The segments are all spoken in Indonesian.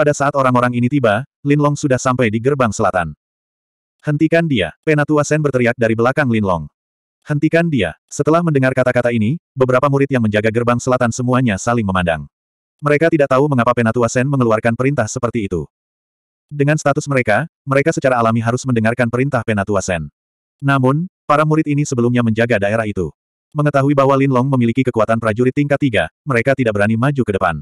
Pada saat orang-orang ini tiba, Linlong sudah sampai di gerbang selatan. Hentikan dia, Penatua Sen berteriak dari belakang Linlong. Hentikan dia. Setelah mendengar kata-kata ini, beberapa murid yang menjaga gerbang selatan semuanya saling memandang. Mereka tidak tahu mengapa Penatua Sen mengeluarkan perintah seperti itu. Dengan status mereka, mereka secara alami harus mendengarkan perintah Penatua Sen. Namun, para murid ini sebelumnya menjaga daerah itu. Mengetahui bahwa Linlong memiliki kekuatan prajurit tingkat tiga, mereka tidak berani maju ke depan.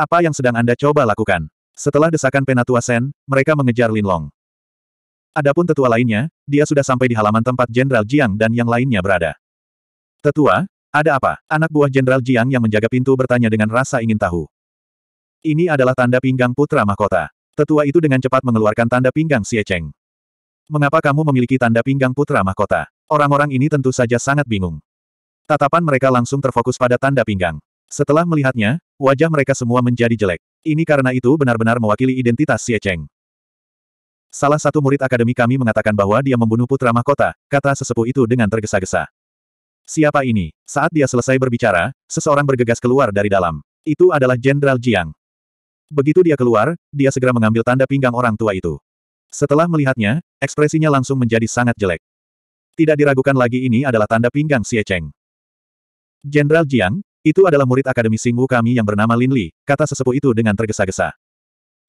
Apa yang sedang Anda coba lakukan? Setelah desakan Penatua Sen, mereka mengejar Lin Long. Adapun tetua lainnya, dia sudah sampai di halaman tempat Jenderal Jiang dan yang lainnya berada. Tetua, ada apa? Anak buah Jenderal Jiang yang menjaga pintu bertanya dengan rasa ingin tahu. Ini adalah tanda pinggang putra mahkota. Tetua itu dengan cepat mengeluarkan tanda pinggang Xie Cheng. Mengapa kamu memiliki tanda pinggang putra mahkota? Orang-orang ini tentu saja sangat bingung. Tatapan mereka langsung terfokus pada tanda pinggang. Setelah melihatnya, wajah mereka semua menjadi jelek. Ini karena itu benar-benar mewakili identitas Xie Cheng. Salah satu murid akademi kami mengatakan bahwa dia membunuh putra mahkota, kata sesepuh itu dengan tergesa-gesa. Siapa ini? Saat dia selesai berbicara, seseorang bergegas keluar dari dalam. Itu adalah Jenderal Jiang. Begitu dia keluar, dia segera mengambil tanda pinggang orang tua itu. Setelah melihatnya, ekspresinya langsung menjadi sangat jelek. Tidak diragukan lagi ini adalah tanda pinggang Xie Cheng. Jenderal Jiang, itu adalah murid Akademi Singwu kami yang bernama Lin Li, kata sesepuh itu dengan tergesa-gesa.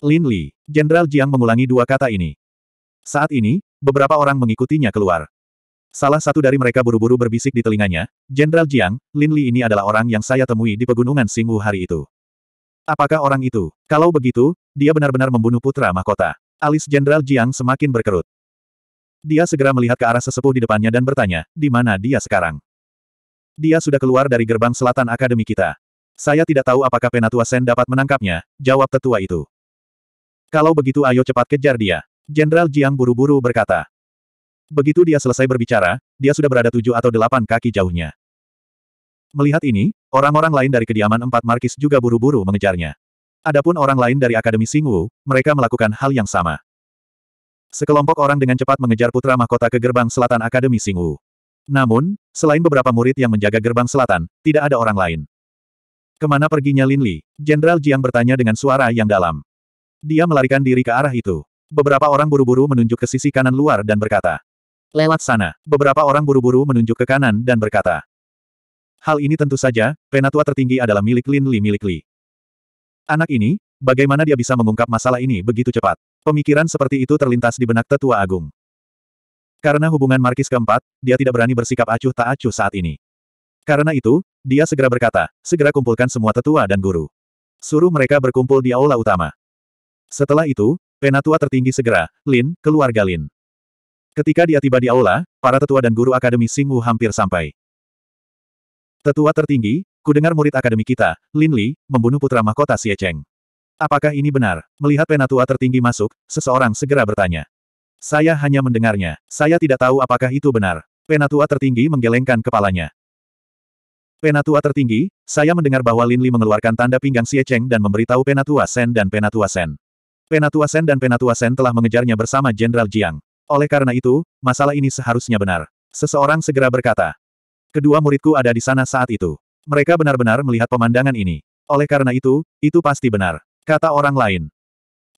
Lin Li, Jenderal Jiang mengulangi dua kata ini. Saat ini, beberapa orang mengikutinya keluar. Salah satu dari mereka buru-buru berbisik di telinganya, Jenderal Jiang, Lin Li ini adalah orang yang saya temui di pegunungan Singwu hari itu. Apakah orang itu? Kalau begitu, dia benar-benar membunuh putra mahkota. Alis Jenderal Jiang semakin berkerut. Dia segera melihat ke arah sesepuh di depannya dan bertanya, di mana dia sekarang? Dia sudah keluar dari gerbang selatan akademi kita. Saya tidak tahu apakah Penatua Sen dapat menangkapnya, jawab tetua itu. Kalau begitu ayo cepat kejar dia. Jenderal Jiang buru-buru berkata. Begitu dia selesai berbicara, dia sudah berada tujuh atau delapan kaki jauhnya. Melihat ini, orang-orang lain dari kediaman empat markis juga buru-buru mengejarnya. Adapun orang lain dari Akademi Singwu, mereka melakukan hal yang sama. Sekelompok orang dengan cepat mengejar putra mahkota ke gerbang selatan Akademi Singwu. Namun, Selain beberapa murid yang menjaga gerbang selatan, tidak ada orang lain. Kemana perginya Lin Li? Jenderal Jiang bertanya dengan suara yang dalam. Dia melarikan diri ke arah itu. Beberapa orang buru-buru menunjuk ke sisi kanan luar dan berkata. Lewat sana. Beberapa orang buru-buru menunjuk ke kanan dan berkata. Hal ini tentu saja, penatua tertinggi adalah milik Lin Li milik Li. Anak ini, bagaimana dia bisa mengungkap masalah ini begitu cepat? Pemikiran seperti itu terlintas di benak tetua agung. Karena hubungan Markis keempat, dia tidak berani bersikap acuh tak acuh saat ini. Karena itu, dia segera berkata, segera kumpulkan semua tetua dan guru. Suruh mereka berkumpul di aula utama. Setelah itu, penatua tertinggi segera, Lin, keluarga Lin. Ketika dia tiba di aula, para tetua dan guru akademi Singwu hampir sampai. Tetua tertinggi, kudengar murid akademi kita, Lin Li, membunuh putra mahkota Xie Cheng. Apakah ini benar? Melihat penatua tertinggi masuk, seseorang segera bertanya. Saya hanya mendengarnya. Saya tidak tahu apakah itu benar. Penatua tertinggi menggelengkan kepalanya. Penatua tertinggi, saya mendengar bahwa Lin Li mengeluarkan tanda pinggang Xie Cheng dan memberitahu Penatua Sen dan Penatua Sen. Penatua Sen dan Penatua Sen telah mengejarnya bersama Jenderal Jiang. Oleh karena itu, masalah ini seharusnya benar. Seseorang segera berkata. Kedua muridku ada di sana saat itu. Mereka benar-benar melihat pemandangan ini. Oleh karena itu, itu pasti benar. Kata orang lain.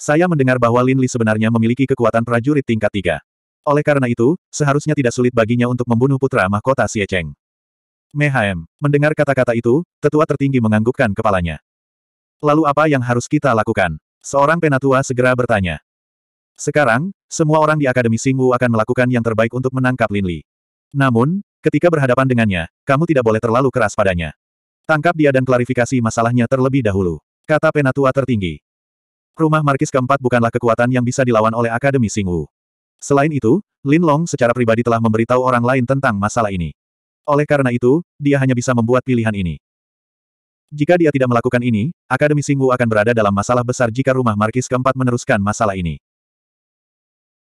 Saya mendengar bahwa Lin Li sebenarnya memiliki kekuatan prajurit tingkat tiga. Oleh karena itu, seharusnya tidak sulit baginya untuk membunuh putra mahkota Xie Cheng. Mehaem, mendengar kata-kata itu, tetua tertinggi menganggukkan kepalanya. Lalu apa yang harus kita lakukan? Seorang penatua segera bertanya. Sekarang, semua orang di Akademi Singwu akan melakukan yang terbaik untuk menangkap Lin Li. Namun, ketika berhadapan dengannya, kamu tidak boleh terlalu keras padanya. Tangkap dia dan klarifikasi masalahnya terlebih dahulu, kata penatua tertinggi. Rumah Markis keempat bukanlah kekuatan yang bisa dilawan oleh Akademi Singwu. Selain itu, Lin Long secara pribadi telah memberitahu orang lain tentang masalah ini. Oleh karena itu, dia hanya bisa membuat pilihan ini. Jika dia tidak melakukan ini, Akademi Singwu akan berada dalam masalah besar jika rumah Markis keempat meneruskan masalah ini.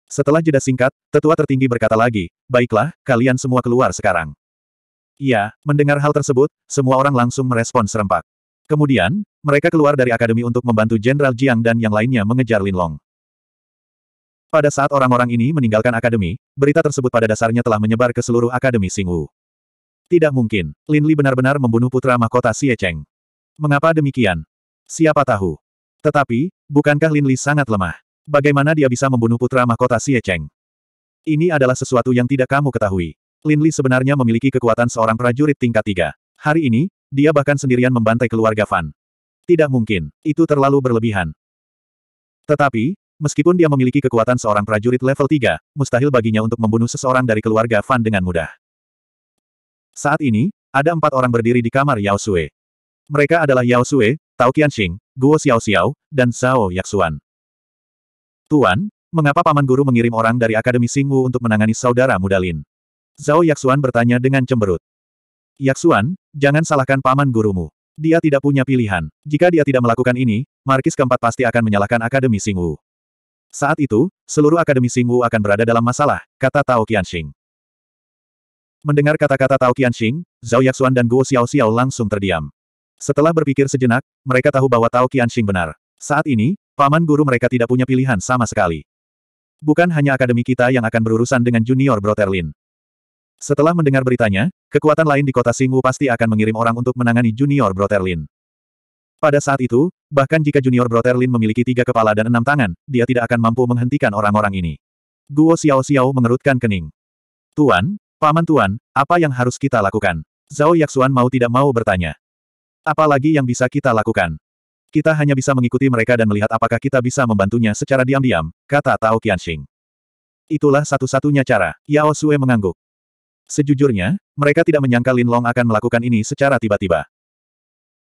Setelah jeda singkat, tetua tertinggi berkata lagi, baiklah, kalian semua keluar sekarang. Iya, mendengar hal tersebut, semua orang langsung merespons serempak. Kemudian, mereka keluar dari akademi untuk membantu Jenderal Jiang dan yang lainnya mengejar Lin Long. Pada saat orang-orang ini meninggalkan akademi, berita tersebut pada dasarnya telah menyebar ke seluruh akademi Wu. Tidak mungkin, Lin Li benar-benar membunuh putra mahkota Xie Cheng. Mengapa demikian? Siapa tahu. Tetapi, bukankah Lin Li sangat lemah? Bagaimana dia bisa membunuh putra mahkota Xie Cheng? Ini adalah sesuatu yang tidak kamu ketahui. Lin Li sebenarnya memiliki kekuatan seorang prajurit tingkat tiga. Hari ini, dia bahkan sendirian membantai keluarga Fan. Tidak mungkin, itu terlalu berlebihan. Tetapi, meskipun dia memiliki kekuatan seorang prajurit level 3, mustahil baginya untuk membunuh seseorang dari keluarga Fan dengan mudah. Saat ini, ada empat orang berdiri di kamar Yao Sui. Mereka adalah Yao Sui, Tao Qianxing, Guo Xiao Xiao, dan Zhao Yaxuan. Tuan, mengapa Paman Guru mengirim orang dari Akademi Singwu untuk menangani saudara muda Lin? Zhao Yaxuan bertanya dengan cemberut. Yaksuan, jangan salahkan paman gurumu. Dia tidak punya pilihan. Jika dia tidak melakukan ini, Markis keempat pasti akan menyalahkan Akademi Singwu. Saat itu, seluruh Akademi Singwu akan berada dalam masalah, kata Tao Qianxing. Mendengar kata-kata Tao Qianxing, Zhao Yaksuan dan Guo Xiao Xiao langsung terdiam. Setelah berpikir sejenak, mereka tahu bahwa Tao Qianxing benar. Saat ini, paman guru mereka tidak punya pilihan sama sekali. Bukan hanya akademi kita yang akan berurusan dengan junior Broterlin. Setelah mendengar beritanya, kekuatan lain di kota Singwu pasti akan mengirim orang untuk menangani Junior Broterlin. Pada saat itu, bahkan jika Junior Broterlin memiliki tiga kepala dan enam tangan, dia tidak akan mampu menghentikan orang-orang ini. Guo Xiao Xiao mengerutkan kening. Tuan, Paman Tuan, apa yang harus kita lakukan? Zhao Yaxuan mau tidak mau bertanya. Apalagi yang bisa kita lakukan? Kita hanya bisa mengikuti mereka dan melihat apakah kita bisa membantunya secara diam-diam, kata Tao Qianxing. Itulah satu-satunya cara. Yao Sue mengangguk. Sejujurnya, mereka tidak menyangka Long akan melakukan ini secara tiba-tiba.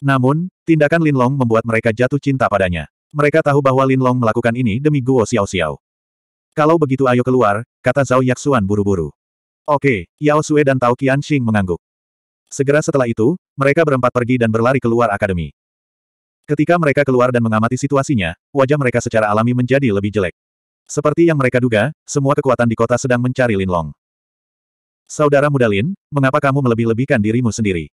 Namun, tindakan Lin Long membuat mereka jatuh cinta padanya. Mereka tahu bahwa Lin Long melakukan ini demi Guo Xiao Xiao. Kalau begitu ayo keluar, kata Zhao Yaxuan buru-buru. Oke, Yao Sue dan Tao Qianxing mengangguk. Segera setelah itu, mereka berempat pergi dan berlari keluar akademi. Ketika mereka keluar dan mengamati situasinya, wajah mereka secara alami menjadi lebih jelek. Seperti yang mereka duga, semua kekuatan di kota sedang mencari Lin Long. Saudara Mudalin, mengapa kamu melebih-lebihkan dirimu sendiri?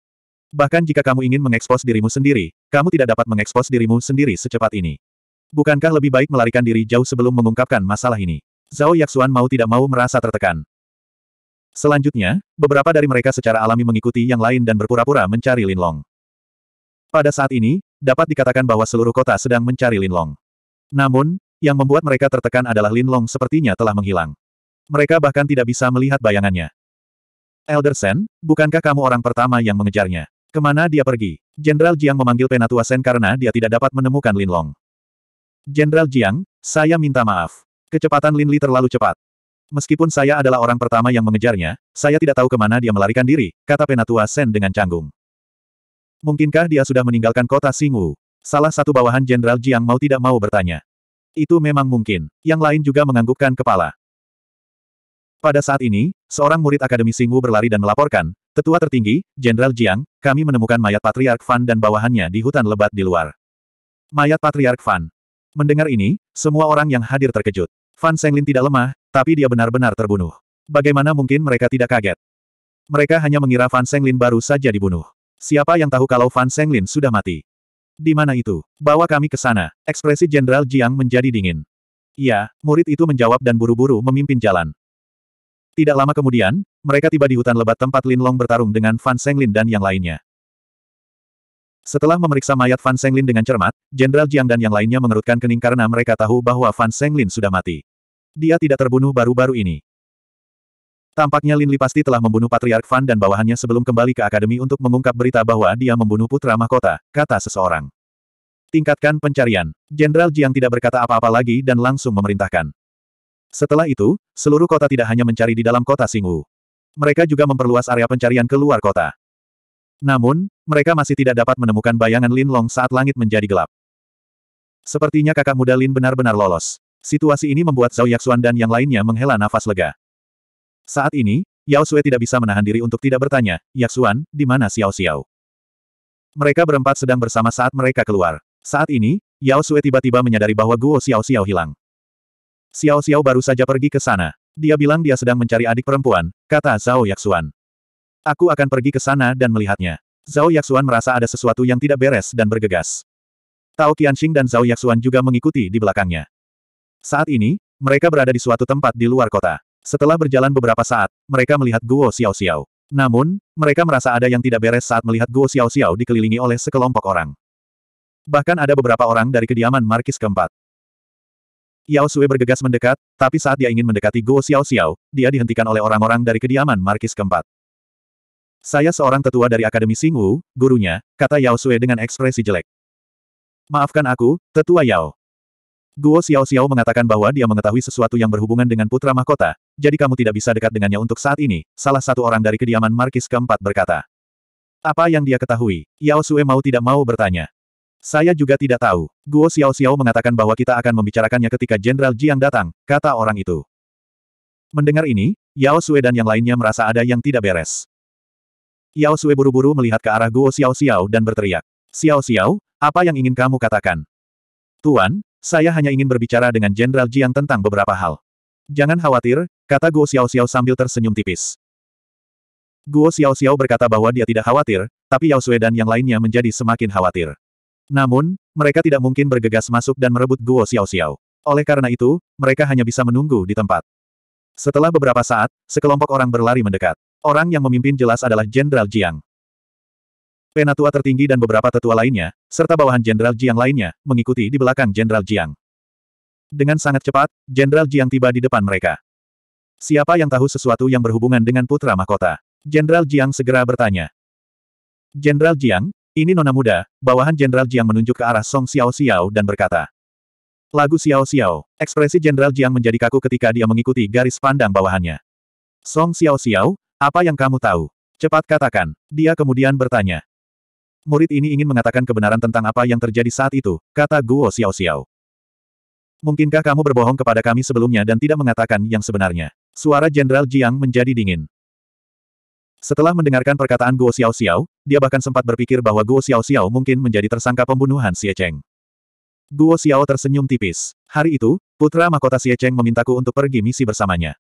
Bahkan jika kamu ingin mengekspos dirimu sendiri, kamu tidak dapat mengekspos dirimu sendiri secepat ini. Bukankah lebih baik melarikan diri jauh sebelum mengungkapkan masalah ini? Zhao Yaxuan mau tidak mau merasa tertekan. Selanjutnya, beberapa dari mereka secara alami mengikuti yang lain dan berpura-pura mencari Linlong. Pada saat ini, dapat dikatakan bahwa seluruh kota sedang mencari Linlong. Namun, yang membuat mereka tertekan adalah Linlong sepertinya telah menghilang. Mereka bahkan tidak bisa melihat bayangannya. Elder Sen, bukankah kamu orang pertama yang mengejarnya? Kemana dia pergi? Jenderal Jiang memanggil Penatua Sen karena dia tidak dapat menemukan Lin Long. Jenderal Jiang, saya minta maaf. Kecepatan Lin Li terlalu cepat. Meskipun saya adalah orang pertama yang mengejarnya, saya tidak tahu kemana dia melarikan diri, kata Penatua Sen dengan canggung. Mungkinkah dia sudah meninggalkan kota Singwu? Salah satu bawahan Jenderal Jiang mau tidak mau bertanya. Itu memang mungkin. Yang lain juga menganggukkan kepala. Pada saat ini, seorang murid Akademi Singu berlari dan melaporkan, Tetua tertinggi, Jenderal Jiang, kami menemukan mayat Patriark Fan dan bawahannya di hutan lebat di luar. Mayat Patriark Fan. Mendengar ini, semua orang yang hadir terkejut. Fan Senglin tidak lemah, tapi dia benar-benar terbunuh. Bagaimana mungkin mereka tidak kaget? Mereka hanya mengira Fan Senglin baru saja dibunuh. Siapa yang tahu kalau Fan Senglin sudah mati? Di mana itu? Bawa kami ke sana. Ekspresi Jenderal Jiang menjadi dingin. Iya, murid itu menjawab dan buru-buru memimpin jalan. Tidak lama kemudian, mereka tiba di hutan lebat tempat Lin Long bertarung dengan Fan Senglin dan yang lainnya. Setelah memeriksa mayat Fan Senglin dengan cermat, Jenderal Jiang dan yang lainnya mengerutkan kening karena mereka tahu bahwa Fan Senglin sudah mati. Dia tidak terbunuh baru-baru ini. Tampaknya Lin Li pasti telah membunuh Patriark Fan dan bawahannya sebelum kembali ke Akademi untuk mengungkap berita bahwa dia membunuh Putra Mahkota, kata seseorang. Tingkatkan pencarian. Jenderal Jiang tidak berkata apa-apa lagi dan langsung memerintahkan. Setelah itu, seluruh kota tidak hanya mencari di dalam kota Singu, Mereka juga memperluas area pencarian ke luar kota. Namun, mereka masih tidak dapat menemukan bayangan Lin Long saat langit menjadi gelap. Sepertinya kakak muda Lin benar-benar lolos. Situasi ini membuat Zhao Yaxuan dan yang lainnya menghela nafas lega. Saat ini, Yao Sui tidak bisa menahan diri untuk tidak bertanya, Yaxuan, di mana Xiao Xiao? Mereka berempat sedang bersama saat mereka keluar. Saat ini, Yao Sui tiba-tiba menyadari bahwa Guo Xiao Xiao hilang. Xiao Xiao baru saja pergi ke sana. Dia bilang dia sedang mencari adik perempuan, kata Zhao Yaxuan. Aku akan pergi ke sana dan melihatnya. Zhao Yaxuan merasa ada sesuatu yang tidak beres dan bergegas. Tao Qianxing dan Zhao Yaxuan juga mengikuti di belakangnya. Saat ini, mereka berada di suatu tempat di luar kota. Setelah berjalan beberapa saat, mereka melihat Guo Xiao Xiao. Namun, mereka merasa ada yang tidak beres saat melihat Guo Xiao Xiao dikelilingi oleh sekelompok orang. Bahkan ada beberapa orang dari kediaman Markis keempat. Yao Sui bergegas mendekat, tapi saat dia ingin mendekati Guo Xiao Xiao, dia dihentikan oleh orang-orang dari kediaman Markis keempat. Saya seorang tetua dari Akademi Singwu, gurunya, kata Yao Sui dengan ekspresi jelek. Maafkan aku, tetua Yao. Guo Xiao Xiao mengatakan bahwa dia mengetahui sesuatu yang berhubungan dengan putra mahkota, jadi kamu tidak bisa dekat dengannya untuk saat ini, salah satu orang dari kediaman Markis keempat berkata. Apa yang dia ketahui? Yao Sui mau tidak mau bertanya. Saya juga tidak tahu. Guo Xiao Xiao mengatakan bahwa kita akan membicarakannya ketika Jenderal Jiang datang, kata orang itu. Mendengar ini, Yao Sui dan yang lainnya merasa ada yang tidak beres. Yao Su'e buru-buru melihat ke arah Guo Xiao Xiao dan berteriak. Xiao Xiao, apa yang ingin kamu katakan? Tuan, saya hanya ingin berbicara dengan Jenderal Jiang tentang beberapa hal. Jangan khawatir, kata Guo Xiao Xiao sambil tersenyum tipis. Guo Xiao Xiao berkata bahwa dia tidak khawatir, tapi Yao Sui dan yang lainnya menjadi semakin khawatir. Namun, mereka tidak mungkin bergegas masuk dan merebut Guo Xiaoxiao. Oleh karena itu, mereka hanya bisa menunggu di tempat. Setelah beberapa saat, sekelompok orang berlari mendekat. Orang yang memimpin jelas adalah Jenderal Jiang. Penatua tertinggi dan beberapa tetua lainnya, serta bawahan Jenderal Jiang lainnya, mengikuti di belakang Jenderal Jiang. Dengan sangat cepat, Jenderal Jiang tiba di depan mereka. Siapa yang tahu sesuatu yang berhubungan dengan putra mahkota? Jenderal Jiang segera bertanya. Jenderal Jiang, ini nona muda, bawahan Jenderal Jiang menunjuk ke arah Song Xiao Xiao dan berkata. Lagu Xiao Xiao, ekspresi Jenderal Jiang menjadi kaku ketika dia mengikuti garis pandang bawahannya. Song Xiao Xiao, apa yang kamu tahu? Cepat katakan, dia kemudian bertanya. Murid ini ingin mengatakan kebenaran tentang apa yang terjadi saat itu, kata Guo Xiao Xiao. Mungkinkah kamu berbohong kepada kami sebelumnya dan tidak mengatakan yang sebenarnya? Suara Jenderal Jiang menjadi dingin. Setelah mendengarkan perkataan Guo Xiao Xiao, dia bahkan sempat berpikir bahwa Guo Xiao Xiao mungkin menjadi tersangka pembunuhan Xie Cheng. Guo Xiao tersenyum tipis. Hari itu, putra mahkota Xie Cheng memintaku untuk pergi misi bersamanya.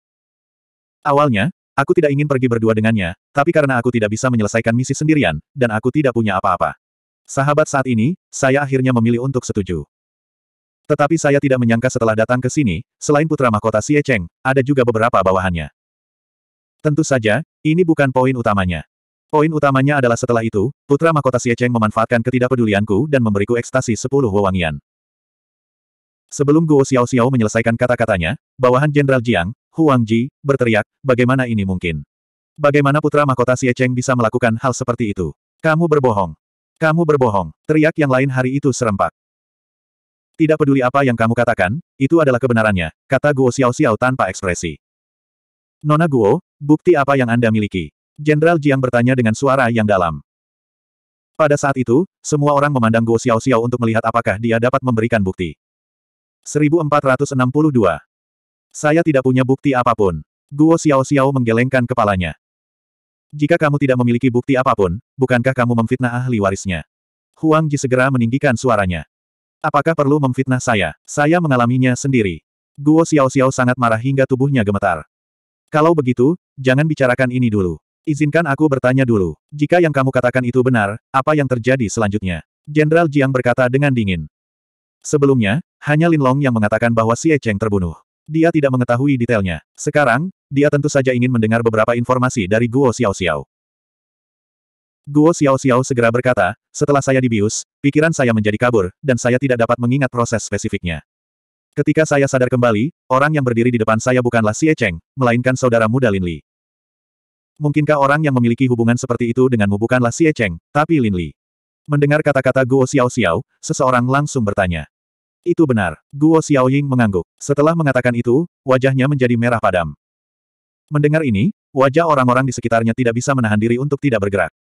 Awalnya, aku tidak ingin pergi berdua dengannya, tapi karena aku tidak bisa menyelesaikan misi sendirian, dan aku tidak punya apa-apa. Sahabat saat ini, saya akhirnya memilih untuk setuju. Tetapi saya tidak menyangka setelah datang ke sini, selain putra mahkota Xie Cheng, ada juga beberapa bawahannya. Tentu saja, ini bukan poin utamanya. Poin utamanya adalah setelah itu, Putra Mahkota Siecheng memanfaatkan ketidakpedulianku dan memberiku ekstasi sepuluh wewangian. Sebelum Guo Xiao Xiao menyelesaikan kata-katanya, bawahan Jenderal Jiang, Huang Ji, berteriak, bagaimana ini mungkin? Bagaimana Putra Mahkota Siecheng bisa melakukan hal seperti itu? Kamu berbohong. Kamu berbohong, teriak yang lain hari itu serempak. Tidak peduli apa yang kamu katakan, itu adalah kebenarannya, kata Guo Xiao Xiao tanpa ekspresi. Nona Guo, Bukti apa yang Anda miliki? Jenderal Jiang bertanya dengan suara yang dalam. Pada saat itu, semua orang memandang Guo Xiao Xiao untuk melihat apakah dia dapat memberikan bukti. 1462. Saya tidak punya bukti apapun. Guo Xiao Xiao menggelengkan kepalanya. Jika kamu tidak memiliki bukti apapun, bukankah kamu memfitnah ahli warisnya? Huang Ji segera meninggikan suaranya. Apakah perlu memfitnah saya? Saya mengalaminya sendiri. Guo Xiao Xiao sangat marah hingga tubuhnya gemetar. Kalau begitu, jangan bicarakan ini dulu. Izinkan aku bertanya dulu. Jika yang kamu katakan itu benar, apa yang terjadi selanjutnya? Jenderal Jiang berkata dengan dingin. Sebelumnya, hanya Lin Long yang mengatakan bahwa Xie Cheng terbunuh. Dia tidak mengetahui detailnya. Sekarang, dia tentu saja ingin mendengar beberapa informasi dari Guo Xiao Xiao. Guo Xiao Xiao segera berkata, setelah saya dibius, pikiran saya menjadi kabur, dan saya tidak dapat mengingat proses spesifiknya. Ketika saya sadar kembali, orang yang berdiri di depan saya bukanlah si Cheng, melainkan saudara muda Lin Li. Mungkinkah orang yang memiliki hubungan seperti itu denganmu bukanlah si Cheng, tapi Lin Li? Mendengar kata-kata Guo Xiao Xiao, seseorang langsung bertanya. Itu benar. Guo Xiao Ying mengangguk. Setelah mengatakan itu, wajahnya menjadi merah padam. Mendengar ini, wajah orang-orang di sekitarnya tidak bisa menahan diri untuk tidak bergerak.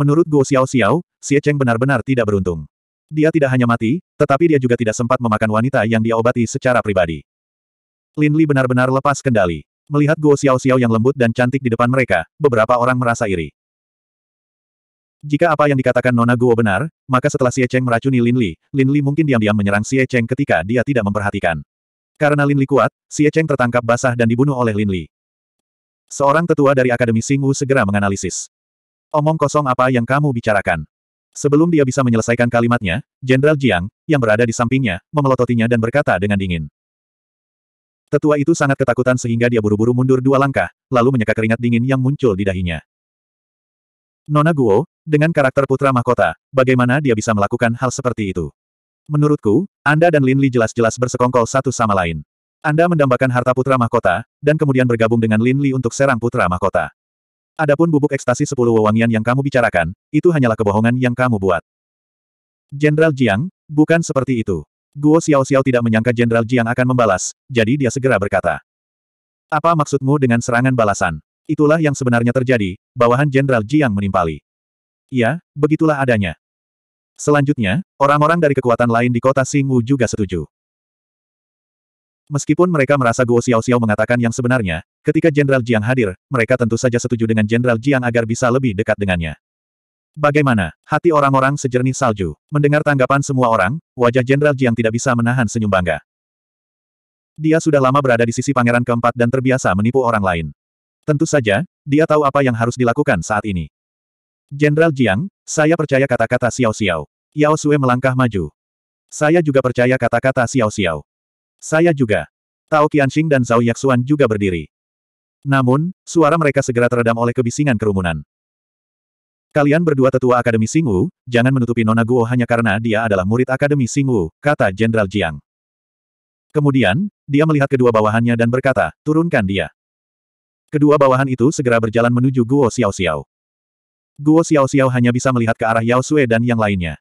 Menurut Guo Xiao Xiao, Xie Cheng benar-benar tidak beruntung. Dia tidak hanya mati, tetapi dia juga tidak sempat memakan wanita yang dia obati secara pribadi. Lin Li benar-benar lepas kendali. Melihat Guo Xiao-Xiao yang lembut dan cantik di depan mereka, beberapa orang merasa iri. Jika apa yang dikatakan Nona Guo benar, maka setelah Xie Cheng meracuni Lin Li, Lin Li mungkin diam-diam menyerang Xie Cheng ketika dia tidak memperhatikan. Karena Lin Li kuat, Xie Cheng tertangkap basah dan dibunuh oleh Lin Li. Seorang tetua dari Akademi Singwu segera menganalisis. Omong kosong apa yang kamu bicarakan? Sebelum dia bisa menyelesaikan kalimatnya, Jenderal Jiang, yang berada di sampingnya, memelototinya dan berkata dengan dingin. Tetua itu sangat ketakutan sehingga dia buru-buru mundur dua langkah, lalu menyeka keringat dingin yang muncul di dahinya. Nona Guo, dengan karakter putra mahkota, bagaimana dia bisa melakukan hal seperti itu? Menurutku, Anda dan Lin Li jelas-jelas bersekongkol satu sama lain. Anda mendambakan harta putra mahkota, dan kemudian bergabung dengan Lin Li untuk serang putra mahkota. Adapun bubuk ekstasi sepuluh wewangian yang kamu bicarakan, itu hanyalah kebohongan yang kamu buat. Jenderal Jiang, bukan seperti itu. Guo Xiao Xiao tidak menyangka Jenderal Jiang akan membalas, jadi dia segera berkata. Apa maksudmu dengan serangan balasan? Itulah yang sebenarnya terjadi, bawahan Jenderal Jiang menimpali. Ya, begitulah adanya. Selanjutnya, orang-orang dari kekuatan lain di kota Xingwu juga setuju. Meskipun mereka merasa Guo Xiaoxiao mengatakan yang sebenarnya, ketika Jenderal Jiang hadir, mereka tentu saja setuju dengan Jenderal Jiang agar bisa lebih dekat dengannya. Bagaimana? Hati orang-orang sejernih salju. Mendengar tanggapan semua orang, wajah Jenderal Jiang tidak bisa menahan senyum bangga. Dia sudah lama berada di sisi pangeran keempat dan terbiasa menipu orang lain. Tentu saja, dia tahu apa yang harus dilakukan saat ini. Jenderal Jiang, saya percaya kata-kata Xiao Xiao. Yao Sue melangkah maju. Saya juga percaya kata-kata Xiao Xiao. Saya juga. Tao Qianxing dan Zhao Yaxuan juga berdiri. Namun, suara mereka segera teredam oleh kebisingan kerumunan. Kalian berdua tetua Akademi Singwu, jangan menutupi Nona Guo hanya karena dia adalah murid Akademi Singwu, kata Jenderal Jiang. Kemudian, dia melihat kedua bawahannya dan berkata, turunkan dia. Kedua bawahan itu segera berjalan menuju Guo Xiao Xiao. Guo Xiao Xiao hanya bisa melihat ke arah Yao Sue dan yang lainnya.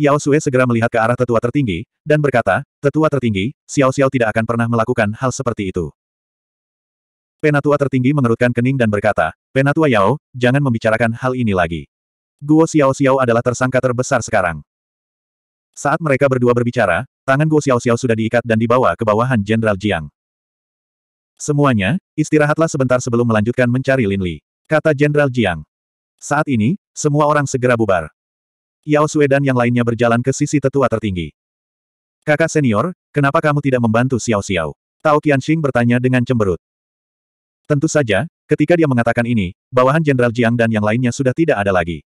Yao Sue segera melihat ke arah tetua tertinggi, dan berkata, tetua tertinggi, Xiao Xiao tidak akan pernah melakukan hal seperti itu. Penatua tertinggi mengerutkan kening dan berkata, Penatua Yao, jangan membicarakan hal ini lagi. Guo Xiao Xiao adalah tersangka terbesar sekarang. Saat mereka berdua berbicara, tangan Guo Xiao Xiao sudah diikat dan dibawa ke bawahan Jenderal Jiang. Semuanya, istirahatlah sebentar sebelum melanjutkan mencari Lin Li. Kata Jenderal Jiang. Saat ini, semua orang segera bubar. Yao Sue dan yang lainnya berjalan ke sisi tetua tertinggi. Kakak senior, kenapa kamu tidak membantu Xiao Xiao? Tao Qianxing bertanya dengan cemberut. Tentu saja, ketika dia mengatakan ini, bawahan Jenderal Jiang dan yang lainnya sudah tidak ada lagi.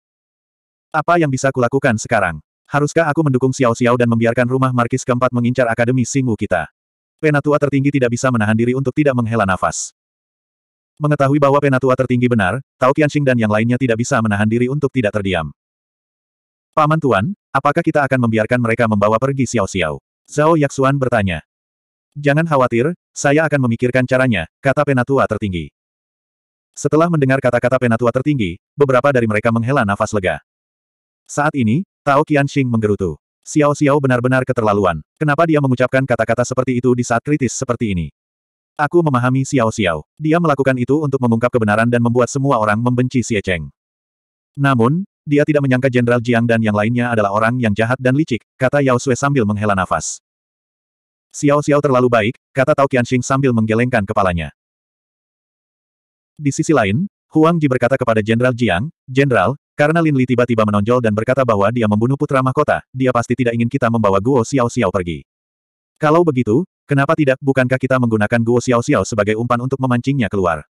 Apa yang bisa kulakukan sekarang? Haruskah aku mendukung Xiao Xiao dan membiarkan rumah markis keempat mengincar Akademi Singu kita? Penatua tertinggi tidak bisa menahan diri untuk tidak menghela nafas. Mengetahui bahwa penatua tertinggi benar, Tao Qianxing dan yang lainnya tidak bisa menahan diri untuk tidak terdiam. Paman Tuan, apakah kita akan membiarkan mereka membawa pergi Xiao Xiao? Zhao Yaxuan bertanya. Jangan khawatir, saya akan memikirkan caranya, kata penatua tertinggi. Setelah mendengar kata-kata penatua tertinggi, beberapa dari mereka menghela nafas lega. Saat ini, Tao Qianxing menggerutu. Xiao Xiao benar-benar keterlaluan. Kenapa dia mengucapkan kata-kata seperti itu di saat kritis seperti ini? Aku memahami Xiao Xiao. Dia melakukan itu untuk mengungkap kebenaran dan membuat semua orang membenci Xie Cheng. Namun, dia tidak menyangka Jenderal Jiang dan yang lainnya adalah orang yang jahat dan licik, kata Yao Sui sambil menghela nafas. Xiao Xiao terlalu baik, kata Tao Qianxing sambil menggelengkan kepalanya. Di sisi lain, Huang Ji berkata kepada Jenderal Jiang, Jenderal, karena Lin Li tiba-tiba menonjol dan berkata bahwa dia membunuh putra mahkota, dia pasti tidak ingin kita membawa Guo Xiao Xiao pergi. Kalau begitu, kenapa tidak, bukankah kita menggunakan Guo Xiao Xiao sebagai umpan untuk memancingnya keluar?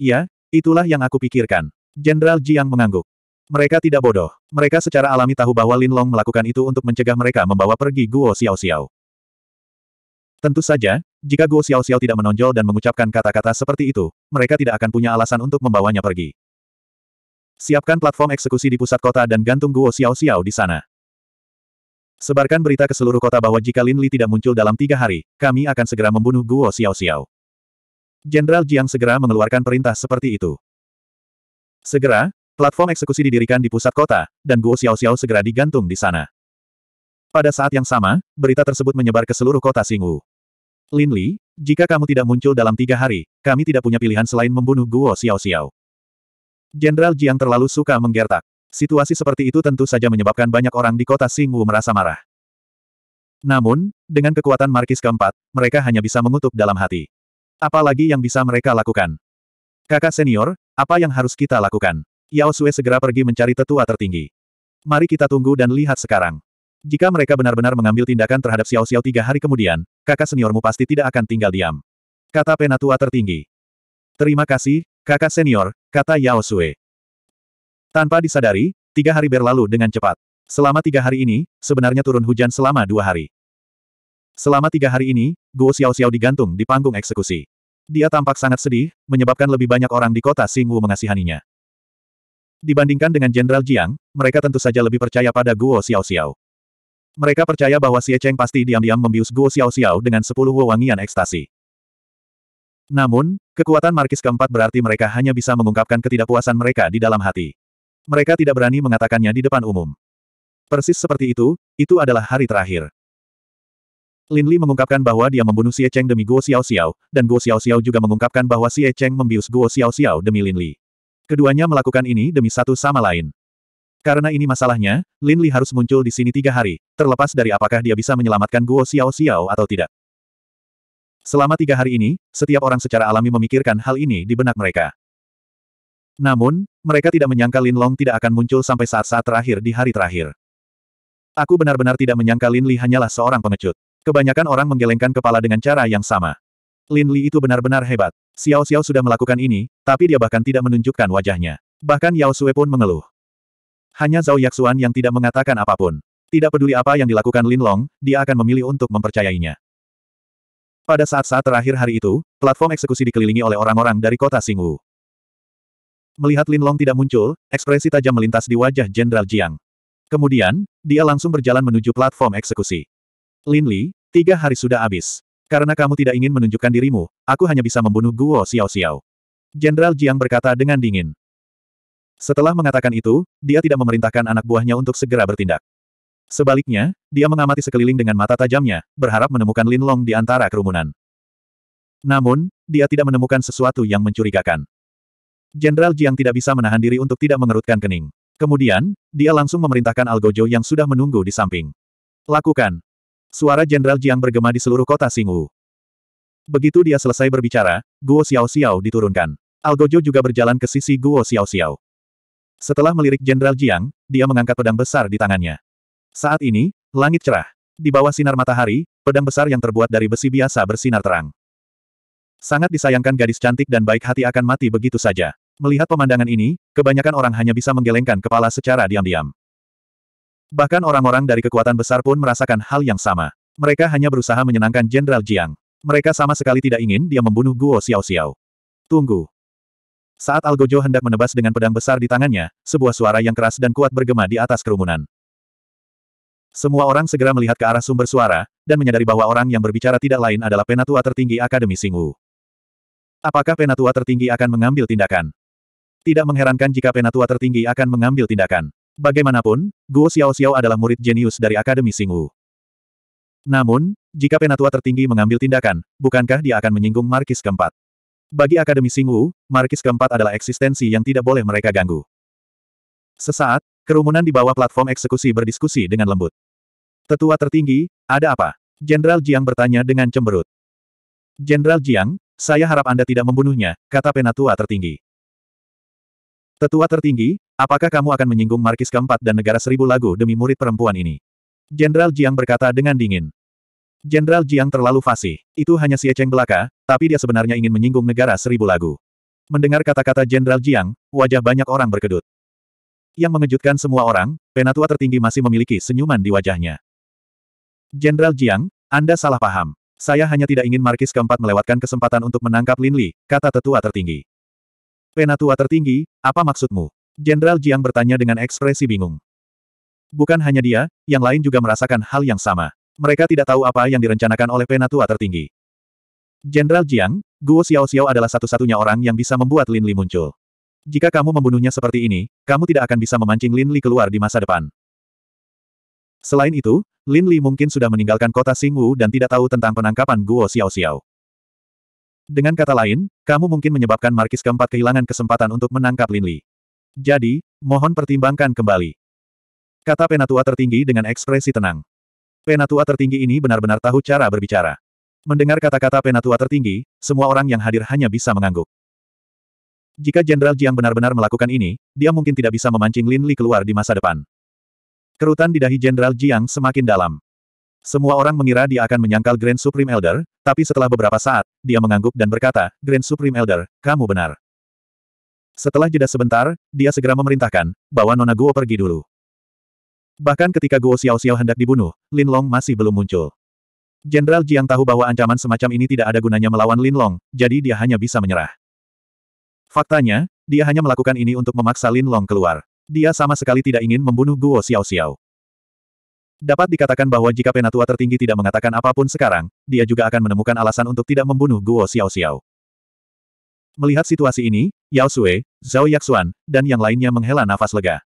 Ya, itulah yang aku pikirkan. Jenderal Jiang mengangguk. Mereka tidak bodoh. Mereka secara alami tahu bahwa Lin Long melakukan itu untuk mencegah mereka membawa pergi Guo Xiao Xiao. Tentu saja, jika Guo Xiao Xiao tidak menonjol dan mengucapkan kata-kata seperti itu, mereka tidak akan punya alasan untuk membawanya pergi. Siapkan platform eksekusi di pusat kota dan gantung Guo Xiao Xiao di sana. Sebarkan berita ke seluruh kota bahwa jika Lin Li tidak muncul dalam tiga hari, kami akan segera membunuh Guo Xiao Xiao. Jenderal Jiang segera mengeluarkan perintah seperti itu. Segera, Platform eksekusi didirikan di pusat kota, dan Guo Xiao Xiao segera digantung di sana. Pada saat yang sama, berita tersebut menyebar ke seluruh kota Singwu. Lin Li, jika kamu tidak muncul dalam tiga hari, kami tidak punya pilihan selain membunuh Guo Xiao Xiao. Jenderal Jiang terlalu suka menggertak. Situasi seperti itu tentu saja menyebabkan banyak orang di kota Singwu merasa marah. Namun, dengan kekuatan markis keempat, mereka hanya bisa mengutuk dalam hati. Apalagi yang bisa mereka lakukan? Kakak senior, apa yang harus kita lakukan? Yao Sue segera pergi mencari tetua tertinggi. Mari kita tunggu dan lihat sekarang. Jika mereka benar-benar mengambil tindakan terhadap Xiao Xiao tiga hari kemudian, kakak seniormu pasti tidak akan tinggal diam. Kata penatua tertinggi. Terima kasih, kakak senior, kata Yao Sue. Tanpa disadari, tiga hari berlalu dengan cepat. Selama tiga hari ini, sebenarnya turun hujan selama dua hari. Selama tiga hari ini, Guo Xiao Xiao digantung di panggung eksekusi. Dia tampak sangat sedih, menyebabkan lebih banyak orang di kota Xingwu mengasihaninya. Dibandingkan dengan Jenderal Jiang, mereka tentu saja lebih percaya pada Guo Xiao. Xiao. Mereka percaya bahwa Xie Cheng pasti diam-diam membius Guo Xiao Xiao dengan sepuluh wewangian ekstasi. Namun, kekuatan markis keempat berarti mereka hanya bisa mengungkapkan ketidakpuasan mereka di dalam hati. Mereka tidak berani mengatakannya di depan umum. Persis seperti itu, itu adalah hari terakhir. Lin Li mengungkapkan bahwa dia membunuh Xie Cheng demi Guo Xiao Xiao, dan Guo Xiao Xiao juga mengungkapkan bahwa Xie Cheng membius Guo Xiao Xiao demi Lin Li. Keduanya melakukan ini demi satu sama lain. Karena ini masalahnya, Lin Li harus muncul di sini tiga hari, terlepas dari apakah dia bisa menyelamatkan Guo Xiao Xiao atau tidak. Selama tiga hari ini, setiap orang secara alami memikirkan hal ini di benak mereka. Namun, mereka tidak menyangka Lin Long tidak akan muncul sampai saat-saat terakhir di hari terakhir. Aku benar-benar tidak menyangka Lin Li hanyalah seorang pengecut. Kebanyakan orang menggelengkan kepala dengan cara yang sama. Lin Li itu benar-benar hebat. Xiao Xiao sudah melakukan ini, tapi dia bahkan tidak menunjukkan wajahnya. Bahkan Yao Sue pun mengeluh. Hanya Zhao Yaxuan yang tidak mengatakan apapun. Tidak peduli apa yang dilakukan Lin Long, dia akan memilih untuk mempercayainya. Pada saat-saat terakhir hari itu, platform eksekusi dikelilingi oleh orang-orang dari kota Singwu. Melihat Lin Long tidak muncul, ekspresi tajam melintas di wajah Jenderal Jiang. Kemudian, dia langsung berjalan menuju platform eksekusi. Lin Li, tiga hari sudah habis. Karena kamu tidak ingin menunjukkan dirimu, aku hanya bisa membunuh Guo Xiao Xiao. Jenderal Jiang berkata dengan dingin. Setelah mengatakan itu, dia tidak memerintahkan anak buahnya untuk segera bertindak. Sebaliknya, dia mengamati sekeliling dengan mata tajamnya, berharap menemukan Lin Long di antara kerumunan. Namun, dia tidak menemukan sesuatu yang mencurigakan. Jenderal Jiang tidak bisa menahan diri untuk tidak mengerutkan kening. Kemudian, dia langsung memerintahkan Algojo yang sudah menunggu di samping. Lakukan. Suara Jenderal Jiang bergema di seluruh kota Singwu. Begitu dia selesai berbicara, Guo Xiao Xiao diturunkan. Algojo juga berjalan ke sisi Guo Xiao Xiao. Setelah melirik Jenderal Jiang, dia mengangkat pedang besar di tangannya. Saat ini, langit cerah. Di bawah sinar matahari, pedang besar yang terbuat dari besi biasa bersinar terang. Sangat disayangkan gadis cantik dan baik hati akan mati begitu saja. Melihat pemandangan ini, kebanyakan orang hanya bisa menggelengkan kepala secara diam-diam. Bahkan orang-orang dari kekuatan besar pun merasakan hal yang sama. Mereka hanya berusaha menyenangkan Jenderal Jiang. Mereka sama sekali tidak ingin dia membunuh Guo Xiao Xiao. Tunggu. Saat Algojo hendak menebas dengan pedang besar di tangannya, sebuah suara yang keras dan kuat bergema di atas kerumunan. Semua orang segera melihat ke arah sumber suara, dan menyadari bahwa orang yang berbicara tidak lain adalah penatua tertinggi Akademi Singwu. Apakah penatua tertinggi akan mengambil tindakan? Tidak mengherankan jika penatua tertinggi akan mengambil tindakan. Bagaimanapun, Guo Xiao Xiao adalah murid jenius dari Akademi Singwu. Namun, jika penatua tertinggi mengambil tindakan, bukankah dia akan menyinggung Markis keempat? Bagi Akademi Singwu, Markis keempat adalah eksistensi yang tidak boleh mereka ganggu. Sesaat, kerumunan di bawah platform eksekusi berdiskusi dengan lembut. Tetua tertinggi, ada apa? Jenderal Jiang bertanya dengan cemberut. Jenderal Jiang, saya harap Anda tidak membunuhnya, kata penatua tertinggi. Tetua tertinggi, apakah kamu akan menyinggung Markis keempat dan negara seribu lagu demi murid perempuan ini? Jenderal Jiang berkata dengan dingin. Jenderal Jiang terlalu fasih. Itu hanya si Eceng belaka, tapi dia sebenarnya ingin menyinggung negara seribu lagu. Mendengar kata-kata Jenderal Jiang, wajah banyak orang berkedut. Yang mengejutkan semua orang, penatua tertinggi masih memiliki senyuman di wajahnya. Jenderal Jiang, Anda salah paham. Saya hanya tidak ingin Markis keempat melewatkan kesempatan untuk menangkap Lin Li, kata tetua tertinggi. Penatua tertinggi, apa maksudmu? Jenderal Jiang bertanya dengan ekspresi bingung. Bukan hanya dia, yang lain juga merasakan hal yang sama. Mereka tidak tahu apa yang direncanakan oleh penatua tertinggi. Jenderal Jiang, Guo Xiao Xiao adalah satu-satunya orang yang bisa membuat Lin Li muncul. Jika kamu membunuhnya seperti ini, kamu tidak akan bisa memancing Lin Li keluar di masa depan. Selain itu, Lin Li mungkin sudah meninggalkan kota Xingwu dan tidak tahu tentang penangkapan Guo Xiao Xiao. Dengan kata lain, kamu mungkin menyebabkan Markis keempat kehilangan kesempatan untuk menangkap Lin Li. Jadi, mohon pertimbangkan kembali. Kata penatua tertinggi dengan ekspresi tenang. Penatua tertinggi ini benar-benar tahu cara berbicara. Mendengar kata-kata penatua tertinggi, semua orang yang hadir hanya bisa mengangguk. Jika Jenderal Jiang benar-benar melakukan ini, dia mungkin tidak bisa memancing Lin Li keluar di masa depan. Kerutan di dahi Jenderal Jiang semakin dalam. Semua orang mengira dia akan menyangkal Grand Supreme Elder, tapi setelah beberapa saat, dia mengangguk dan berkata, Grand Supreme Elder, kamu benar. Setelah jeda sebentar, dia segera memerintahkan, bawa Nona Guo pergi dulu. Bahkan ketika Guo Xiao Xiao hendak dibunuh, Lin Long masih belum muncul. Jenderal Jiang tahu bahwa ancaman semacam ini tidak ada gunanya melawan Lin Long, jadi dia hanya bisa menyerah. Faktanya, dia hanya melakukan ini untuk memaksa Lin Long keluar. Dia sama sekali tidak ingin membunuh Guo Xiao Xiao. Dapat dikatakan bahwa jika penatua tertinggi tidak mengatakan apapun sekarang, dia juga akan menemukan alasan untuk tidak membunuh Guo Xiao Xiao. Melihat situasi ini, Yao Sui, Zhao Yaxuan, dan yang lainnya menghela nafas lega.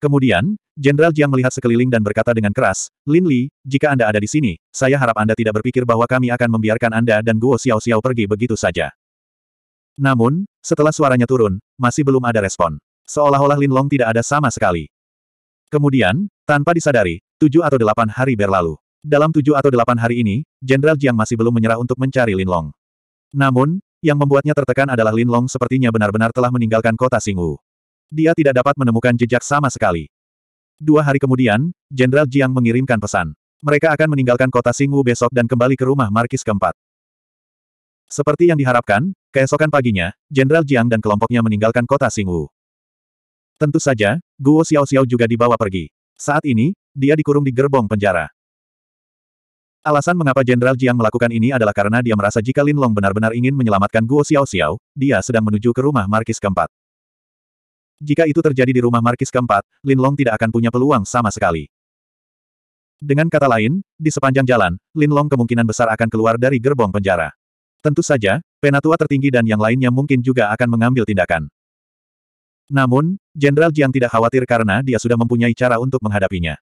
Kemudian, Jenderal Jiang melihat sekeliling dan berkata dengan keras, Lin Li, jika Anda ada di sini, saya harap Anda tidak berpikir bahwa kami akan membiarkan Anda dan Guo Xiao Xiao pergi begitu saja. Namun, setelah suaranya turun, masih belum ada respon. Seolah-olah Lin Long tidak ada sama sekali. Kemudian, tanpa disadari, tujuh atau delapan hari berlalu. Dalam tujuh atau delapan hari ini, Jenderal Jiang masih belum menyerah untuk mencari Lin Long. Namun, yang membuatnya tertekan adalah Lin Long sepertinya benar-benar telah meninggalkan kota Singwu. Dia tidak dapat menemukan jejak sama sekali. Dua hari kemudian, Jenderal Jiang mengirimkan pesan. Mereka akan meninggalkan kota Singwu besok dan kembali ke rumah Markis keempat. Seperti yang diharapkan, keesokan paginya, Jenderal Jiang dan kelompoknya meninggalkan kota Singwu. Tentu saja, Guo Xiao Xiao juga dibawa pergi. Saat ini, dia dikurung di gerbong penjara. Alasan mengapa Jenderal Jiang melakukan ini adalah karena dia merasa jika Lin Long benar-benar ingin menyelamatkan Guo Xiao Xiao, dia sedang menuju ke rumah Markis keempat. Jika itu terjadi di rumah Markis keempat, Lin Long tidak akan punya peluang sama sekali. Dengan kata lain, di sepanjang jalan, Lin Long kemungkinan besar akan keluar dari gerbong penjara. Tentu saja, penatua tertinggi dan yang lainnya mungkin juga akan mengambil tindakan. Namun, Jenderal Jiang tidak khawatir karena dia sudah mempunyai cara untuk menghadapinya.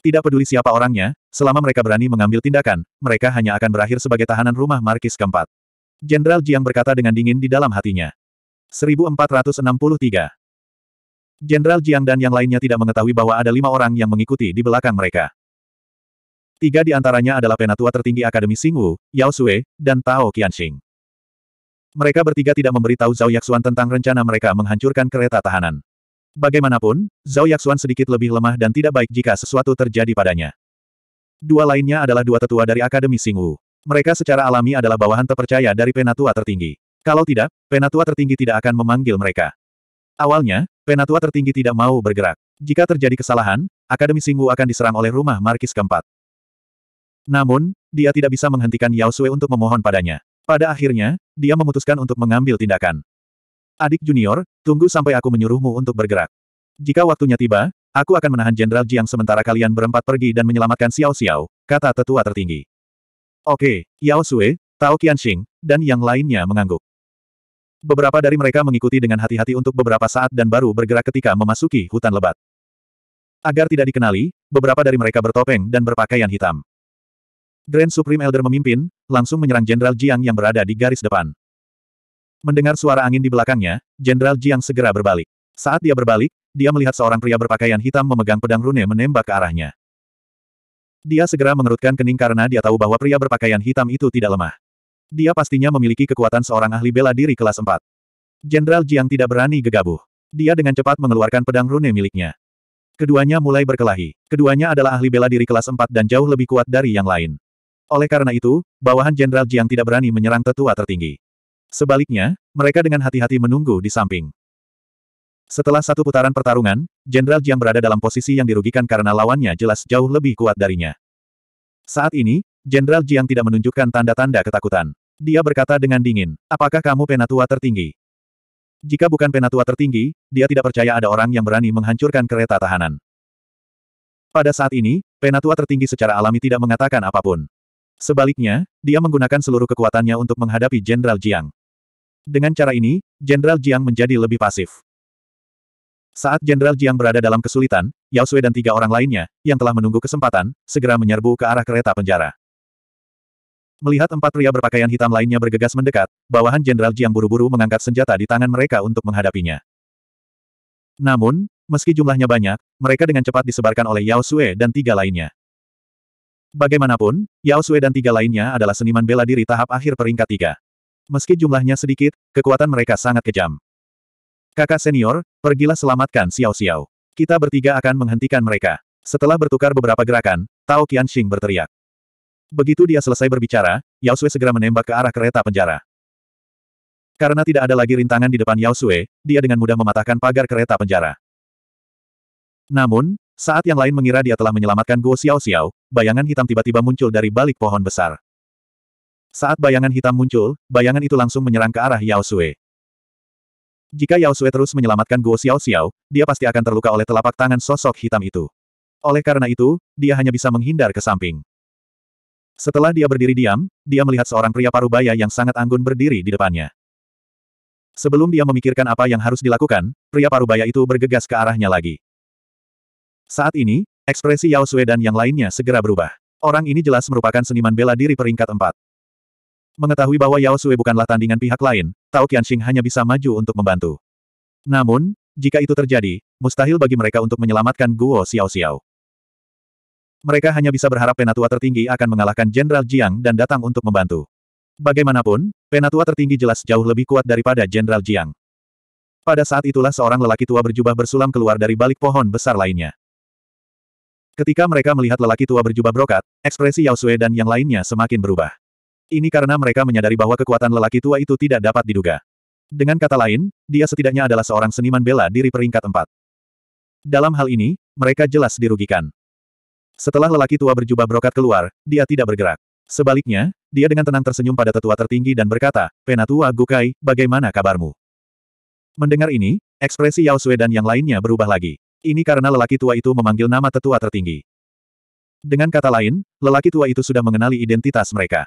Tidak peduli siapa orangnya, selama mereka berani mengambil tindakan, mereka hanya akan berakhir sebagai tahanan rumah Markis keempat. Jenderal Jiang berkata dengan dingin di dalam hatinya. 1463 Jenderal Jiang dan yang lainnya tidak mengetahui bahwa ada lima orang yang mengikuti di belakang mereka. Tiga di antaranya adalah penatua tertinggi Akademi Singwu, Yao Sui, dan Tao Qianxing. Mereka bertiga tidak memberitahu Zhao Yaxuan tentang rencana mereka menghancurkan kereta tahanan. Bagaimanapun, Zhao Yaxuan sedikit lebih lemah dan tidak baik jika sesuatu terjadi padanya. Dua lainnya adalah dua tetua dari Akademi Singwu. Mereka secara alami adalah bawahan terpercaya dari penatua tertinggi. Kalau tidak, penatua tertinggi tidak akan memanggil mereka. Awalnya, penatua tertinggi tidak mau bergerak. Jika terjadi kesalahan, Akademi Singwu akan diserang oleh rumah Markis keempat. Namun, dia tidak bisa menghentikan Yao Sui untuk memohon padanya. Pada akhirnya, dia memutuskan untuk mengambil tindakan. Adik junior, tunggu sampai aku menyuruhmu untuk bergerak. Jika waktunya tiba, aku akan menahan Jenderal Jiang sementara kalian berempat pergi dan menyelamatkan Xiao Xiao, kata tetua tertinggi. Oke, Yao Sui, Tao Qianxing, dan yang lainnya mengangguk. Beberapa dari mereka mengikuti dengan hati-hati untuk beberapa saat dan baru bergerak ketika memasuki hutan lebat. Agar tidak dikenali, beberapa dari mereka bertopeng dan berpakaian hitam. Grand Supreme Elder memimpin, langsung menyerang Jenderal Jiang yang berada di garis depan. Mendengar suara angin di belakangnya, Jenderal Jiang segera berbalik. Saat dia berbalik, dia melihat seorang pria berpakaian hitam memegang pedang rune menembak ke arahnya. Dia segera mengerutkan kening karena dia tahu bahwa pria berpakaian hitam itu tidak lemah. Dia pastinya memiliki kekuatan seorang ahli bela diri kelas 4. Jenderal Jiang tidak berani gegabah. Dia dengan cepat mengeluarkan pedang rune miliknya. Keduanya mulai berkelahi. Keduanya adalah ahli bela diri kelas 4 dan jauh lebih kuat dari yang lain. Oleh karena itu, bawahan Jenderal Jiang tidak berani menyerang tetua tertinggi. Sebaliknya, mereka dengan hati-hati menunggu di samping. Setelah satu putaran pertarungan, Jenderal Jiang berada dalam posisi yang dirugikan karena lawannya jelas jauh lebih kuat darinya. Saat ini, Jenderal Jiang tidak menunjukkan tanda-tanda ketakutan. Dia berkata dengan dingin, apakah kamu penatua tertinggi? Jika bukan penatua tertinggi, dia tidak percaya ada orang yang berani menghancurkan kereta tahanan. Pada saat ini, penatua tertinggi secara alami tidak mengatakan apapun. Sebaliknya, dia menggunakan seluruh kekuatannya untuk menghadapi Jenderal Jiang. Dengan cara ini, Jenderal Jiang menjadi lebih pasif. Saat Jenderal Jiang berada dalam kesulitan, Yao Sui dan tiga orang lainnya, yang telah menunggu kesempatan, segera menyerbu ke arah kereta penjara. Melihat empat pria berpakaian hitam lainnya bergegas mendekat, bawahan Jenderal Jiang buru-buru mengangkat senjata di tangan mereka untuk menghadapinya. Namun, meski jumlahnya banyak, mereka dengan cepat disebarkan oleh Yao Sui dan tiga lainnya. Bagaimanapun, Yao Sui dan tiga lainnya adalah seniman bela diri tahap akhir peringkat tiga. Meski jumlahnya sedikit, kekuatan mereka sangat kejam. Kakak senior, pergilah selamatkan Xiao Xiao. Kita bertiga akan menghentikan mereka. Setelah bertukar beberapa gerakan, Tao Qianxing berteriak. Begitu dia selesai berbicara, Yao Sui segera menembak ke arah kereta penjara. Karena tidak ada lagi rintangan di depan Yao Sui, dia dengan mudah mematahkan pagar kereta penjara. Namun, saat yang lain mengira dia telah menyelamatkan Guo Xiao Xiao, bayangan hitam tiba-tiba muncul dari balik pohon besar. Saat bayangan hitam muncul, bayangan itu langsung menyerang ke arah Yao Sui. Jika Yao Sui terus menyelamatkan Guo Xiao Xiao, dia pasti akan terluka oleh telapak tangan sosok hitam itu. Oleh karena itu, dia hanya bisa menghindar ke samping. Setelah dia berdiri diam, dia melihat seorang pria parubaya yang sangat anggun berdiri di depannya. Sebelum dia memikirkan apa yang harus dilakukan, pria parubaya itu bergegas ke arahnya lagi. Saat ini, ekspresi Yao Sue dan yang lainnya segera berubah. Orang ini jelas merupakan seniman bela diri peringkat empat. Mengetahui bahwa Yao Sue bukanlah tandingan pihak lain, Tao Qianxing hanya bisa maju untuk membantu. Namun, jika itu terjadi, mustahil bagi mereka untuk menyelamatkan Guo Xiao Xiao. Mereka hanya bisa berharap penatua tertinggi akan mengalahkan Jenderal Jiang dan datang untuk membantu. Bagaimanapun, penatua tertinggi jelas jauh lebih kuat daripada Jenderal Jiang. Pada saat itulah seorang lelaki tua berjubah bersulam keluar dari balik pohon besar lainnya. Ketika mereka melihat lelaki tua berjubah brokat, ekspresi Yao Sue dan yang lainnya semakin berubah. Ini karena mereka menyadari bahwa kekuatan lelaki tua itu tidak dapat diduga. Dengan kata lain, dia setidaknya adalah seorang seniman bela diri peringkat empat. Dalam hal ini, mereka jelas dirugikan. Setelah lelaki tua berjubah brokat keluar, dia tidak bergerak. Sebaliknya, dia dengan tenang tersenyum pada tetua tertinggi dan berkata, Penatua Gukai, bagaimana kabarmu? Mendengar ini, ekspresi Yao Sue dan yang lainnya berubah lagi. Ini karena lelaki tua itu memanggil nama tetua tertinggi. Dengan kata lain, lelaki tua itu sudah mengenali identitas mereka.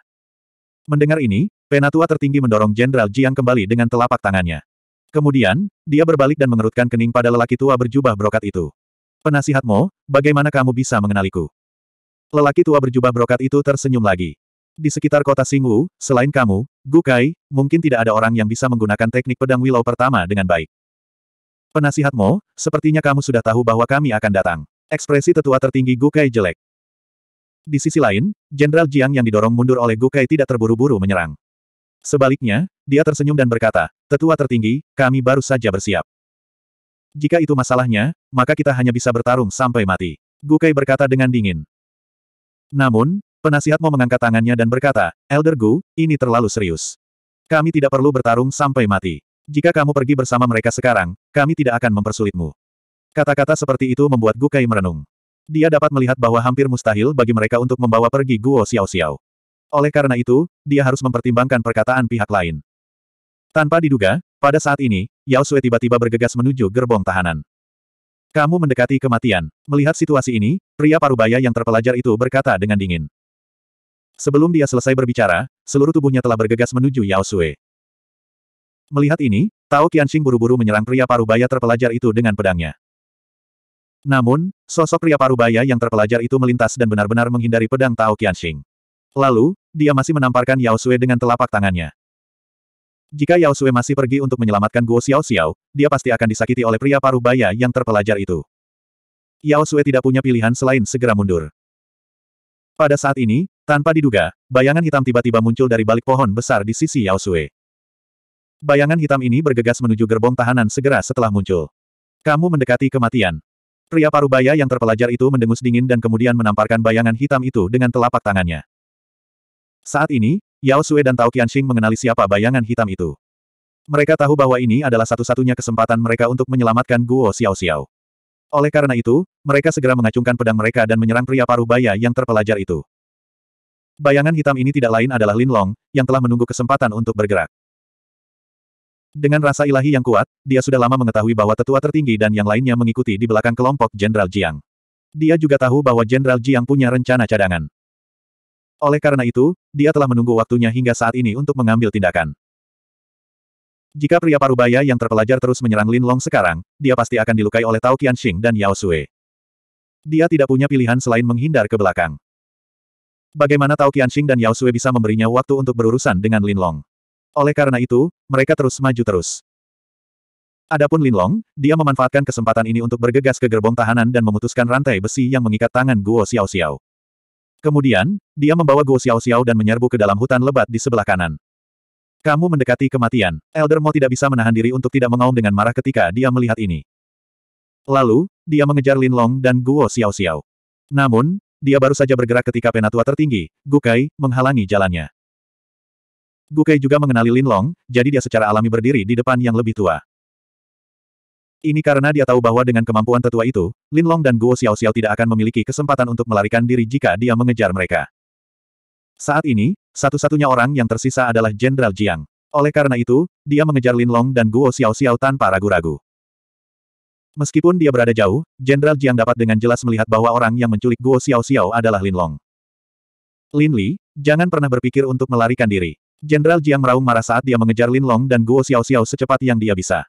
Mendengar ini, penatua tertinggi mendorong Jenderal Jiang kembali dengan telapak tangannya. Kemudian, dia berbalik dan mengerutkan kening pada lelaki tua berjubah brokat itu. Penasihatmu, bagaimana kamu bisa mengenaliku? Lelaki tua berjubah brokat itu tersenyum lagi. Di sekitar kota Singwu, selain kamu, Gukai, mungkin tidak ada orang yang bisa menggunakan teknik pedang Willow pertama dengan baik. Penasihat Mo, sepertinya kamu sudah tahu bahwa kami akan datang. Ekspresi tetua tertinggi Gukai jelek. Di sisi lain, Jenderal Jiang yang didorong mundur oleh Gukai tidak terburu-buru menyerang. Sebaliknya, dia tersenyum dan berkata, Tetua tertinggi, kami baru saja bersiap. Jika itu masalahnya, maka kita hanya bisa bertarung sampai mati. Gukai berkata dengan dingin. Namun, penasihat mau mengangkat tangannya dan berkata, Elder Gu, ini terlalu serius. Kami tidak perlu bertarung sampai mati. Jika kamu pergi bersama mereka sekarang, kami tidak akan mempersulitmu. Kata-kata seperti itu membuat Gu Kai merenung. Dia dapat melihat bahwa hampir mustahil bagi mereka untuk membawa pergi Guo Xiao Xiao. Oleh karena itu, dia harus mempertimbangkan perkataan pihak lain. Tanpa diduga, pada saat ini, Yao Sui tiba-tiba bergegas menuju gerbong tahanan. Kamu mendekati kematian. Melihat situasi ini, pria parubaya yang terpelajar itu berkata dengan dingin. Sebelum dia selesai berbicara, seluruh tubuhnya telah bergegas menuju Yao Sui. Melihat ini, Tao Qianxing buru-buru menyerang pria parubaya terpelajar itu dengan pedangnya. Namun, sosok pria parubaya yang terpelajar itu melintas dan benar-benar menghindari pedang Tao Qianxing. Lalu, dia masih menamparkan Yao Sui dengan telapak tangannya. Jika Yao Sui masih pergi untuk menyelamatkan Guo Xiao Xiao, dia pasti akan disakiti oleh pria parubaya yang terpelajar itu. Yao Sui tidak punya pilihan selain segera mundur. Pada saat ini, tanpa diduga, bayangan hitam tiba-tiba muncul dari balik pohon besar di sisi Yao Sui. Bayangan hitam ini bergegas menuju gerbong tahanan segera setelah muncul. Kamu mendekati kematian. Pria parubaya yang terpelajar itu mendengus dingin dan kemudian menamparkan bayangan hitam itu dengan telapak tangannya. Saat ini, Yao Sue dan Tao Qianxing mengenali siapa bayangan hitam itu. Mereka tahu bahwa ini adalah satu-satunya kesempatan mereka untuk menyelamatkan Guo Xiao Xiao. Oleh karena itu, mereka segera mengacungkan pedang mereka dan menyerang pria parubaya yang terpelajar itu. Bayangan hitam ini tidak lain adalah Lin Long, yang telah menunggu kesempatan untuk bergerak. Dengan rasa ilahi yang kuat, dia sudah lama mengetahui bahwa tetua tertinggi dan yang lainnya mengikuti di belakang kelompok Jenderal Jiang. Dia juga tahu bahwa Jenderal Jiang punya rencana cadangan. Oleh karena itu, dia telah menunggu waktunya hingga saat ini untuk mengambil tindakan. Jika pria parubaya yang terpelajar terus menyerang Lin Long sekarang, dia pasti akan dilukai oleh Tao Qianxing dan Yao Sui. Dia tidak punya pilihan selain menghindar ke belakang. Bagaimana Tao Qianxing dan Yao Sui bisa memberinya waktu untuk berurusan dengan Lin Long? Oleh karena itu, mereka terus maju terus. Adapun Linlong, dia memanfaatkan kesempatan ini untuk bergegas ke gerbong tahanan dan memutuskan rantai besi yang mengikat tangan Guo Xiao Xiao. Kemudian, dia membawa Guo Xiao Xiao dan menyerbu ke dalam hutan lebat di sebelah kanan. Kamu mendekati kematian. Elder Mo tidak bisa menahan diri untuk tidak mengaum dengan marah ketika dia melihat ini. Lalu, dia mengejar Lin Long dan Guo Xiao Xiao. Namun, dia baru saja bergerak ketika penatua tertinggi, Gukai, menghalangi jalannya. Kei juga mengenali Lin Long, jadi dia secara alami berdiri di depan yang lebih tua. Ini karena dia tahu bahwa dengan kemampuan tetua itu, Lin Long dan Guo Xiao Xiao tidak akan memiliki kesempatan untuk melarikan diri jika dia mengejar mereka. Saat ini, satu-satunya orang yang tersisa adalah Jenderal Jiang. Oleh karena itu, dia mengejar Lin Long dan Guo Xiao Xiao tanpa ragu-ragu. Meskipun dia berada jauh, Jenderal Jiang dapat dengan jelas melihat bahwa orang yang menculik Guo Xiao Xiao adalah Lin Long. Lin Li, jangan pernah berpikir untuk melarikan diri. Jenderal Jiang meraung marah saat dia mengejar Lin Long dan Guo Xiao Xiao secepat yang dia bisa.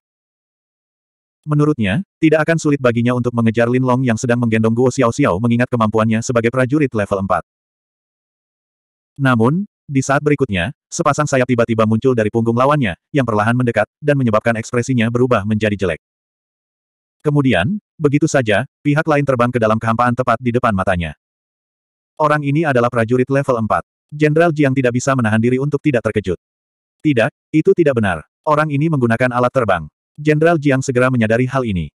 Menurutnya, tidak akan sulit baginya untuk mengejar Lin Long yang sedang menggendong Guo Xiao Xiao mengingat kemampuannya sebagai prajurit level 4. Namun, di saat berikutnya, sepasang sayap tiba-tiba muncul dari punggung lawannya, yang perlahan mendekat, dan menyebabkan ekspresinya berubah menjadi jelek. Kemudian, begitu saja, pihak lain terbang ke dalam kehampaan tepat di depan matanya. Orang ini adalah prajurit level 4. Jenderal Jiang tidak bisa menahan diri untuk tidak terkejut. Tidak, itu tidak benar. Orang ini menggunakan alat terbang. Jenderal Jiang segera menyadari hal ini.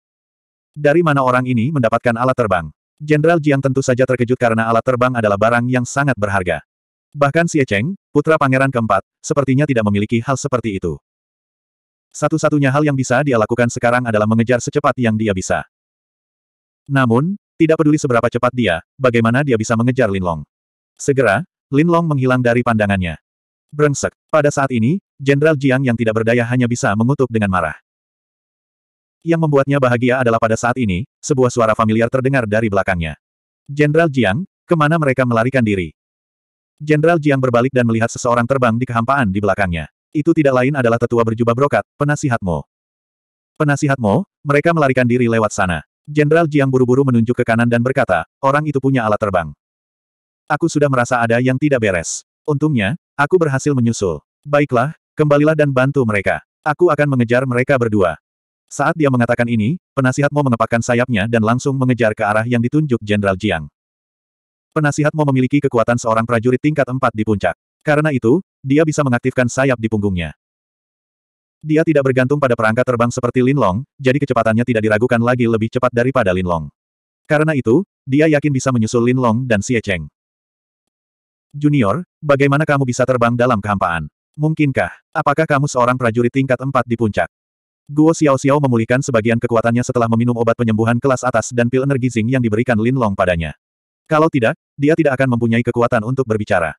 Dari mana orang ini mendapatkan alat terbang? Jenderal Jiang tentu saja terkejut karena alat terbang adalah barang yang sangat berharga. Bahkan Xie Cheng, putra pangeran keempat, sepertinya tidak memiliki hal seperti itu. Satu-satunya hal yang bisa dia lakukan sekarang adalah mengejar secepat yang dia bisa. Namun, tidak peduli seberapa cepat dia, bagaimana dia bisa mengejar Lin Long? Segera, Lin Long menghilang dari pandangannya. Brengsek. Pada saat ini, Jenderal Jiang yang tidak berdaya hanya bisa mengutuk dengan marah. Yang membuatnya bahagia adalah pada saat ini, sebuah suara familiar terdengar dari belakangnya. Jenderal Jiang, kemana mereka melarikan diri? Jenderal Jiang berbalik dan melihat seseorang terbang di kehampaan di belakangnya. Itu tidak lain adalah tetua berjubah brokat, penasihat Mo. Penasihat Mo, mereka melarikan diri lewat sana. Jenderal Jiang buru-buru menunjuk ke kanan dan berkata, orang itu punya alat terbang. Aku sudah merasa ada yang tidak beres. Untungnya, aku berhasil menyusul. Baiklah, kembalilah dan bantu mereka. Aku akan mengejar mereka berdua. Saat dia mengatakan ini, penasihat Mo mengepakkan sayapnya dan langsung mengejar ke arah yang ditunjuk Jenderal Jiang. Penasihat Mo memiliki kekuatan seorang prajurit tingkat 4 di puncak. Karena itu, dia bisa mengaktifkan sayap di punggungnya. Dia tidak bergantung pada perangkat terbang seperti Linlong, jadi kecepatannya tidak diragukan lagi lebih cepat daripada Linlong. Karena itu, dia yakin bisa menyusul Linlong dan Xie Cheng. Junior, bagaimana kamu bisa terbang dalam kehampaan? Mungkinkah? Apakah kamu seorang prajurit tingkat 4 di puncak? Guo Xiao memulihkan sebagian kekuatannya setelah meminum obat penyembuhan kelas atas dan pil energi zing yang diberikan Lin Long padanya. Kalau tidak, dia tidak akan mempunyai kekuatan untuk berbicara.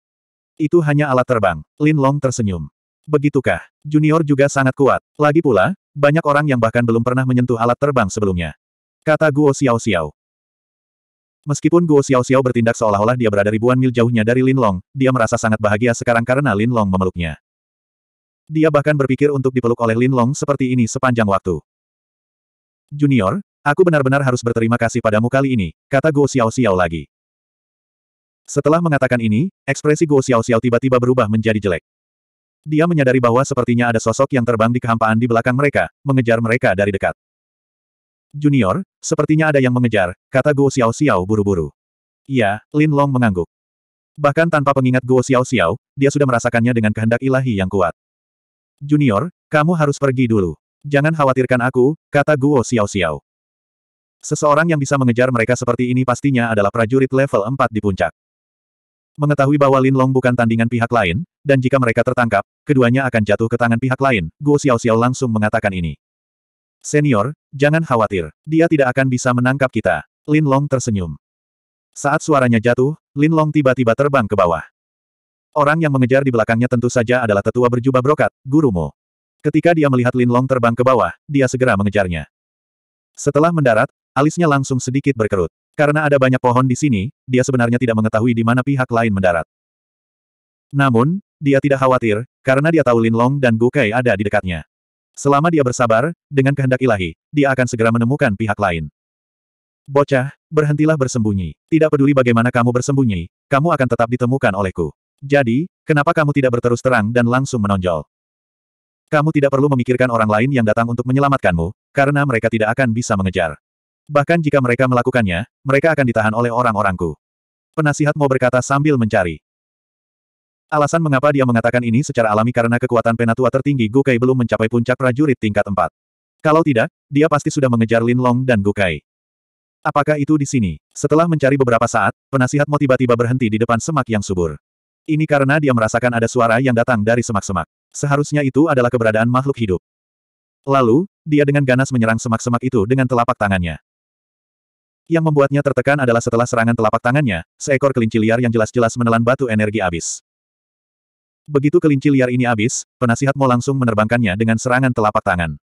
Itu hanya alat terbang. Lin Long tersenyum. Begitukah? Junior juga sangat kuat. Lagi pula, banyak orang yang bahkan belum pernah menyentuh alat terbang sebelumnya. Kata Guo Xiao Xiao. Meskipun Guo Xiao Xiao bertindak seolah-olah dia berada ribuan mil jauhnya dari Lin Long, dia merasa sangat bahagia sekarang karena Lin Long memeluknya. Dia bahkan berpikir untuk dipeluk oleh Lin Long seperti ini sepanjang waktu. Junior, aku benar-benar harus berterima kasih padamu kali ini, kata Guo Xiao Xiao lagi. Setelah mengatakan ini, ekspresi Guo Xiao Xiao tiba-tiba berubah menjadi jelek. Dia menyadari bahwa sepertinya ada sosok yang terbang di kehampaan di belakang mereka, mengejar mereka dari dekat. Junior, sepertinya ada yang mengejar, kata Guo Xiao Xiao buru-buru. Iya, Lin Long mengangguk. Bahkan tanpa pengingat Guo Xiao Xiao, dia sudah merasakannya dengan kehendak ilahi yang kuat. Junior, kamu harus pergi dulu. Jangan khawatirkan aku, kata Guo Xiao Xiao. Seseorang yang bisa mengejar mereka seperti ini pastinya adalah prajurit level 4 di puncak. Mengetahui bahwa Lin Long bukan tandingan pihak lain, dan jika mereka tertangkap, keduanya akan jatuh ke tangan pihak lain, Guo Xiao Xiao langsung mengatakan ini. Senior, jangan khawatir, dia tidak akan bisa menangkap kita. Lin Long tersenyum. Saat suaranya jatuh, Lin Long tiba-tiba terbang ke bawah. Orang yang mengejar di belakangnya tentu saja adalah tetua berjubah brokat, gurumu. Ketika dia melihat Lin Long terbang ke bawah, dia segera mengejarnya. Setelah mendarat, alisnya langsung sedikit berkerut. Karena ada banyak pohon di sini, dia sebenarnya tidak mengetahui di mana pihak lain mendarat. Namun, dia tidak khawatir, karena dia tahu Lin Long dan Gu Kai ada di dekatnya. Selama dia bersabar, dengan kehendak ilahi, dia akan segera menemukan pihak lain. Bocah, berhentilah bersembunyi. Tidak peduli bagaimana kamu bersembunyi, kamu akan tetap ditemukan olehku. Jadi, kenapa kamu tidak berterus terang dan langsung menonjol? Kamu tidak perlu memikirkan orang lain yang datang untuk menyelamatkanmu, karena mereka tidak akan bisa mengejar. Bahkan jika mereka melakukannya, mereka akan ditahan oleh orang-orangku. Penasihat mau berkata sambil mencari. Alasan mengapa dia mengatakan ini secara alami karena kekuatan penatua tertinggi Gukai belum mencapai puncak prajurit tingkat 4. Kalau tidak, dia pasti sudah mengejar Lin Long dan Gukai. Apakah itu di sini? Setelah mencari beberapa saat, penasihat tiba-tiba berhenti di depan semak yang subur. Ini karena dia merasakan ada suara yang datang dari semak-semak. Seharusnya itu adalah keberadaan makhluk hidup. Lalu, dia dengan ganas menyerang semak-semak itu dengan telapak tangannya. Yang membuatnya tertekan adalah setelah serangan telapak tangannya, seekor kelinci liar yang jelas-jelas menelan batu energi abis. Begitu kelinci liar ini habis, penasihat Mo langsung menerbangkannya dengan serangan telapak tangan.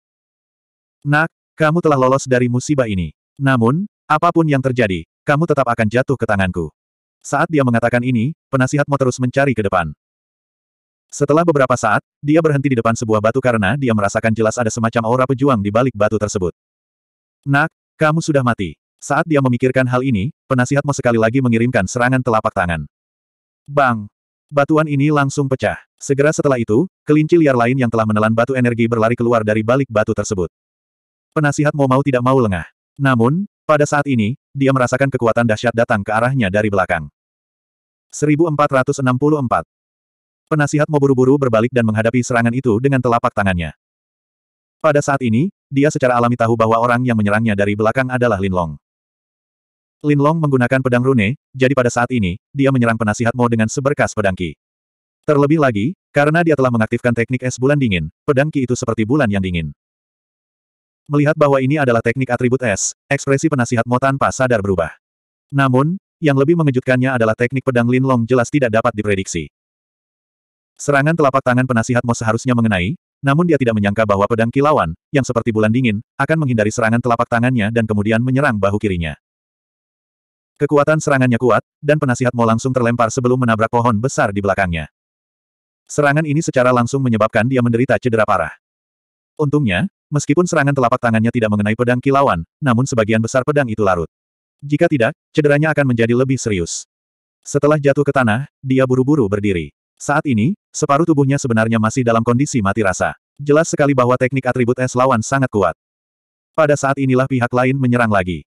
Nak, kamu telah lolos dari musibah ini. Namun, apapun yang terjadi, kamu tetap akan jatuh ke tanganku. Saat dia mengatakan ini, penasihat Mo terus mencari ke depan. Setelah beberapa saat, dia berhenti di depan sebuah batu karena dia merasakan jelas ada semacam aura pejuang di balik batu tersebut. Nak, kamu sudah mati. Saat dia memikirkan hal ini, penasihat Mo sekali lagi mengirimkan serangan telapak tangan. Bang! Batuan ini langsung pecah. Segera setelah itu, kelinci liar lain yang telah menelan batu energi berlari keluar dari balik batu tersebut. Penasihat mau mau tidak mau lengah. Namun, pada saat ini, dia merasakan kekuatan dahsyat datang ke arahnya dari belakang. 1464 Penasihat mau buru-buru berbalik dan menghadapi serangan itu dengan telapak tangannya. Pada saat ini, dia secara alami tahu bahwa orang yang menyerangnya dari belakang adalah Linlong. Lin Long menggunakan pedang rune, jadi pada saat ini, dia menyerang penasihat Mo dengan seberkas pedang Ki. Terlebih lagi, karena dia telah mengaktifkan teknik es bulan dingin, pedang Ki itu seperti bulan yang dingin. Melihat bahwa ini adalah teknik atribut es, ekspresi penasihat Mo tanpa sadar berubah. Namun, yang lebih mengejutkannya adalah teknik pedang Lin Long jelas tidak dapat diprediksi. Serangan telapak tangan penasihat Mo seharusnya mengenai, namun dia tidak menyangka bahwa pedang kilauan yang seperti bulan dingin, akan menghindari serangan telapak tangannya dan kemudian menyerang bahu kirinya. Kekuatan serangannya kuat, dan penasihat penasihatmu langsung terlempar sebelum menabrak pohon besar di belakangnya. Serangan ini secara langsung menyebabkan dia menderita cedera parah. Untungnya, meskipun serangan telapak tangannya tidak mengenai pedang kilauan, namun sebagian besar pedang itu larut. Jika tidak, cederanya akan menjadi lebih serius. Setelah jatuh ke tanah, dia buru-buru berdiri. Saat ini, separuh tubuhnya sebenarnya masih dalam kondisi mati rasa. Jelas sekali bahwa teknik atribut es lawan sangat kuat. Pada saat inilah pihak lain menyerang lagi.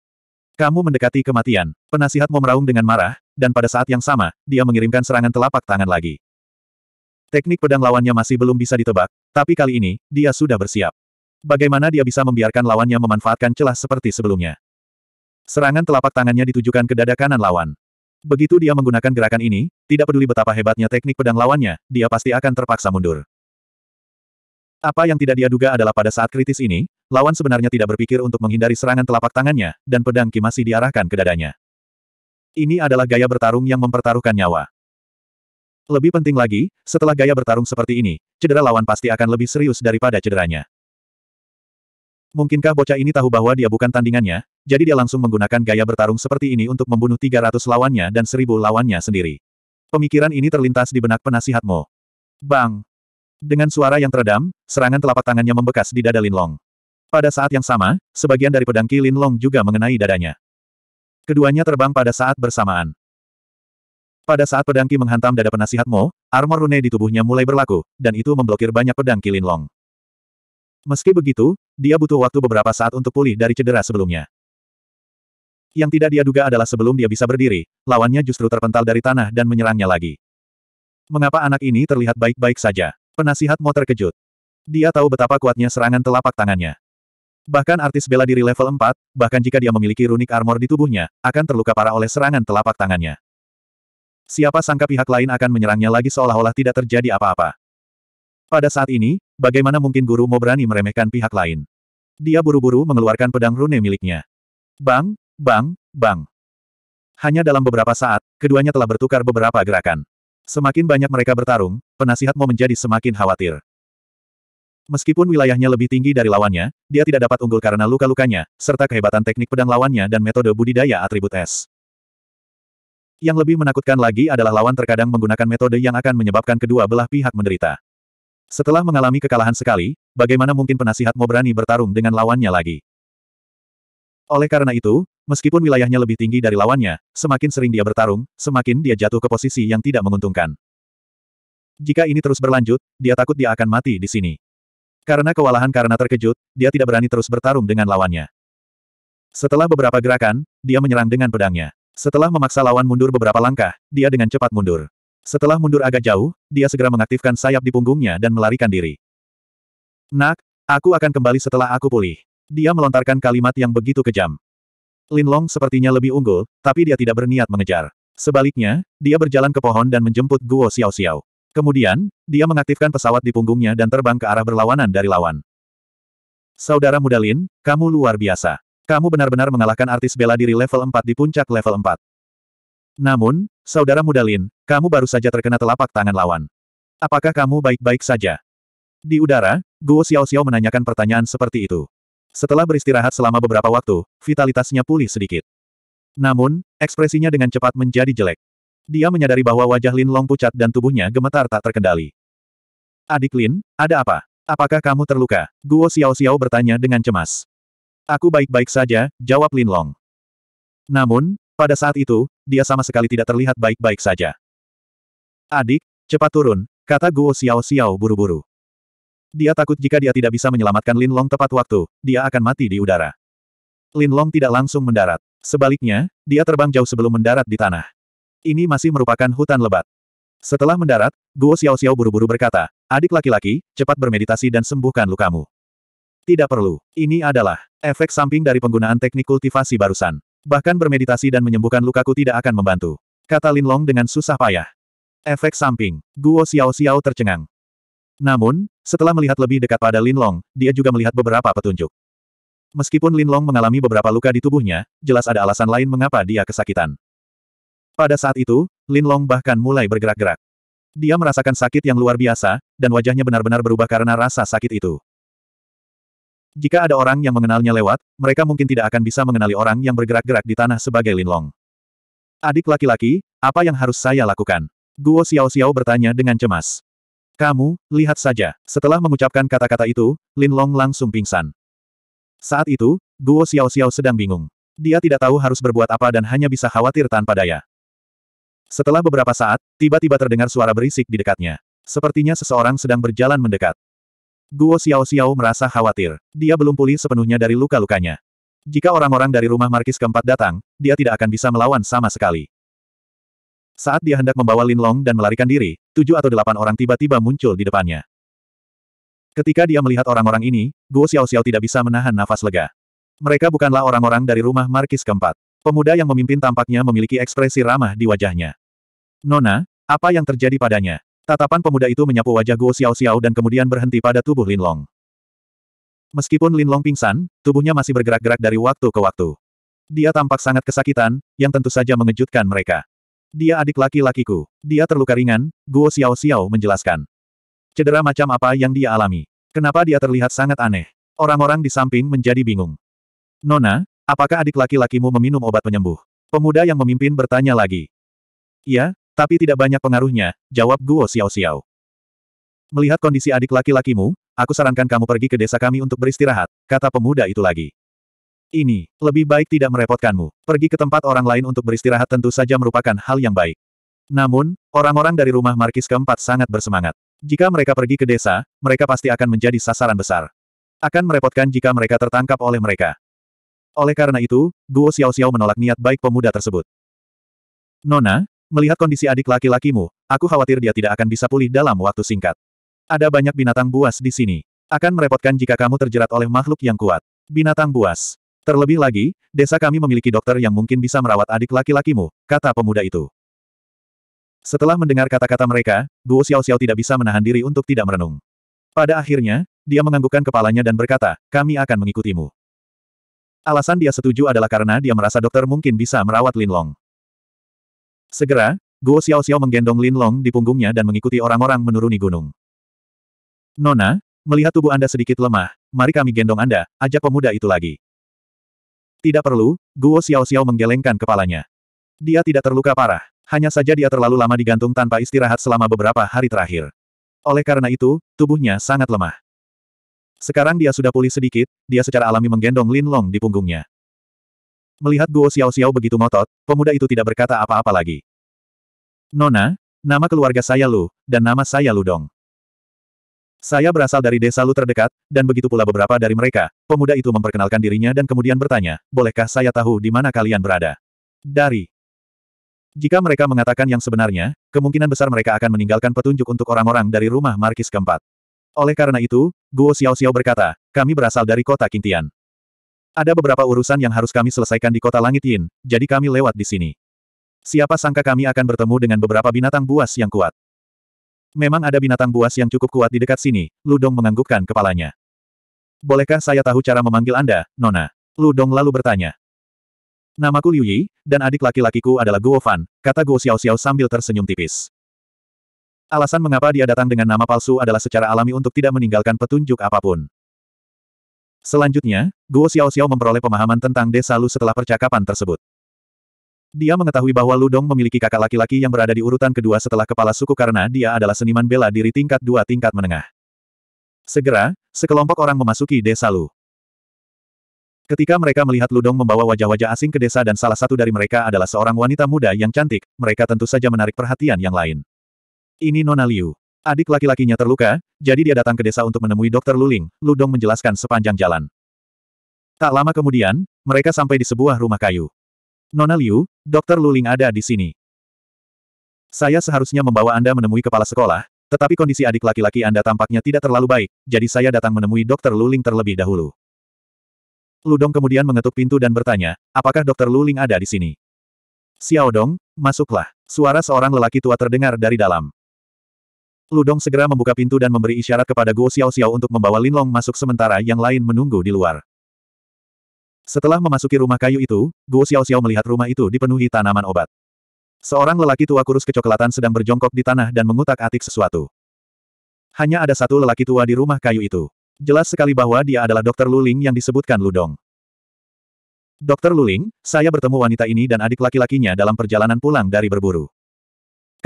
Kamu mendekati kematian. Penasihat memeraung dengan marah, dan pada saat yang sama, dia mengirimkan serangan telapak tangan lagi. Teknik pedang lawannya masih belum bisa ditebak, tapi kali ini, dia sudah bersiap. Bagaimana dia bisa membiarkan lawannya memanfaatkan celah seperti sebelumnya? Serangan telapak tangannya ditujukan ke dada kanan lawan. Begitu dia menggunakan gerakan ini, tidak peduli betapa hebatnya teknik pedang lawannya, dia pasti akan terpaksa mundur. Apa yang tidak dia duga adalah pada saat kritis ini, lawan sebenarnya tidak berpikir untuk menghindari serangan telapak tangannya, dan pedang Ki masih diarahkan ke dadanya. Ini adalah gaya bertarung yang mempertaruhkan nyawa. Lebih penting lagi, setelah gaya bertarung seperti ini, cedera lawan pasti akan lebih serius daripada cederanya. Mungkinkah bocah ini tahu bahwa dia bukan tandingannya, jadi dia langsung menggunakan gaya bertarung seperti ini untuk membunuh 300 lawannya dan 1000 lawannya sendiri. Pemikiran ini terlintas di benak penasihatmu. Bang! Dengan suara yang teredam, serangan telapak tangannya membekas di dada Lin Long. Pada saat yang sama, sebagian dari pedang Lin Long juga mengenai dadanya. Keduanya terbang pada saat bersamaan. Pada saat pedang Ki menghantam dada penasihat Mo, armor rune di tubuhnya mulai berlaku, dan itu memblokir banyak pedang Lin Long. Meski begitu, dia butuh waktu beberapa saat untuk pulih dari cedera sebelumnya. Yang tidak dia duga adalah sebelum dia bisa berdiri, lawannya justru terpental dari tanah dan menyerangnya lagi. Mengapa anak ini terlihat baik-baik saja? Penasihat Mo terkejut. Dia tahu betapa kuatnya serangan telapak tangannya. Bahkan artis bela diri level 4, bahkan jika dia memiliki runik armor di tubuhnya, akan terluka parah oleh serangan telapak tangannya. Siapa sangka pihak lain akan menyerangnya lagi seolah-olah tidak terjadi apa-apa. Pada saat ini, bagaimana mungkin guru mo berani meremehkan pihak lain? Dia buru-buru mengeluarkan pedang rune miliknya. Bang, bang, bang. Hanya dalam beberapa saat, keduanya telah bertukar beberapa gerakan. Semakin banyak mereka bertarung, penasihat penasihatmu menjadi semakin khawatir. Meskipun wilayahnya lebih tinggi dari lawannya, dia tidak dapat unggul karena luka-lukanya, serta kehebatan teknik pedang lawannya dan metode budidaya atribut es. Yang lebih menakutkan lagi adalah lawan terkadang menggunakan metode yang akan menyebabkan kedua belah pihak menderita. Setelah mengalami kekalahan sekali, bagaimana mungkin penasihat penasihatmu berani bertarung dengan lawannya lagi? Oleh karena itu, meskipun wilayahnya lebih tinggi dari lawannya, semakin sering dia bertarung, semakin dia jatuh ke posisi yang tidak menguntungkan. Jika ini terus berlanjut, dia takut dia akan mati di sini. Karena kewalahan karena terkejut, dia tidak berani terus bertarung dengan lawannya. Setelah beberapa gerakan, dia menyerang dengan pedangnya. Setelah memaksa lawan mundur beberapa langkah, dia dengan cepat mundur. Setelah mundur agak jauh, dia segera mengaktifkan sayap di punggungnya dan melarikan diri. Nak, aku akan kembali setelah aku pulih. Dia melontarkan kalimat yang begitu kejam. Lin Long sepertinya lebih unggul, tapi dia tidak berniat mengejar. Sebaliknya, dia berjalan ke pohon dan menjemput Guo Xiao Xiao. Kemudian, dia mengaktifkan pesawat di punggungnya dan terbang ke arah berlawanan dari lawan. Saudara muda Lin, kamu luar biasa. Kamu benar-benar mengalahkan artis bela diri level 4 di puncak level 4. Namun, saudara muda Lin, kamu baru saja terkena telapak tangan lawan. Apakah kamu baik-baik saja? Di udara, Guo Xiao Xiao menanyakan pertanyaan seperti itu. Setelah beristirahat selama beberapa waktu, vitalitasnya pulih sedikit. Namun, ekspresinya dengan cepat menjadi jelek. Dia menyadari bahwa wajah Lin Long pucat dan tubuhnya gemetar tak terkendali. Adik Lin, ada apa? Apakah kamu terluka? Guo Xiao Xiao bertanya dengan cemas. Aku baik-baik saja, jawab Lin Long. Namun, pada saat itu, dia sama sekali tidak terlihat baik-baik saja. Adik, cepat turun, kata Guo Xiao Xiao buru-buru. Dia takut jika dia tidak bisa menyelamatkan Lin Long tepat waktu, dia akan mati di udara. Lin Long tidak langsung mendarat. Sebaliknya, dia terbang jauh sebelum mendarat di tanah. Ini masih merupakan hutan lebat. Setelah mendarat, Guo Xiao Xiao buru-buru berkata, adik laki-laki, cepat bermeditasi dan sembuhkan lukamu. Tidak perlu. Ini adalah efek samping dari penggunaan teknik kultivasi barusan. Bahkan bermeditasi dan menyembuhkan lukaku tidak akan membantu. Kata Lin Long dengan susah payah. Efek samping. Guo Xiao Xiao tercengang. Namun, setelah melihat lebih dekat pada Linlong, dia juga melihat beberapa petunjuk. Meskipun Linlong mengalami beberapa luka di tubuhnya, jelas ada alasan lain mengapa dia kesakitan. Pada saat itu, Linlong bahkan mulai bergerak-gerak. Dia merasakan sakit yang luar biasa, dan wajahnya benar-benar berubah karena rasa sakit itu. Jika ada orang yang mengenalnya lewat, mereka mungkin tidak akan bisa mengenali orang yang bergerak-gerak di tanah sebagai Linlong. Adik laki-laki, apa yang harus saya lakukan? Guo Xiao Xiao bertanya dengan cemas. Kamu, lihat saja. Setelah mengucapkan kata-kata itu, Lin Long langsung pingsan. Saat itu, Guo Xiao Xiao sedang bingung. Dia tidak tahu harus berbuat apa dan hanya bisa khawatir tanpa daya. Setelah beberapa saat, tiba-tiba terdengar suara berisik di dekatnya. Sepertinya seseorang sedang berjalan mendekat. Guo Xiao Xiao merasa khawatir. Dia belum pulih sepenuhnya dari luka-lukanya. Jika orang-orang dari rumah Markis keempat datang, dia tidak akan bisa melawan sama sekali. Saat dia hendak membawa Lin Long dan melarikan diri, tujuh atau delapan orang tiba-tiba muncul di depannya. Ketika dia melihat orang-orang ini, Guo Xiao Xiao tidak bisa menahan nafas lega. Mereka bukanlah orang-orang dari rumah Markis keempat. Pemuda yang memimpin tampaknya memiliki ekspresi ramah di wajahnya. Nona, apa yang terjadi padanya? Tatapan pemuda itu menyapu wajah Guo Xiao Xiao dan kemudian berhenti pada tubuh Lin Long. Meskipun Lin Long pingsan, tubuhnya masih bergerak-gerak dari waktu ke waktu. Dia tampak sangat kesakitan, yang tentu saja mengejutkan mereka. Dia adik laki-lakiku. Dia terluka ringan, Guo Xiao Xiao menjelaskan. Cedera macam apa yang dia alami? Kenapa dia terlihat sangat aneh? Orang-orang di samping menjadi bingung. Nona, apakah adik laki-lakimu meminum obat penyembuh? Pemuda yang memimpin bertanya lagi. Iya, tapi tidak banyak pengaruhnya, jawab Guo Xiao Xiao. Melihat kondisi adik laki-lakimu, aku sarankan kamu pergi ke desa kami untuk beristirahat, kata pemuda itu lagi. Ini, lebih baik tidak merepotkanmu. Pergi ke tempat orang lain untuk beristirahat tentu saja merupakan hal yang baik. Namun, orang-orang dari rumah Markis keempat sangat bersemangat. Jika mereka pergi ke desa, mereka pasti akan menjadi sasaran besar. Akan merepotkan jika mereka tertangkap oleh mereka. Oleh karena itu, Guo Xiao-Xiao menolak niat baik pemuda tersebut. Nona, melihat kondisi adik laki-lakimu, aku khawatir dia tidak akan bisa pulih dalam waktu singkat. Ada banyak binatang buas di sini. Akan merepotkan jika kamu terjerat oleh makhluk yang kuat. Binatang buas. Terlebih lagi, desa kami memiliki dokter yang mungkin bisa merawat adik laki-lakimu, kata pemuda itu. Setelah mendengar kata-kata mereka, Guo Xiao Xiao tidak bisa menahan diri untuk tidak merenung. Pada akhirnya, dia menganggukkan kepalanya dan berkata, kami akan mengikutimu. Alasan dia setuju adalah karena dia merasa dokter mungkin bisa merawat Lin Long. Segera, Guo Xiao Xiao menggendong Lin Long di punggungnya dan mengikuti orang-orang menuruni gunung. Nona, melihat tubuh Anda sedikit lemah, mari kami gendong Anda, ajak pemuda itu lagi. Tidak perlu, Guo Xiao Xiao menggelengkan kepalanya. Dia tidak terluka parah, hanya saja dia terlalu lama digantung tanpa istirahat selama beberapa hari terakhir. Oleh karena itu, tubuhnya sangat lemah. Sekarang dia sudah pulih sedikit, dia secara alami menggendong Lin Long di punggungnya. Melihat Guo Xiao Xiao begitu ngotot, pemuda itu tidak berkata apa-apa lagi. Nona, nama keluarga saya Lu, dan nama saya Lu Dong. Saya berasal dari desa Lu terdekat, dan begitu pula beberapa dari mereka. Pemuda itu memperkenalkan dirinya dan kemudian bertanya, bolehkah saya tahu di mana kalian berada? Dari. Jika mereka mengatakan yang sebenarnya, kemungkinan besar mereka akan meninggalkan petunjuk untuk orang-orang dari rumah Markis keempat. Oleh karena itu, Guo Xiao Xiao berkata, kami berasal dari kota Kintian. Ada beberapa urusan yang harus kami selesaikan di kota Langit Yin, jadi kami lewat di sini. Siapa sangka kami akan bertemu dengan beberapa binatang buas yang kuat. Memang ada binatang buas yang cukup kuat di dekat sini, Ludong menganggukkan kepalanya. Bolehkah saya tahu cara memanggil Anda, Nona? Ludong lalu bertanya. Namaku Liu Yi, dan adik laki-lakiku adalah Guo Fan, kata Guo Xiao Xiao sambil tersenyum tipis. Alasan mengapa dia datang dengan nama palsu adalah secara alami untuk tidak meninggalkan petunjuk apapun. Selanjutnya, Guo Xiao Xiao memperoleh pemahaman tentang desa Lu setelah percakapan tersebut. Dia mengetahui bahwa Ludong memiliki kakak laki-laki yang berada di urutan kedua setelah kepala suku karena dia adalah seniman bela diri tingkat dua tingkat menengah. Segera, sekelompok orang memasuki desa Lu. Ketika mereka melihat Ludong membawa wajah-wajah asing ke desa dan salah satu dari mereka adalah seorang wanita muda yang cantik, mereka tentu saja menarik perhatian yang lain. Ini Nona Liu. Adik laki-lakinya terluka, jadi dia datang ke desa untuk menemui dokter Luling, Ludong menjelaskan sepanjang jalan. Tak lama kemudian, mereka sampai di sebuah rumah kayu. Nona Liu, Dokter Luling ada di sini. Saya seharusnya membawa Anda menemui kepala sekolah, tetapi kondisi adik laki-laki Anda tampaknya tidak terlalu baik, jadi saya datang menemui Dokter Luling terlebih dahulu. Ludong kemudian mengetuk pintu dan bertanya, apakah Dokter Luling ada di sini? Xiaodong, masuklah. Suara seorang lelaki tua terdengar dari dalam. Ludong segera membuka pintu dan memberi isyarat kepada Guo Xiao Xiao untuk membawa Linlong masuk sementara yang lain menunggu di luar. Setelah memasuki rumah kayu itu, Guo Xiaoxiao melihat rumah itu dipenuhi tanaman obat. Seorang lelaki tua kurus kecoklatan sedang berjongkok di tanah dan mengutak-atik sesuatu. Hanya ada satu lelaki tua di rumah kayu itu. Jelas sekali bahwa dia adalah dokter Luling yang disebutkan Ludong. Dokter Luling, saya bertemu wanita ini dan adik laki-lakinya dalam perjalanan pulang dari berburu.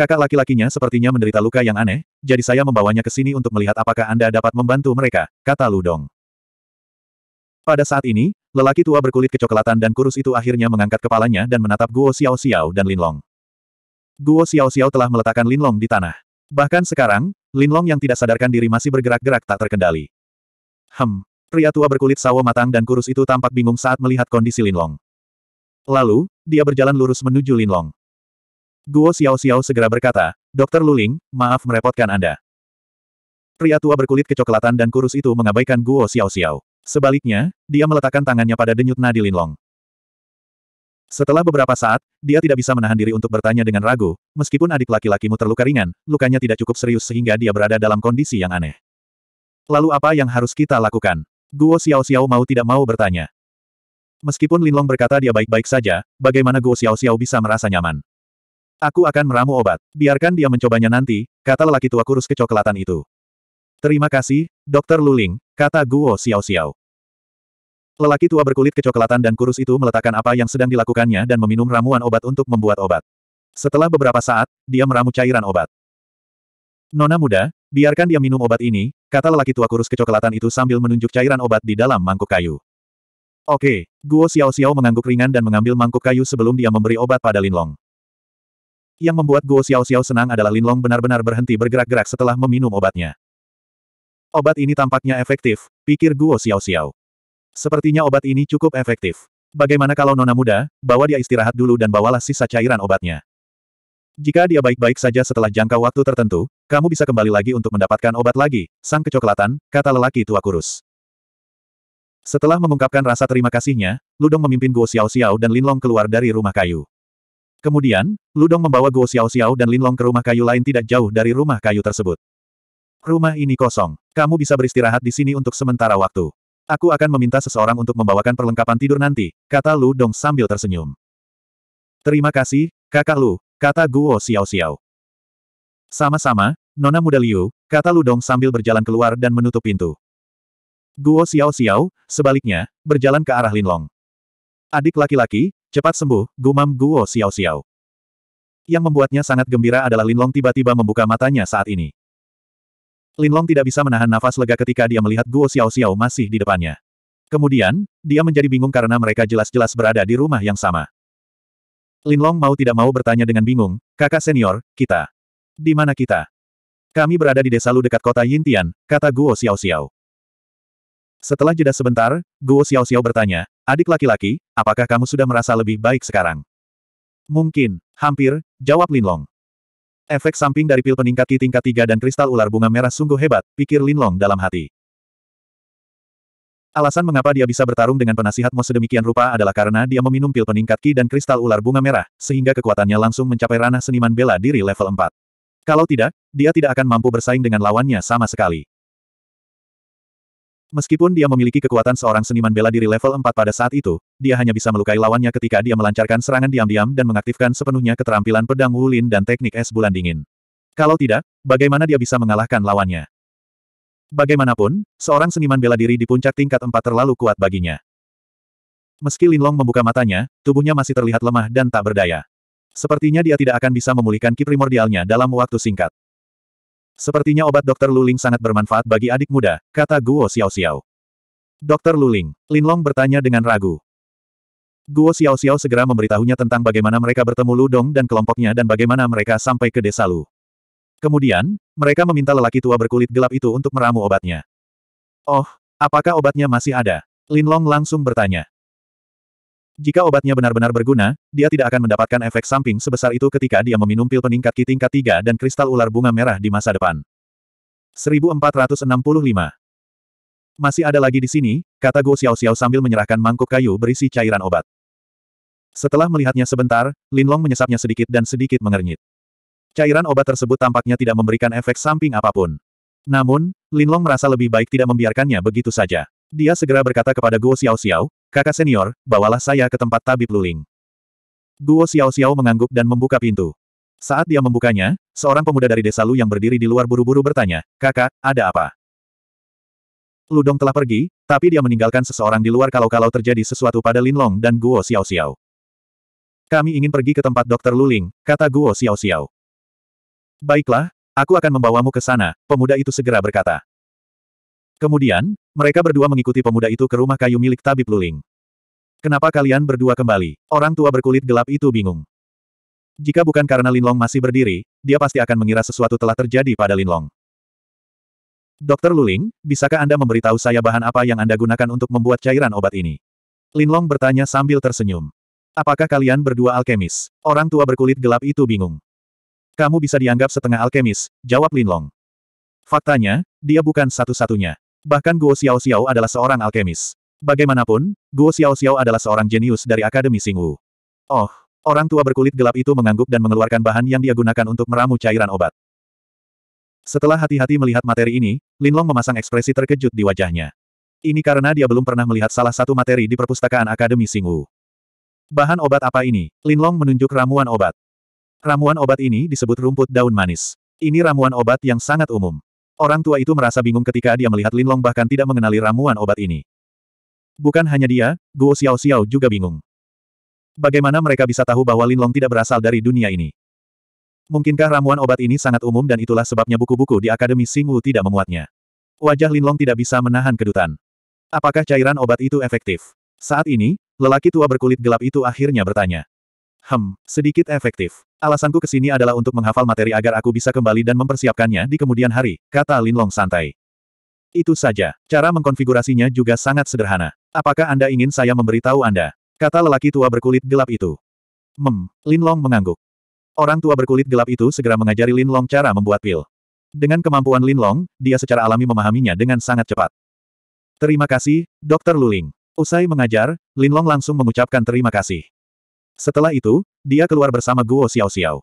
Kakak laki-lakinya sepertinya menderita luka yang aneh, jadi saya membawanya ke sini untuk melihat apakah Anda dapat membantu mereka, kata Ludong. Pada saat ini, Lelaki tua berkulit kecoklatan dan kurus itu akhirnya mengangkat kepalanya dan menatap Guo Xiao Xiao dan Linlong. Guo Xiao Xiao telah meletakkan Linlong di tanah. Bahkan sekarang, Linlong yang tidak sadarkan diri masih bergerak-gerak tak terkendali. Hem, pria tua berkulit sawo matang dan kurus itu tampak bingung saat melihat kondisi Linlong. Lalu, dia berjalan lurus menuju Linlong. Guo Xiao Xiao segera berkata, Dokter Luling, maaf merepotkan Anda. Pria tua berkulit kecoklatan dan kurus itu mengabaikan Guo Xiao Xiao. Sebaliknya, dia meletakkan tangannya pada denyut nadi Linlong. Setelah beberapa saat, dia tidak bisa menahan diri untuk bertanya dengan ragu, meskipun adik laki-lakimu terluka ringan, lukanya tidak cukup serius sehingga dia berada dalam kondisi yang aneh. Lalu apa yang harus kita lakukan? Guo Xiao Xiao mau tidak mau bertanya. Meskipun Linlong berkata dia baik-baik saja, bagaimana Guo Xiao Xiao bisa merasa nyaman? Aku akan meramu obat. Biarkan dia mencobanya nanti, kata lelaki tua kurus kecoklatan itu. Terima kasih, Dokter Luling, kata Guo Xiao Xiao. Lelaki tua berkulit kecoklatan dan kurus itu meletakkan apa yang sedang dilakukannya dan meminum ramuan obat untuk membuat obat. Setelah beberapa saat, dia meramu cairan obat. Nona muda, biarkan dia minum obat ini, kata lelaki tua kurus kecoklatan itu sambil menunjuk cairan obat di dalam mangkuk kayu. Oke, Guo Xiao Xiao mengangguk ringan dan mengambil mangkuk kayu sebelum dia memberi obat pada Linlong. Yang membuat Guo Xiao Xiao senang adalah Linlong benar-benar berhenti bergerak-gerak setelah meminum obatnya. Obat ini tampaknya efektif, pikir Guo Xiao Xiao. Sepertinya obat ini cukup efektif. Bagaimana kalau nona muda, bawa dia istirahat dulu dan bawalah sisa cairan obatnya. Jika dia baik-baik saja setelah jangka waktu tertentu, kamu bisa kembali lagi untuk mendapatkan obat lagi, sang kecoklatan, kata lelaki tua kurus. Setelah mengungkapkan rasa terima kasihnya, Ludong memimpin Guo Xiao Xiao dan Linlong keluar dari rumah kayu. Kemudian, Ludong membawa Guo Xiao Xiao dan Linlong ke rumah kayu lain tidak jauh dari rumah kayu tersebut. Rumah ini kosong. Kamu bisa beristirahat di sini untuk sementara waktu. Aku akan meminta seseorang untuk membawakan perlengkapan tidur nanti, kata Lu Dong sambil tersenyum. Terima kasih, kakak Lu, kata Guo Xiao Xiao. Sama-sama, Nona muda Liu, kata Lu Dong sambil berjalan keluar dan menutup pintu. Guo Xiao Xiao, sebaliknya, berjalan ke arah Linlong. Adik laki-laki, cepat sembuh, gumam Guo Xiao Xiao. Yang membuatnya sangat gembira adalah Linlong tiba-tiba membuka matanya saat ini. Linlong tidak bisa menahan nafas lega ketika dia melihat Guo Xiao Xiao masih di depannya. Kemudian, dia menjadi bingung karena mereka jelas-jelas berada di rumah yang sama. Linlong mau tidak mau bertanya dengan bingung, kakak senior, kita. Di mana kita? Kami berada di desa Lu dekat kota Yintian, kata Guo Xiao Xiao. Setelah jeda sebentar, Guo Xiao Xiao bertanya, adik laki-laki, apakah kamu sudah merasa lebih baik sekarang? Mungkin, hampir, jawab Linlong. Efek samping dari pil peningkat Ki tingkat 3 dan kristal ular bunga merah sungguh hebat, pikir Lin Long dalam hati. Alasan mengapa dia bisa bertarung dengan penasihat Mo sedemikian rupa adalah karena dia meminum pil peningkat Ki dan kristal ular bunga merah, sehingga kekuatannya langsung mencapai ranah seniman bela diri level 4. Kalau tidak, dia tidak akan mampu bersaing dengan lawannya sama sekali. Meskipun dia memiliki kekuatan seorang seniman bela diri level 4 pada saat itu, dia hanya bisa melukai lawannya ketika dia melancarkan serangan diam-diam dan mengaktifkan sepenuhnya keterampilan pedang Wulin dan teknik es bulan dingin. Kalau tidak, bagaimana dia bisa mengalahkan lawannya? Bagaimanapun, seorang seniman bela diri di puncak tingkat 4 terlalu kuat baginya. Meski Lin Long membuka matanya, tubuhnya masih terlihat lemah dan tak berdaya. Sepertinya dia tidak akan bisa memulihkan ki primordialnya dalam waktu singkat. Sepertinya obat Dr. Luling sangat bermanfaat bagi adik muda, kata Guo Xiaoxiao. Dr. Luling, Linlong bertanya dengan ragu. Guo Xiaoxiao segera memberitahunya tentang bagaimana mereka bertemu Lu Dong dan kelompoknya dan bagaimana mereka sampai ke desa Lu. Kemudian, mereka meminta lelaki tua berkulit gelap itu untuk meramu obatnya. Oh, apakah obatnya masih ada? Linlong langsung bertanya. Jika obatnya benar-benar berguna, dia tidak akan mendapatkan efek samping sebesar itu ketika dia meminum pil peningkat Ki tingkat 3 dan kristal ular bunga merah di masa depan. 1465 Masih ada lagi di sini, kata Guo Xiao-Xiao sambil menyerahkan mangkuk kayu berisi cairan obat. Setelah melihatnya sebentar, Lin Long menyesapnya sedikit dan sedikit mengernyit. Cairan obat tersebut tampaknya tidak memberikan efek samping apapun. Namun, Lin Long merasa lebih baik tidak membiarkannya begitu saja. Dia segera berkata kepada Guo Xiao-Xiao, Kakak senior, bawalah saya ke tempat tabib luling. Guo Xiao Xiao mengangguk dan membuka pintu. Saat dia membukanya, seorang pemuda dari desa Lu yang berdiri di luar buru-buru bertanya, Kakak, ada apa? Ludong telah pergi, tapi dia meninggalkan seseorang di luar kalau-kalau terjadi sesuatu pada Lin Long dan Guo Xiao Xiao. Kami ingin pergi ke tempat dokter Luling, kata Guo Xiao Xiao. Baiklah, aku akan membawamu ke sana, pemuda itu segera berkata. Kemudian, mereka berdua mengikuti pemuda itu ke rumah kayu milik tabib Luling. Kenapa kalian berdua kembali? Orang tua berkulit gelap itu bingung. Jika bukan karena Linlong masih berdiri, dia pasti akan mengira sesuatu telah terjadi pada Linlong. Dokter Luling, bisakah Anda memberitahu saya bahan apa yang Anda gunakan untuk membuat cairan obat ini? Linlong bertanya sambil tersenyum. Apakah kalian berdua alkemis? Orang tua berkulit gelap itu bingung. Kamu bisa dianggap setengah alkemis, jawab Linlong. Faktanya, dia bukan satu-satunya. Bahkan Guo Xiao Xiao adalah seorang alkemis. Bagaimanapun, Guo Xiao Xiao adalah seorang jenius dari Akademi Wu. Oh, orang tua berkulit gelap itu mengangguk dan mengeluarkan bahan yang dia gunakan untuk meramu cairan obat. Setelah hati-hati melihat materi ini, Lin Long memasang ekspresi terkejut di wajahnya. Ini karena dia belum pernah melihat salah satu materi di perpustakaan Akademi Wu. Bahan obat apa ini? Lin Long menunjuk ramuan obat. Ramuan obat ini disebut rumput daun manis. Ini ramuan obat yang sangat umum. Orang tua itu merasa bingung ketika dia melihat Lin Long bahkan tidak mengenali ramuan obat ini. Bukan hanya dia, Guo Xiao Xiao juga bingung. Bagaimana mereka bisa tahu bahwa Lin Long tidak berasal dari dunia ini? Mungkinkah ramuan obat ini sangat umum dan itulah sebabnya buku-buku di Akademi Singwu tidak memuatnya? Wajah Lin Long tidak bisa menahan kedutan. Apakah cairan obat itu efektif? Saat ini, lelaki tua berkulit gelap itu akhirnya bertanya. Hem, sedikit efektif. Alasanku ke sini adalah untuk menghafal materi agar aku bisa kembali dan mempersiapkannya di kemudian hari, kata Lin Long santai. Itu saja. Cara mengkonfigurasinya juga sangat sederhana. Apakah Anda ingin saya memberitahu Anda? Kata lelaki tua berkulit gelap itu. Mem, Long mengangguk. Orang tua berkulit gelap itu segera mengajari Lin Long cara membuat pil. Dengan kemampuan Lin Long, dia secara alami memahaminya dengan sangat cepat. Terima kasih, Dr. Luling. Usai mengajar, Lin Long langsung mengucapkan terima kasih. Setelah itu, dia keluar bersama Guo Xiao Xiao.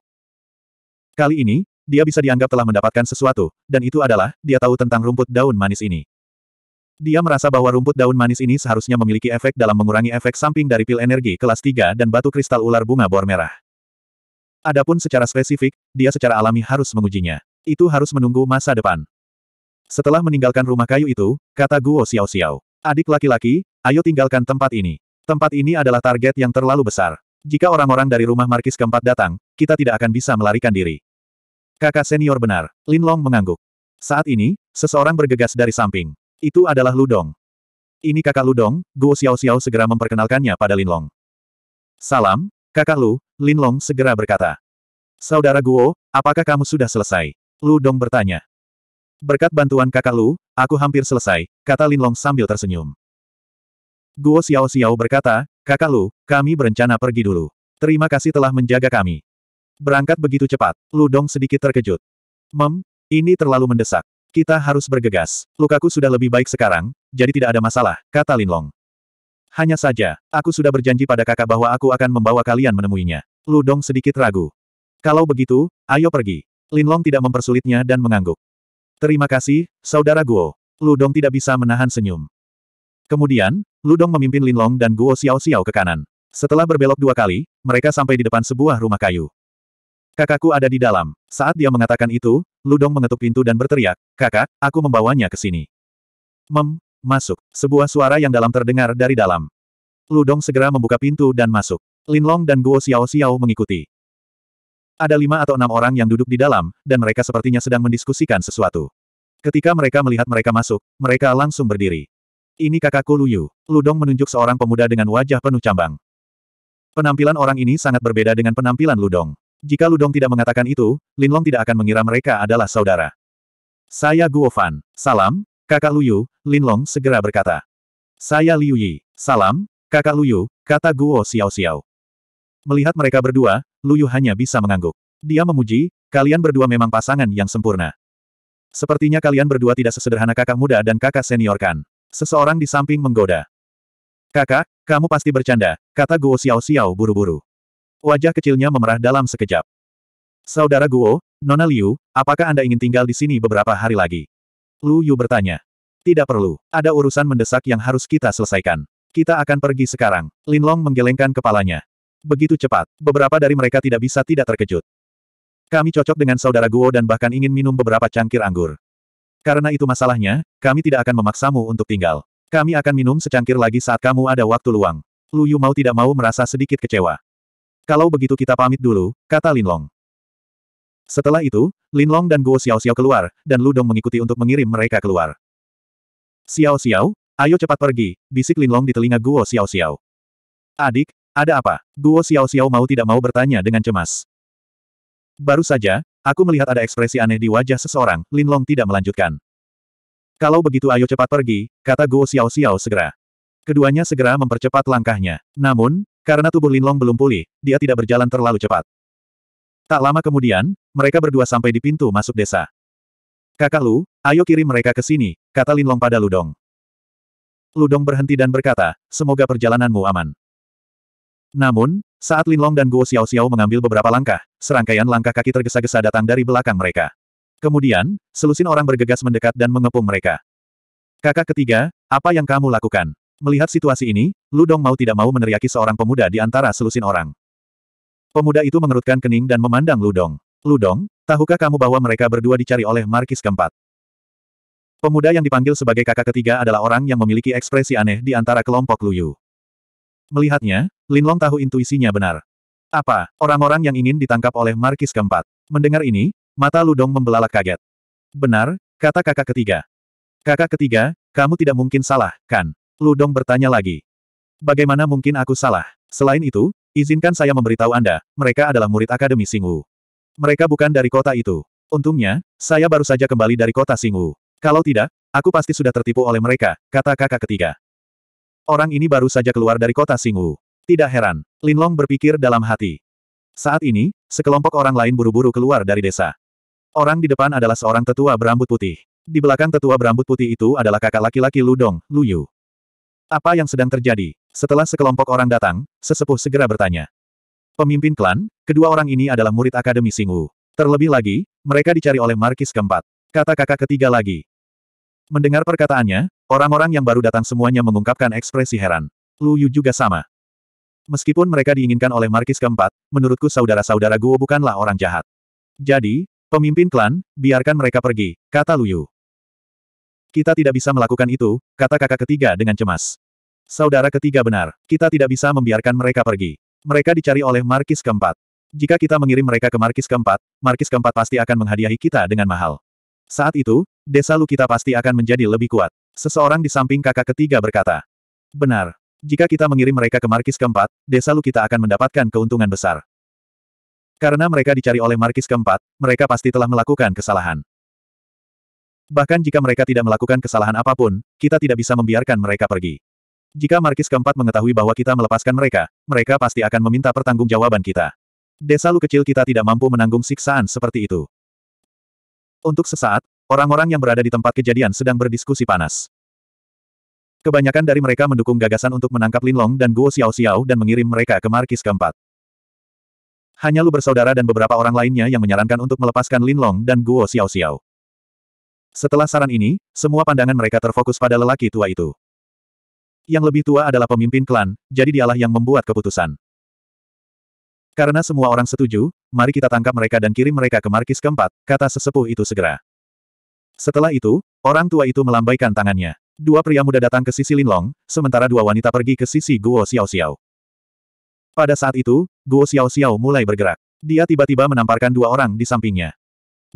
Kali ini, dia bisa dianggap telah mendapatkan sesuatu, dan itu adalah, dia tahu tentang rumput daun manis ini. Dia merasa bahwa rumput daun manis ini seharusnya memiliki efek dalam mengurangi efek samping dari pil energi kelas 3 dan batu kristal ular bunga bor merah. Adapun secara spesifik, dia secara alami harus mengujinya. Itu harus menunggu masa depan. Setelah meninggalkan rumah kayu itu, kata Guo Xiao Xiao. Adik laki-laki, ayo tinggalkan tempat ini. Tempat ini adalah target yang terlalu besar. Jika orang-orang dari rumah Markis keempat datang, kita tidak akan bisa melarikan diri. Kakak senior benar, Lin Long mengangguk. Saat ini, seseorang bergegas dari samping. Itu adalah Ludong. Ini kakak Ludong, Guo Xiao Xiao segera memperkenalkannya pada Lin Long. Salam, kakak Lu, Lin Long segera berkata. Saudara Guo, apakah kamu sudah selesai? Ludong bertanya. Berkat bantuan kakak Lu, aku hampir selesai, kata Lin Long sambil tersenyum. Guo Xiao Xiao berkata, kakak Lu, kami berencana pergi dulu. Terima kasih telah menjaga kami. Berangkat begitu cepat, Lu Dong sedikit terkejut. Mem, ini terlalu mendesak. Kita harus bergegas. Lukaku sudah lebih baik sekarang, jadi tidak ada masalah, kata Lin Long. Hanya saja, aku sudah berjanji pada kakak bahwa aku akan membawa kalian menemuinya. Lu Dong sedikit ragu. Kalau begitu, ayo pergi. Lin Long tidak mempersulitnya dan mengangguk. Terima kasih, Saudara Guo. Lu Dong tidak bisa menahan senyum. Kemudian, Ludong memimpin Linlong dan Guo Xiao Xiao ke kanan. Setelah berbelok dua kali, mereka sampai di depan sebuah rumah kayu. Kakakku ada di dalam. Saat dia mengatakan itu, Ludong mengetuk pintu dan berteriak, Kakak, aku membawanya ke sini. Mem, masuk. Sebuah suara yang dalam terdengar dari dalam. Ludong segera membuka pintu dan masuk. Linlong dan Guo Xiao Xiao mengikuti. Ada lima atau enam orang yang duduk di dalam, dan mereka sepertinya sedang mendiskusikan sesuatu. Ketika mereka melihat mereka masuk, mereka langsung berdiri. Ini kakakku Luyu. Ludong menunjuk seorang pemuda dengan wajah penuh cambang. Penampilan orang ini sangat berbeda dengan penampilan Ludong. Jika Ludong tidak mengatakan itu, Linlong tidak akan mengira mereka adalah saudara. Saya Guofan. Salam, kakak Luyu, Linlong segera berkata. Saya Liu Yi. Salam, kakak Luyu, kata Guo Xiao Xiao. Melihat mereka berdua, Luyu hanya bisa mengangguk. Dia memuji, kalian berdua memang pasangan yang sempurna. Sepertinya kalian berdua tidak sesederhana kakak muda dan kakak senior kan. Seseorang di samping menggoda. Kakak, kamu pasti bercanda, kata Guo Xiao Xiao buru-buru. Wajah kecilnya memerah dalam sekejap. Saudara Guo, Nona Liu, apakah Anda ingin tinggal di sini beberapa hari lagi? Lu Yu bertanya. Tidak perlu, ada urusan mendesak yang harus kita selesaikan. Kita akan pergi sekarang. Lin Long menggelengkan kepalanya. Begitu cepat, beberapa dari mereka tidak bisa tidak terkejut. Kami cocok dengan saudara Guo dan bahkan ingin minum beberapa cangkir anggur. Karena itu masalahnya, kami tidak akan memaksamu untuk tinggal. Kami akan minum secangkir lagi saat kamu ada waktu luang. Lu Yu mau tidak mau merasa sedikit kecewa. Kalau begitu kita pamit dulu, kata Linlong. Setelah itu, Linlong dan Guo Xiao Xiao keluar, dan Lu Dong mengikuti untuk mengirim mereka keluar. Xiao Xiao, ayo cepat pergi, bisik Linlong di telinga Guo Xiao Xiao. Adik, ada apa? Guo Xiao Xiao mau tidak mau bertanya dengan cemas. Baru saja, Aku melihat ada ekspresi aneh di wajah seseorang, Lin Long tidak melanjutkan. Kalau begitu ayo cepat pergi, kata Guo Xiao Xiao segera. Keduanya segera mempercepat langkahnya. Namun, karena tubuh Lin Long belum pulih, dia tidak berjalan terlalu cepat. Tak lama kemudian, mereka berdua sampai di pintu masuk desa. Kakak Lu, ayo kirim mereka ke sini, kata Linlong pada Ludong. Ludong berhenti dan berkata, semoga perjalananmu aman. Namun, saat Linlong dan Guo Xiao Xiao mengambil beberapa langkah, serangkaian langkah kaki tergesa-gesa datang dari belakang mereka. Kemudian, selusin orang bergegas mendekat dan mengepung mereka. Kakak ketiga, apa yang kamu lakukan? Melihat situasi ini, Ludong mau tidak mau meneriaki seorang pemuda di antara selusin orang. Pemuda itu mengerutkan kening dan memandang Ludong. Ludong, tahukah kamu bahwa mereka berdua dicari oleh Markis keempat? Pemuda yang dipanggil sebagai kakak ketiga adalah orang yang memiliki ekspresi aneh di antara kelompok Luyu. Melihatnya, Linlong tahu intuisinya benar. Apa, orang-orang yang ingin ditangkap oleh Markis keempat? Mendengar ini, mata Ludong membelalak kaget. Benar, kata kakak ketiga. Kakak ketiga, kamu tidak mungkin salah, kan? Ludong bertanya lagi. Bagaimana mungkin aku salah? Selain itu, izinkan saya memberitahu Anda, mereka adalah murid Akademi Singu. Mereka bukan dari kota itu. Untungnya, saya baru saja kembali dari kota Singu. Kalau tidak, aku pasti sudah tertipu oleh mereka, kata kakak ketiga. Orang ini baru saja keluar dari kota Singwu. Tidak heran, Linlong berpikir dalam hati. Saat ini, sekelompok orang lain buru-buru keluar dari desa. Orang di depan adalah seorang tetua berambut putih. Di belakang tetua berambut putih itu adalah kakak laki-laki Ludong, Yu. Apa yang sedang terjadi? Setelah sekelompok orang datang, sesepuh segera bertanya. Pemimpin klan, kedua orang ini adalah murid Akademi Singwu. Terlebih lagi, mereka dicari oleh Markis keempat. Kata kakak ketiga lagi. Mendengar perkataannya, Orang-orang yang baru datang semuanya mengungkapkan ekspresi heran. Lu Yu juga sama. Meskipun mereka diinginkan oleh Markis keempat, menurutku saudara-saudara Guo bukanlah orang jahat. Jadi, pemimpin klan, biarkan mereka pergi, kata Lu Yu. Kita tidak bisa melakukan itu, kata kakak ketiga dengan cemas. Saudara ketiga benar, kita tidak bisa membiarkan mereka pergi. Mereka dicari oleh Markis keempat. Jika kita mengirim mereka ke Markis keempat, Markis keempat pasti akan menghadiahi kita dengan mahal. Saat itu, desa Lu kita pasti akan menjadi lebih kuat. Seseorang di samping kakak ketiga berkata. Benar. Jika kita mengirim mereka ke markis keempat, desa Lu kita akan mendapatkan keuntungan besar. Karena mereka dicari oleh markis keempat, mereka pasti telah melakukan kesalahan. Bahkan jika mereka tidak melakukan kesalahan apapun, kita tidak bisa membiarkan mereka pergi. Jika markis keempat mengetahui bahwa kita melepaskan mereka, mereka pasti akan meminta pertanggungjawaban kita. Desa Lu kecil kita tidak mampu menanggung siksaan seperti itu. Untuk sesaat, Orang-orang yang berada di tempat kejadian sedang berdiskusi panas. Kebanyakan dari mereka mendukung gagasan untuk menangkap Linlong dan Guo Xiao Xiao dan mengirim mereka ke markis keempat. Hanya Lu bersaudara dan beberapa orang lainnya yang menyarankan untuk melepaskan Linlong dan Guo Xiao Xiao. Setelah saran ini, semua pandangan mereka terfokus pada lelaki tua itu. Yang lebih tua adalah pemimpin klan, jadi dialah yang membuat keputusan. Karena semua orang setuju, mari kita tangkap mereka dan kirim mereka ke markis keempat, kata sesepuh itu segera. Setelah itu, orang tua itu melambaikan tangannya. Dua pria muda datang ke sisi Linlong, sementara dua wanita pergi ke sisi Guo Xiao Xiao. Pada saat itu, Guo Xiao Xiao mulai bergerak. Dia tiba-tiba menamparkan dua orang di sampingnya.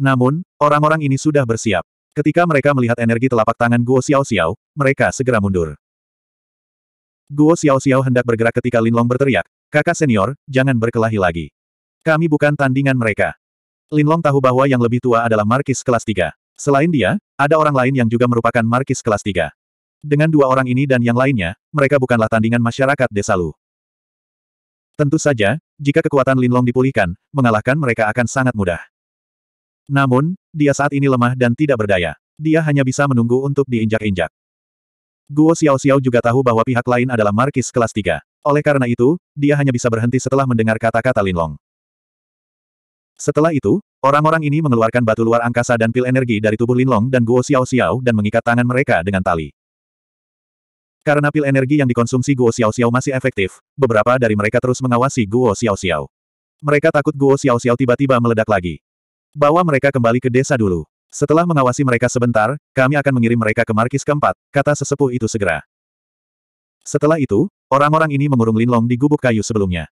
Namun, orang-orang ini sudah bersiap. Ketika mereka melihat energi telapak tangan Guo Xiao Xiao, mereka segera mundur. Guo Xiao Xiao hendak bergerak ketika Linlong berteriak, kakak senior, jangan berkelahi lagi. Kami bukan tandingan mereka. Linlong tahu bahwa yang lebih tua adalah markis kelas 3. Selain dia, ada orang lain yang juga merupakan markis kelas 3. Dengan dua orang ini dan yang lainnya, mereka bukanlah tandingan masyarakat desa Lu. Tentu saja, jika kekuatan Linlong dipulihkan, mengalahkan mereka akan sangat mudah. Namun, dia saat ini lemah dan tidak berdaya. Dia hanya bisa menunggu untuk diinjak-injak. Guo Xiao-Xiao juga tahu bahwa pihak lain adalah markis kelas 3. Oleh karena itu, dia hanya bisa berhenti setelah mendengar kata-kata Linlong. Setelah itu, Orang-orang ini mengeluarkan batu luar angkasa dan pil energi dari tubuh Linlong dan Guo Xiao Xiao dan mengikat tangan mereka dengan tali. Karena pil energi yang dikonsumsi Guo Xiao Xiao masih efektif, beberapa dari mereka terus mengawasi Guo Xiao Xiao. Mereka takut Guo Xiao Xiao tiba-tiba meledak lagi. Bawa mereka kembali ke desa dulu. Setelah mengawasi mereka sebentar, kami akan mengirim mereka ke markis keempat, kata sesepuh itu segera. Setelah itu, orang-orang ini mengurung Linlong di gubuk kayu sebelumnya.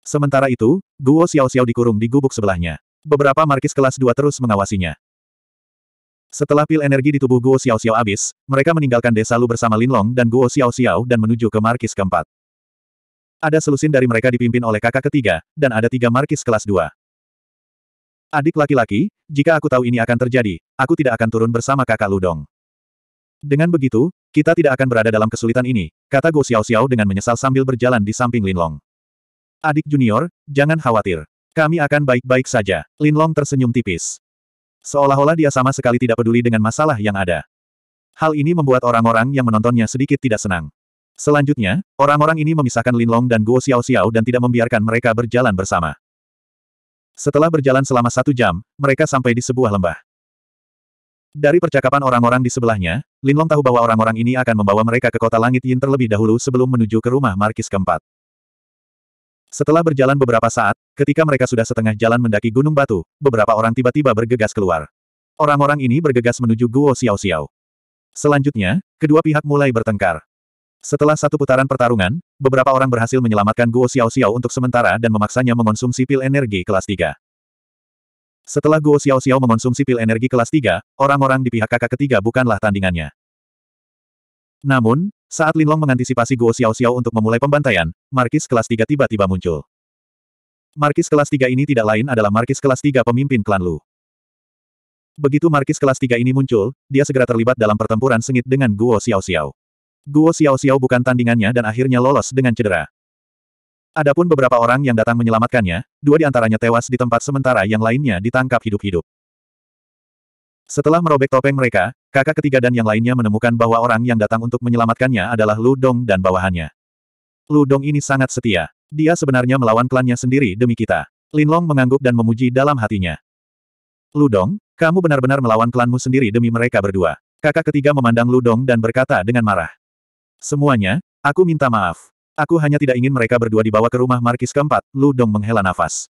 Sementara itu, Guo Xiao Xiao dikurung di gubuk sebelahnya. Beberapa markis kelas 2 terus mengawasinya. Setelah pil energi di tubuh Guo Xiao Xiao habis, mereka meninggalkan desa Lu bersama Linlong dan Guo Xiao Xiao dan menuju ke markis keempat. Ada selusin dari mereka dipimpin oleh kakak ketiga, dan ada tiga markis kelas 2. Adik laki-laki, jika aku tahu ini akan terjadi, aku tidak akan turun bersama kakak Ludong. Dengan begitu, kita tidak akan berada dalam kesulitan ini, kata Guo Xiao Xiao dengan menyesal sambil berjalan di samping Linlong. Adik junior, jangan khawatir. Kami akan baik-baik saja. Linlong tersenyum tipis. Seolah-olah dia sama sekali tidak peduli dengan masalah yang ada. Hal ini membuat orang-orang yang menontonnya sedikit tidak senang. Selanjutnya, orang-orang ini memisahkan Linlong dan Guo Xiao Xiao dan tidak membiarkan mereka berjalan bersama. Setelah berjalan selama satu jam, mereka sampai di sebuah lembah. Dari percakapan orang-orang di sebelahnya, Linlong tahu bahwa orang-orang ini akan membawa mereka ke kota langit Yin terlebih dahulu sebelum menuju ke rumah Markis keempat. Setelah berjalan beberapa saat, ketika mereka sudah setengah jalan mendaki gunung batu, beberapa orang tiba-tiba bergegas keluar. Orang-orang ini bergegas menuju Guo Xiao Xiao. Selanjutnya, kedua pihak mulai bertengkar. Setelah satu putaran pertarungan, beberapa orang berhasil menyelamatkan Guo Xiao Xiao untuk sementara dan memaksanya mengonsumsi pil energi kelas 3. Setelah Guo Xiao Xiao mengonsumsi pil energi kelas 3, orang-orang di pihak kakak ketiga bukanlah tandingannya. Namun, saat Linlong mengantisipasi Guo Xiao Xiao untuk memulai pembantaian, Markis kelas 3 tiba-tiba muncul. Markis kelas 3 ini tidak lain adalah Markis kelas 3 pemimpin klan Lu. Begitu Markis kelas 3 ini muncul, dia segera terlibat dalam pertempuran sengit dengan Guo Xiao Xiao. Guo Xiao Xiao bukan tandingannya dan akhirnya lolos dengan cedera. Adapun beberapa orang yang datang menyelamatkannya, dua di antaranya tewas di tempat sementara yang lainnya ditangkap hidup-hidup. Setelah merobek topeng mereka, kakak ketiga dan yang lainnya menemukan bahwa orang yang datang untuk menyelamatkannya adalah Lu Dong dan bawahannya. Lu Dong ini sangat setia. Dia sebenarnya melawan klannya sendiri demi kita. Lin Long mengangguk dan memuji dalam hatinya. Lu Dong, kamu benar-benar melawan klanmu sendiri demi mereka berdua. Kakak ketiga memandang Lu Dong dan berkata dengan marah. Semuanya, aku minta maaf. Aku hanya tidak ingin mereka berdua dibawa ke rumah Markis keempat, Lu Dong menghela nafas.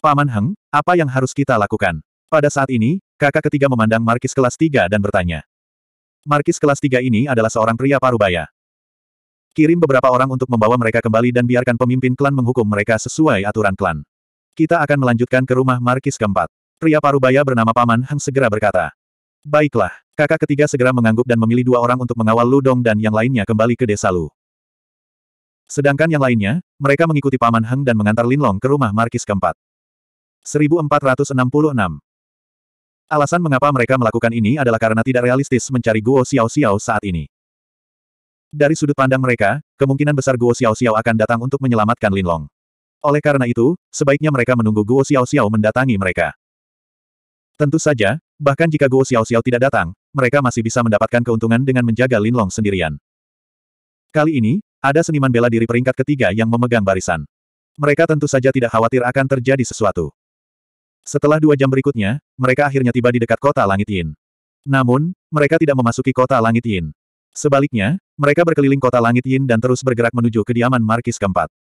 Paman Heng, apa yang harus kita lakukan? Pada saat ini, kakak ketiga memandang Markis kelas tiga dan bertanya. Markis kelas tiga ini adalah seorang pria parubaya. Kirim beberapa orang untuk membawa mereka kembali dan biarkan pemimpin klan menghukum mereka sesuai aturan klan. Kita akan melanjutkan ke rumah Markis keempat. Pria parubaya bernama Paman Heng segera berkata. Baiklah, kakak ketiga segera mengangguk dan memilih dua orang untuk mengawal Ludong dan yang lainnya kembali ke desa Lu. Sedangkan yang lainnya, mereka mengikuti Paman Heng dan mengantar Linlong ke rumah Markis keempat. 1466 Alasan mengapa mereka melakukan ini adalah karena tidak realistis mencari Guo Xiao Xiao saat ini. Dari sudut pandang mereka, kemungkinan besar Guo Xiao Xiao akan datang untuk menyelamatkan Lin Long. Oleh karena itu, sebaiknya mereka menunggu Guo Xiao Xiao mendatangi mereka. Tentu saja, bahkan jika Guo Xiao Xiao tidak datang, mereka masih bisa mendapatkan keuntungan dengan menjaga Lin Long sendirian. Kali ini, ada seniman bela diri peringkat ketiga yang memegang barisan. Mereka tentu saja tidak khawatir akan terjadi sesuatu. Setelah dua jam berikutnya, mereka akhirnya tiba di dekat kota Langit Yin. Namun, mereka tidak memasuki kota Langit Yin. Sebaliknya, mereka berkeliling kota Langit Yin dan terus bergerak menuju kediaman Markis keempat.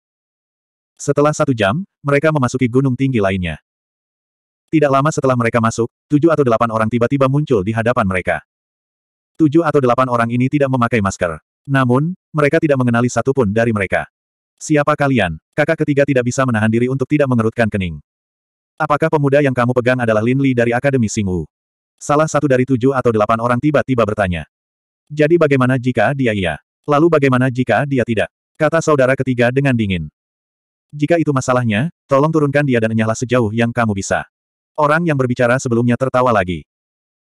Setelah satu jam, mereka memasuki gunung tinggi lainnya. Tidak lama setelah mereka masuk, tujuh atau delapan orang tiba-tiba muncul di hadapan mereka. Tujuh atau delapan orang ini tidak memakai masker. Namun, mereka tidak mengenali satupun dari mereka. Siapa kalian? Kakak ketiga tidak bisa menahan diri untuk tidak mengerutkan kening. Apakah pemuda yang kamu pegang adalah Lin Li dari Akademi Singwu? Salah satu dari tujuh atau delapan orang tiba-tiba bertanya. Jadi bagaimana jika dia iya? Lalu bagaimana jika dia tidak? Kata saudara ketiga dengan dingin. Jika itu masalahnya, tolong turunkan dia dan enyahlah sejauh yang kamu bisa. Orang yang berbicara sebelumnya tertawa lagi.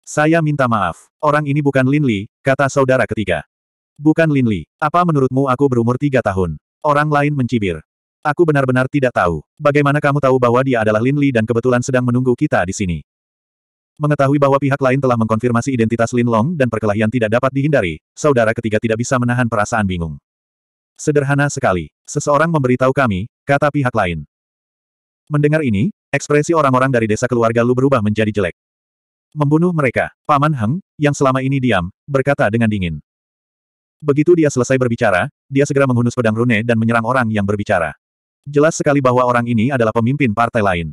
Saya minta maaf, orang ini bukan Lin Li, kata saudara ketiga. Bukan Lin Li, apa menurutmu aku berumur tiga tahun? Orang lain mencibir. Aku benar-benar tidak tahu. Bagaimana kamu tahu bahwa dia adalah Lin Li dan kebetulan sedang menunggu kita di sini? Mengetahui bahwa pihak lain telah mengkonfirmasi identitas Lin Long dan perkelahian tidak dapat dihindari, saudara ketiga tidak bisa menahan perasaan bingung. Sederhana sekali. Seseorang memberitahu kami, kata pihak lain. Mendengar ini, ekspresi orang-orang dari desa keluarga Lu berubah menjadi jelek. Membunuh mereka, Paman Heng, yang selama ini diam, berkata dengan dingin. Begitu dia selesai berbicara, dia segera menghunus pedang rune dan menyerang orang yang berbicara. Jelas sekali bahwa orang ini adalah pemimpin partai lain.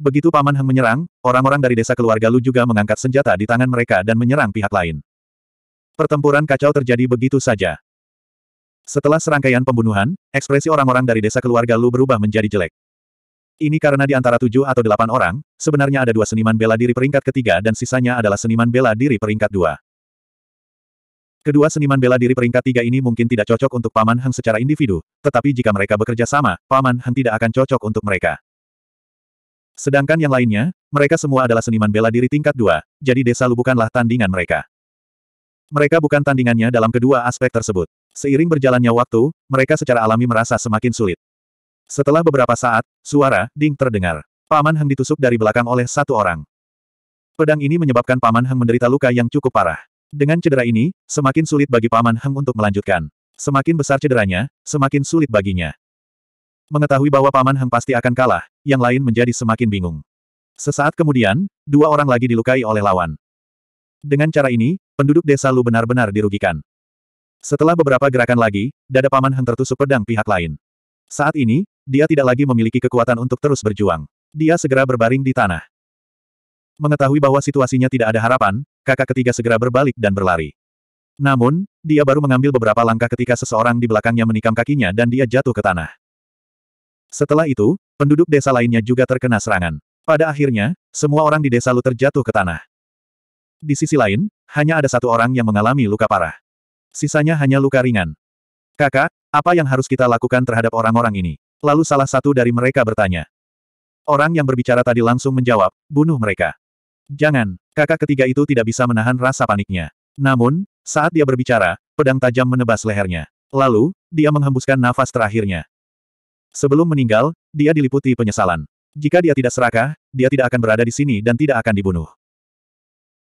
Begitu Paman Heng menyerang, orang-orang dari desa keluarga Lu juga mengangkat senjata di tangan mereka dan menyerang pihak lain. Pertempuran kacau terjadi begitu saja. Setelah serangkaian pembunuhan, ekspresi orang-orang dari desa keluarga Lu berubah menjadi jelek. Ini karena di antara tujuh atau delapan orang, sebenarnya ada dua seniman bela diri peringkat ketiga dan sisanya adalah seniman bela diri peringkat dua. Kedua seniman bela diri peringkat tiga ini mungkin tidak cocok untuk Paman Heng secara individu, tetapi jika mereka bekerja sama, Paman Heng tidak akan cocok untuk mereka. Sedangkan yang lainnya, mereka semua adalah seniman bela diri tingkat dua, jadi desa Lu bukanlah tandingan mereka. Mereka bukan tandingannya dalam kedua aspek tersebut. Seiring berjalannya waktu, mereka secara alami merasa semakin sulit. Setelah beberapa saat, suara ding terdengar. Paman Heng ditusuk dari belakang oleh satu orang. Pedang ini menyebabkan Paman Heng menderita luka yang cukup parah. Dengan cedera ini, semakin sulit bagi Paman Heng untuk melanjutkan. Semakin besar cederanya, semakin sulit baginya. Mengetahui bahwa Paman Heng pasti akan kalah, yang lain menjadi semakin bingung. Sesaat kemudian, dua orang lagi dilukai oleh lawan. Dengan cara ini, penduduk desa Lu benar-benar dirugikan. Setelah beberapa gerakan lagi, dada Paman Heng tertusuk pedang pihak lain. Saat ini, dia tidak lagi memiliki kekuatan untuk terus berjuang. Dia segera berbaring di tanah. Mengetahui bahwa situasinya tidak ada harapan, kakak ketiga segera berbalik dan berlari. Namun, dia baru mengambil beberapa langkah ketika seseorang di belakangnya menikam kakinya dan dia jatuh ke tanah. Setelah itu, penduduk desa lainnya juga terkena serangan. Pada akhirnya, semua orang di desa Lu terjatuh ke tanah. Di sisi lain, hanya ada satu orang yang mengalami luka parah. Sisanya hanya luka ringan. Kakak, apa yang harus kita lakukan terhadap orang-orang ini? Lalu salah satu dari mereka bertanya. Orang yang berbicara tadi langsung menjawab, bunuh mereka. Jangan. Kakak ketiga itu tidak bisa menahan rasa paniknya. Namun, saat dia berbicara, pedang tajam menebas lehernya. Lalu, dia menghembuskan nafas terakhirnya. Sebelum meninggal, dia diliputi penyesalan. Jika dia tidak serakah, dia tidak akan berada di sini dan tidak akan dibunuh.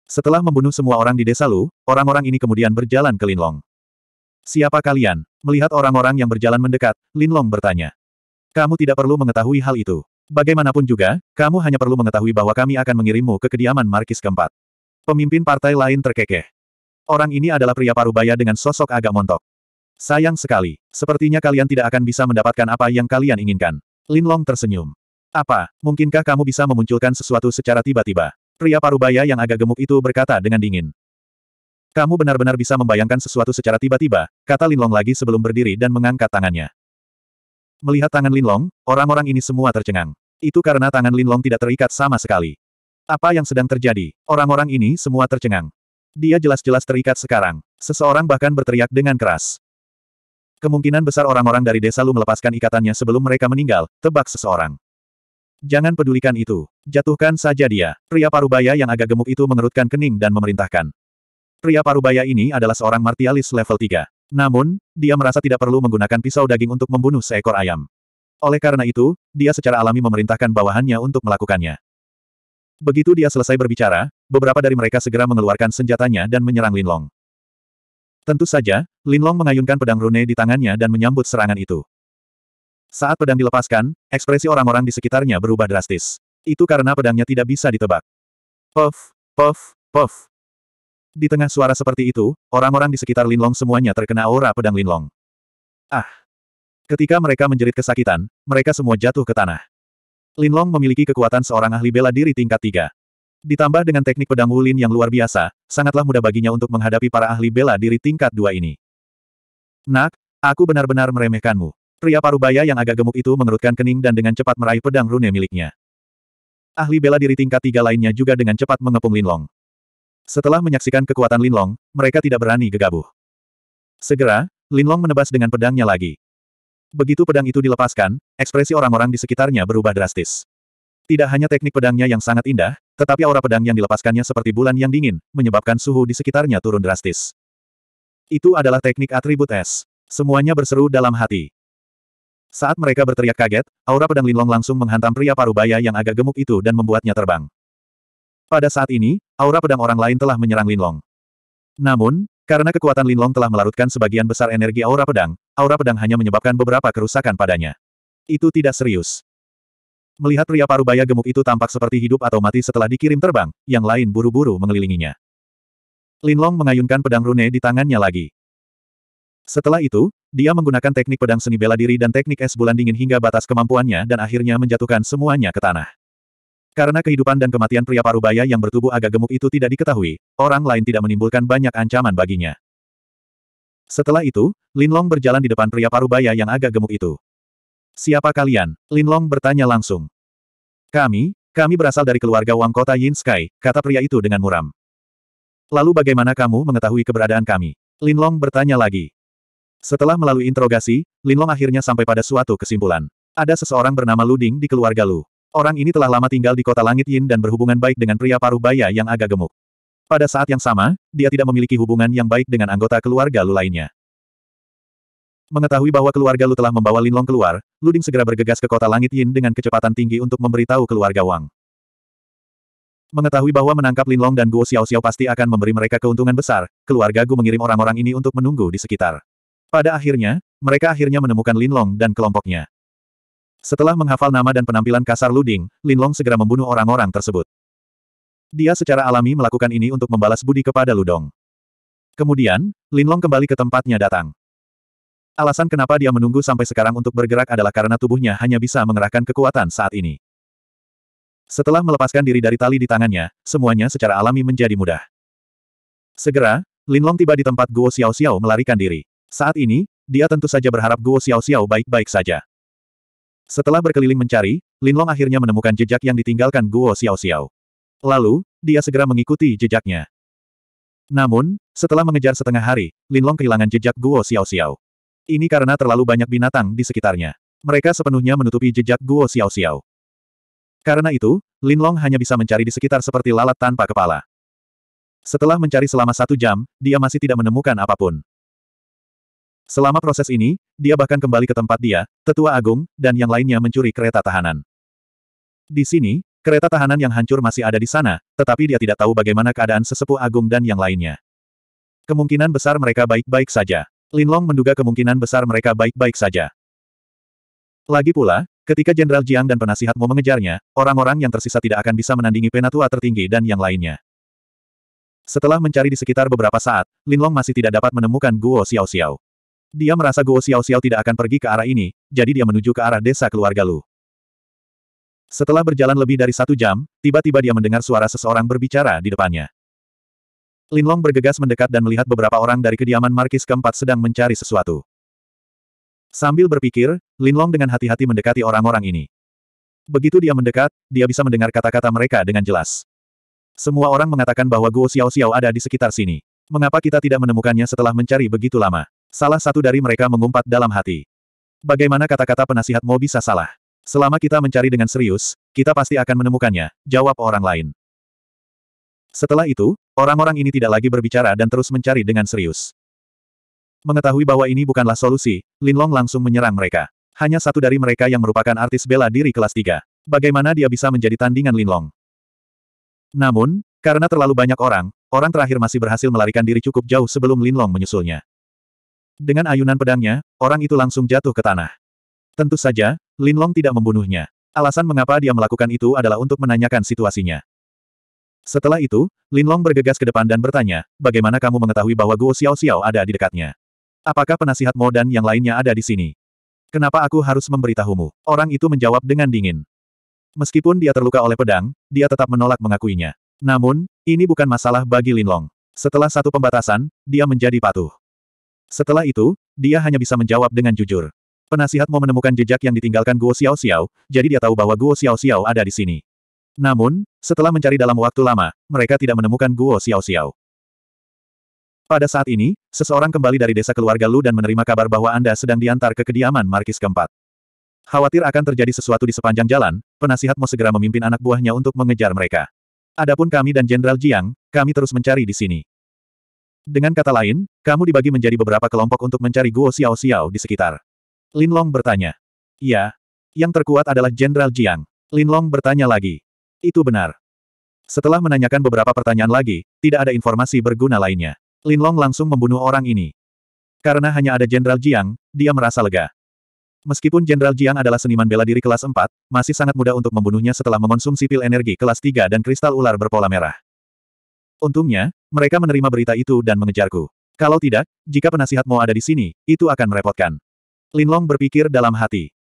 Setelah membunuh semua orang di desa Lu, orang-orang ini kemudian berjalan ke Linlong. Siapa kalian? Melihat orang-orang yang berjalan mendekat, Linlong bertanya. Kamu tidak perlu mengetahui hal itu. Bagaimanapun juga, kamu hanya perlu mengetahui bahwa kami akan mengirimmu ke kediaman Markis keempat. Pemimpin partai lain terkekeh. Orang ini adalah pria parubaya dengan sosok agak montok. Sayang sekali, sepertinya kalian tidak akan bisa mendapatkan apa yang kalian inginkan. Lin Long tersenyum. Apa, mungkinkah kamu bisa memunculkan sesuatu secara tiba-tiba? Pria parubaya yang agak gemuk itu berkata dengan dingin. Kamu benar-benar bisa membayangkan sesuatu secara tiba-tiba, kata Lin Long lagi sebelum berdiri dan mengangkat tangannya. Melihat tangan Linlong, orang-orang ini semua tercengang. Itu karena tangan Linlong tidak terikat sama sekali. Apa yang sedang terjadi? Orang-orang ini semua tercengang. Dia jelas-jelas terikat sekarang. Seseorang bahkan berteriak dengan keras. Kemungkinan besar orang-orang dari desa Lu melepaskan ikatannya sebelum mereka meninggal, tebak seseorang. Jangan pedulikan itu. Jatuhkan saja dia. Pria parubaya yang agak gemuk itu mengerutkan kening dan memerintahkan. Pria parubaya ini adalah seorang martialis level 3. Namun, dia merasa tidak perlu menggunakan pisau daging untuk membunuh seekor ayam. Oleh karena itu, dia secara alami memerintahkan bawahannya untuk melakukannya. Begitu dia selesai berbicara, beberapa dari mereka segera mengeluarkan senjatanya dan menyerang Linlong. Tentu saja, Linlong mengayunkan pedang rune di tangannya dan menyambut serangan itu. Saat pedang dilepaskan, ekspresi orang-orang di sekitarnya berubah drastis. Itu karena pedangnya tidak bisa ditebak. Puff, puff, puff. Di tengah suara seperti itu, orang-orang di sekitar Linlong semuanya terkena aura pedang Linlong. Ah! Ketika mereka menjerit kesakitan, mereka semua jatuh ke tanah. Linlong memiliki kekuatan seorang ahli bela diri tingkat tiga. Ditambah dengan teknik pedang Wulin yang luar biasa, sangatlah mudah baginya untuk menghadapi para ahli bela diri tingkat dua ini. Nak, aku benar-benar meremehkanmu. Pria parubaya yang agak gemuk itu mengerutkan kening dan dengan cepat meraih pedang rune miliknya. Ahli bela diri tingkat tiga lainnya juga dengan cepat mengepung Linlong. Setelah menyaksikan kekuatan Linlong, mereka tidak berani gegabah. Segera, Linlong menebas dengan pedangnya lagi. Begitu pedang itu dilepaskan, ekspresi orang-orang di sekitarnya berubah drastis. Tidak hanya teknik pedangnya yang sangat indah, tetapi aura pedang yang dilepaskannya seperti bulan yang dingin, menyebabkan suhu di sekitarnya turun drastis. Itu adalah teknik atribut es. Semuanya berseru dalam hati. Saat mereka berteriak kaget, aura pedang Linlong langsung menghantam pria parubaya yang agak gemuk itu dan membuatnya terbang. Pada saat ini, aura pedang orang lain telah menyerang Linlong. Namun, karena kekuatan Linlong telah melarutkan sebagian besar energi aura pedang, aura pedang hanya menyebabkan beberapa kerusakan padanya. Itu tidak serius. Melihat pria parubaya gemuk itu tampak seperti hidup atau mati setelah dikirim terbang, yang lain buru-buru mengelilinginya. Linlong mengayunkan pedang rune di tangannya lagi. Setelah itu, dia menggunakan teknik pedang seni bela diri dan teknik es bulan dingin hingga batas kemampuannya dan akhirnya menjatuhkan semuanya ke tanah. Karena kehidupan dan kematian pria parubaya yang bertubuh agak gemuk itu tidak diketahui, orang lain tidak menimbulkan banyak ancaman baginya. Setelah itu, Linlong berjalan di depan pria parubaya yang agak gemuk itu. Siapa kalian? Linlong bertanya langsung. Kami, kami berasal dari keluarga Wang Kota Yin Sky, kata pria itu dengan muram. Lalu bagaimana kamu mengetahui keberadaan kami? Linlong bertanya lagi. Setelah melalui interogasi, Linlong akhirnya sampai pada suatu kesimpulan. Ada seseorang bernama Luding di keluarga Lu. Orang ini telah lama tinggal di kota langit Yin dan berhubungan baik dengan pria paruh baya yang agak gemuk. Pada saat yang sama, dia tidak memiliki hubungan yang baik dengan anggota keluarga Lu lainnya. Mengetahui bahwa keluarga Lu telah membawa Linlong keluar, Luding segera bergegas ke kota langit Yin dengan kecepatan tinggi untuk memberitahu keluarga Wang. Mengetahui bahwa menangkap Linlong dan Guo Xiao Xiao pasti akan memberi mereka keuntungan besar, keluarga Gu mengirim orang-orang ini untuk menunggu di sekitar. Pada akhirnya, mereka akhirnya menemukan Linlong dan kelompoknya. Setelah menghafal nama dan penampilan kasar Luding, Linlong segera membunuh orang-orang tersebut. Dia secara alami melakukan ini untuk membalas budi kepada Ludong. Kemudian, Linlong kembali ke tempatnya datang. Alasan kenapa dia menunggu sampai sekarang untuk bergerak adalah karena tubuhnya hanya bisa mengerahkan kekuatan saat ini. Setelah melepaskan diri dari tali di tangannya, semuanya secara alami menjadi mudah. Segera, Linlong tiba di tempat Guo Xiao Xiao melarikan diri. Saat ini, dia tentu saja berharap Guo Xiao Xiao baik-baik saja. Setelah berkeliling mencari, Linlong akhirnya menemukan jejak yang ditinggalkan Guo Xiao Xiao. Lalu, dia segera mengikuti jejaknya. Namun, setelah mengejar setengah hari, Linlong kehilangan jejak Guo Xiao Xiao. Ini karena terlalu banyak binatang di sekitarnya. Mereka sepenuhnya menutupi jejak Guo Xiao Xiao. Karena itu, Linlong hanya bisa mencari di sekitar seperti lalat tanpa kepala. Setelah mencari selama satu jam, dia masih tidak menemukan apapun. Selama proses ini, dia bahkan kembali ke tempat dia, tetua agung, dan yang lainnya mencuri kereta tahanan. Di sini, kereta tahanan yang hancur masih ada di sana, tetapi dia tidak tahu bagaimana keadaan sesepuh agung dan yang lainnya. Kemungkinan besar mereka baik-baik saja. Lin Long menduga kemungkinan besar mereka baik-baik saja. Lagi pula, ketika Jenderal Jiang dan penasihat mau mengejarnya, orang-orang yang tersisa tidak akan bisa menandingi penatua tertinggi dan yang lainnya. Setelah mencari di sekitar beberapa saat, Lin Long masih tidak dapat menemukan Guo Xiao Xiao. Dia merasa Guo Xiao Xiao tidak akan pergi ke arah ini, jadi dia menuju ke arah desa keluarga Lu. Setelah berjalan lebih dari satu jam, tiba-tiba dia mendengar suara seseorang berbicara di depannya. Lin Long bergegas mendekat dan melihat beberapa orang dari kediaman Markis keempat sedang mencari sesuatu. Sambil berpikir, Lin Long dengan hati-hati mendekati orang-orang ini. Begitu dia mendekat, dia bisa mendengar kata-kata mereka dengan jelas. Semua orang mengatakan bahwa Guo Xiao Xiao ada di sekitar sini. Mengapa kita tidak menemukannya setelah mencari begitu lama? Salah satu dari mereka mengumpat dalam hati. Bagaimana kata-kata penasihatmu bisa salah? Selama kita mencari dengan serius, kita pasti akan menemukannya, jawab orang lain. Setelah itu, orang-orang ini tidak lagi berbicara dan terus mencari dengan serius. Mengetahui bahwa ini bukanlah solusi, Lin Long langsung menyerang mereka. Hanya satu dari mereka yang merupakan artis bela diri kelas 3. Bagaimana dia bisa menjadi tandingan Lin Long? Namun, karena terlalu banyak orang, orang terakhir masih berhasil melarikan diri cukup jauh sebelum Lin Long menyusulnya. Dengan ayunan pedangnya, orang itu langsung jatuh ke tanah. Tentu saja, Lin Long tidak membunuhnya. Alasan mengapa dia melakukan itu adalah untuk menanyakan situasinya. Setelah itu, Lin Long bergegas ke depan dan bertanya, bagaimana kamu mengetahui bahwa Guo Xiao Xiao ada di dekatnya? Apakah penasihat Mo dan yang lainnya ada di sini? Kenapa aku harus memberitahumu? Orang itu menjawab dengan dingin. Meskipun dia terluka oleh pedang, dia tetap menolak mengakuinya. Namun, ini bukan masalah bagi Lin Long. Setelah satu pembatasan, dia menjadi patuh. Setelah itu, dia hanya bisa menjawab dengan jujur. Penasihat mau menemukan jejak yang ditinggalkan Guo Xiao Xiao, jadi dia tahu bahwa Guo Xiao Xiao ada di sini. Namun, setelah mencari dalam waktu lama, mereka tidak menemukan Guo Xiao Xiao. Pada saat ini, seseorang kembali dari desa keluarga Lu dan menerima kabar bahwa Anda sedang diantar ke kediaman Markis keempat. Khawatir akan terjadi sesuatu di sepanjang jalan, penasihat mau segera memimpin anak buahnya untuk mengejar mereka. Adapun kami dan Jenderal Jiang, kami terus mencari di sini. Dengan kata lain, kamu dibagi menjadi beberapa kelompok untuk mencari Guo Xiao Xiao di sekitar. Lin Long bertanya. "Ya, Yang terkuat adalah Jenderal Jiang. Lin Long bertanya lagi. Itu benar. Setelah menanyakan beberapa pertanyaan lagi, tidak ada informasi berguna lainnya. Lin Long langsung membunuh orang ini. Karena hanya ada Jenderal Jiang, dia merasa lega. Meskipun Jenderal Jiang adalah seniman bela diri kelas 4, masih sangat mudah untuk membunuhnya setelah mengonsumsi pil energi kelas 3 dan kristal ular berpola merah. Untungnya, mereka menerima berita itu dan mengejarku. Kalau tidak, jika penasihat Mo ada di sini, itu akan merepotkan. Linlong berpikir dalam hati.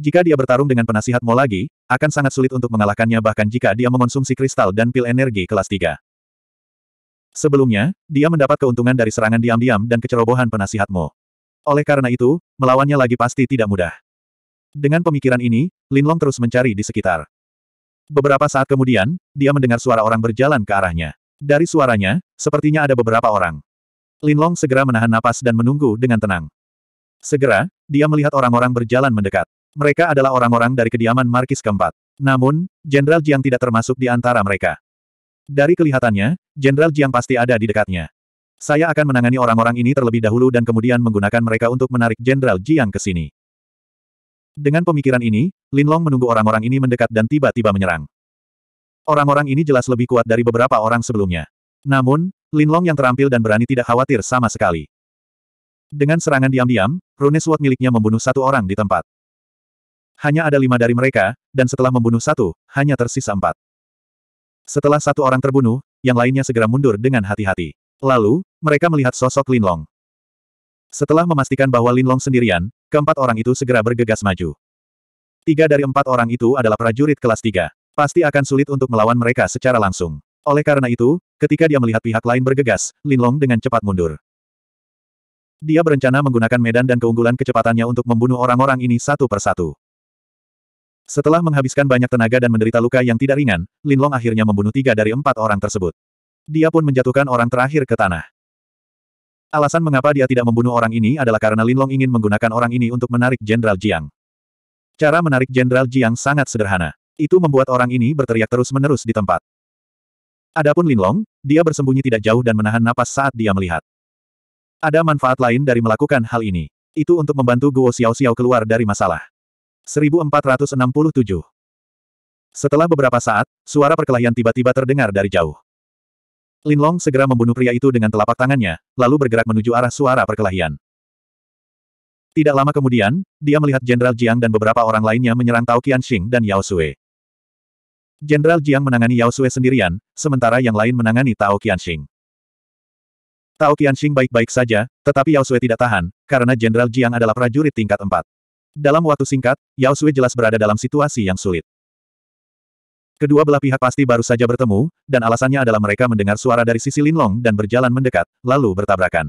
Jika dia bertarung dengan penasihat Mo lagi, akan sangat sulit untuk mengalahkannya bahkan jika dia mengonsumsi kristal dan pil energi kelas 3. Sebelumnya, dia mendapat keuntungan dari serangan diam-diam dan kecerobohan penasihat Mo. Oleh karena itu, melawannya lagi pasti tidak mudah. Dengan pemikiran ini, Linlong terus mencari di sekitar. Beberapa saat kemudian, dia mendengar suara orang berjalan ke arahnya. Dari suaranya, sepertinya ada beberapa orang. Linlong segera menahan napas dan menunggu dengan tenang. Segera, dia melihat orang-orang berjalan mendekat. Mereka adalah orang-orang dari kediaman Markis keempat. Namun, Jenderal Jiang tidak termasuk di antara mereka. Dari kelihatannya, Jenderal Jiang pasti ada di dekatnya. Saya akan menangani orang-orang ini terlebih dahulu dan kemudian menggunakan mereka untuk menarik Jenderal Jiang ke sini. Dengan pemikiran ini, Linlong menunggu orang-orang ini mendekat dan tiba-tiba menyerang. Orang-orang ini jelas lebih kuat dari beberapa orang sebelumnya. Namun, Linlong yang terampil dan berani tidak khawatir sama sekali. Dengan serangan diam-diam, rune Sword miliknya membunuh satu orang di tempat. Hanya ada lima dari mereka, dan setelah membunuh satu, hanya tersisa empat. Setelah satu orang terbunuh, yang lainnya segera mundur dengan hati-hati. Lalu, mereka melihat sosok Linlong. Setelah memastikan bahwa Linlong sendirian, keempat orang itu segera bergegas maju. Tiga dari empat orang itu adalah prajurit kelas tiga. Pasti akan sulit untuk melawan mereka secara langsung. Oleh karena itu, ketika dia melihat pihak lain bergegas, Linlong dengan cepat mundur. Dia berencana menggunakan medan dan keunggulan kecepatannya untuk membunuh orang-orang ini satu persatu. Setelah menghabiskan banyak tenaga dan menderita luka yang tidak ringan, Linlong akhirnya membunuh tiga dari empat orang tersebut. Dia pun menjatuhkan orang terakhir ke tanah. Alasan mengapa dia tidak membunuh orang ini adalah karena Lin Long ingin menggunakan orang ini untuk menarik Jenderal Jiang. Cara menarik Jenderal Jiang sangat sederhana. Itu membuat orang ini berteriak terus-menerus di tempat. Adapun Lin Long, dia bersembunyi tidak jauh dan menahan napas saat dia melihat. Ada manfaat lain dari melakukan hal ini. Itu untuk membantu Guo Xiao Xiao keluar dari masalah. 1467 Setelah beberapa saat, suara perkelahian tiba-tiba terdengar dari jauh. Linlong segera membunuh pria itu dengan telapak tangannya, lalu bergerak menuju arah suara perkelahian. Tidak lama kemudian, dia melihat Jenderal Jiang dan beberapa orang lainnya menyerang Tao Qianxing dan Yao Sui. Jenderal Jiang menangani Yao Sui sendirian, sementara yang lain menangani Tao Qianxing. Tao Qianxing baik-baik saja, tetapi Yao Sui tidak tahan, karena Jenderal Jiang adalah prajurit tingkat 4. Dalam waktu singkat, Yao Sui jelas berada dalam situasi yang sulit. Kedua belah pihak pasti baru saja bertemu, dan alasannya adalah mereka mendengar suara dari sisi Linlong dan berjalan mendekat, lalu bertabrakan.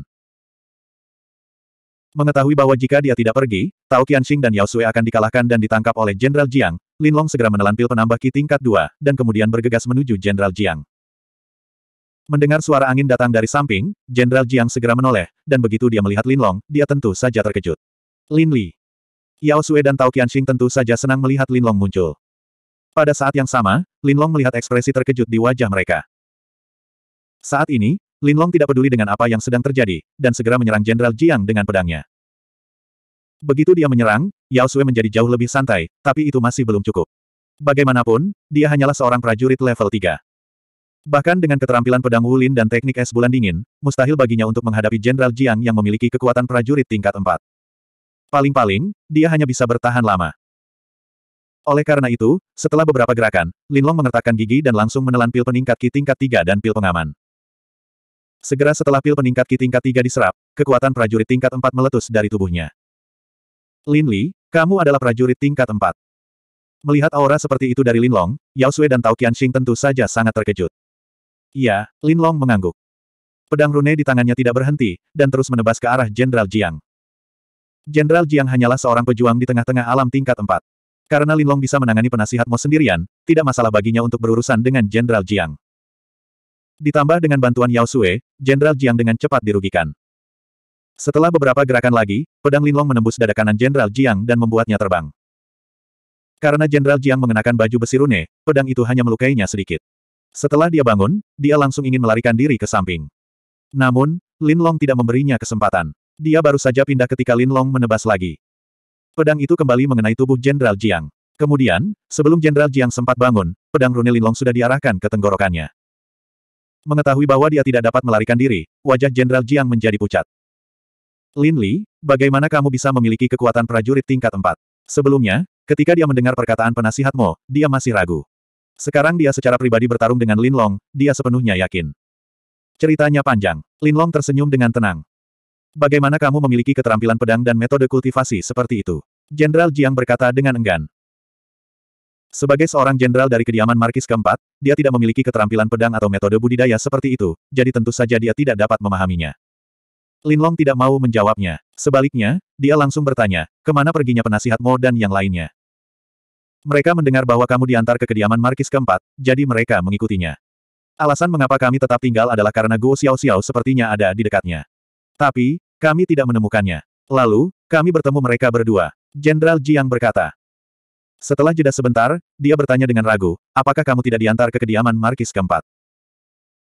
Mengetahui bahwa jika dia tidak pergi, Tao Qianxing dan Yao Sui akan dikalahkan dan ditangkap oleh Jenderal Jiang, Linlong segera menelan pil penambah Ki tingkat 2, dan kemudian bergegas menuju Jenderal Jiang. Mendengar suara angin datang dari samping, Jenderal Jiang segera menoleh, dan begitu dia melihat Linlong, dia tentu saja terkejut. Lin Li. Yao Sui dan Tao Qianxing tentu saja senang melihat Linlong muncul. Pada saat yang sama, Linlong melihat ekspresi terkejut di wajah mereka. Saat ini, Linlong tidak peduli dengan apa yang sedang terjadi, dan segera menyerang Jenderal Jiang dengan pedangnya. Begitu dia menyerang, Yao Sui menjadi jauh lebih santai, tapi itu masih belum cukup. Bagaimanapun, dia hanyalah seorang prajurit level 3. Bahkan dengan keterampilan pedang Wulin dan teknik es bulan dingin, mustahil baginya untuk menghadapi Jenderal Jiang yang memiliki kekuatan prajurit tingkat 4. Paling-paling, dia hanya bisa bertahan lama. Oleh karena itu, setelah beberapa gerakan, Lin Long mengertakkan gigi dan langsung menelan pil peningkat Ki tingkat 3 dan pil pengaman. Segera setelah pil peningkat Ki tingkat 3 diserap, kekuatan prajurit tingkat 4 meletus dari tubuhnya. Lin Li, kamu adalah prajurit tingkat 4. Melihat aura seperti itu dari Lin Long, Yao Sui dan Tao Qianxing tentu saja sangat terkejut. Iya, Long mengangguk. Pedang rune di tangannya tidak berhenti, dan terus menebas ke arah Jenderal Jiang. Jenderal Jiang hanyalah seorang pejuang di tengah-tengah alam tingkat 4. Karena Linlong bisa menangani penasihat Mo sendirian, tidak masalah baginya untuk berurusan dengan Jenderal Jiang. Ditambah dengan bantuan Yao Sue, Jenderal Jiang dengan cepat dirugikan. Setelah beberapa gerakan lagi, pedang Linlong menembus dada kanan Jenderal Jiang dan membuatnya terbang. Karena Jenderal Jiang mengenakan baju besi rune, pedang itu hanya melukainya sedikit. Setelah dia bangun, dia langsung ingin melarikan diri ke samping. Namun, Linlong tidak memberinya kesempatan. Dia baru saja pindah ketika Linlong menebas lagi. Pedang itu kembali mengenai tubuh Jenderal Jiang. Kemudian, sebelum Jenderal Jiang sempat bangun, pedang Rune Linlong sudah diarahkan ke tenggorokannya. Mengetahui bahwa dia tidak dapat melarikan diri, wajah Jenderal Jiang menjadi pucat. Lin Li, bagaimana kamu bisa memiliki kekuatan prajurit tingkat 4? Sebelumnya, ketika dia mendengar perkataan penasihatmu, dia masih ragu. Sekarang dia secara pribadi bertarung dengan Lin Long, dia sepenuhnya yakin. Ceritanya panjang. Lin Long tersenyum dengan tenang. Bagaimana kamu memiliki keterampilan pedang dan metode kultivasi seperti itu? Jenderal Jiang berkata dengan enggan. Sebagai seorang jenderal dari kediaman Markis keempat, dia tidak memiliki keterampilan pedang atau metode budidaya seperti itu, jadi tentu saja dia tidak dapat memahaminya. Linlong tidak mau menjawabnya. Sebaliknya, dia langsung bertanya, kemana perginya penasihat Mo dan yang lainnya? Mereka mendengar bahwa kamu diantar ke kediaman Markis keempat, jadi mereka mengikutinya. Alasan mengapa kami tetap tinggal adalah karena Guo Xiao Xiao sepertinya ada di dekatnya. Tapi, kami tidak menemukannya. Lalu, kami bertemu mereka berdua. Jenderal Jiang berkata. Setelah jeda sebentar, dia bertanya dengan ragu, apakah kamu tidak diantar ke kediaman Markis keempat?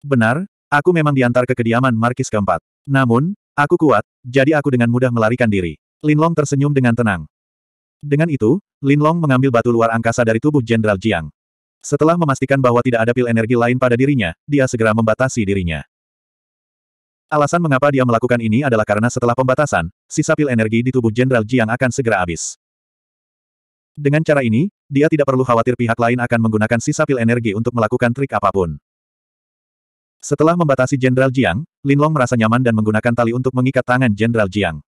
Benar, aku memang diantar ke kediaman Markis keempat. Namun, aku kuat, jadi aku dengan mudah melarikan diri. Linlong tersenyum dengan tenang. Dengan itu, Linlong mengambil batu luar angkasa dari tubuh Jenderal Jiang. Setelah memastikan bahwa tidak ada pil energi lain pada dirinya, dia segera membatasi dirinya. Alasan mengapa dia melakukan ini adalah karena setelah pembatasan, sisa pil energi di tubuh Jenderal Jiang akan segera habis. Dengan cara ini, dia tidak perlu khawatir pihak lain akan menggunakan sisa pil energi untuk melakukan trik apapun. Setelah membatasi Jenderal Jiang, Lin Long merasa nyaman dan menggunakan tali untuk mengikat tangan Jenderal Jiang.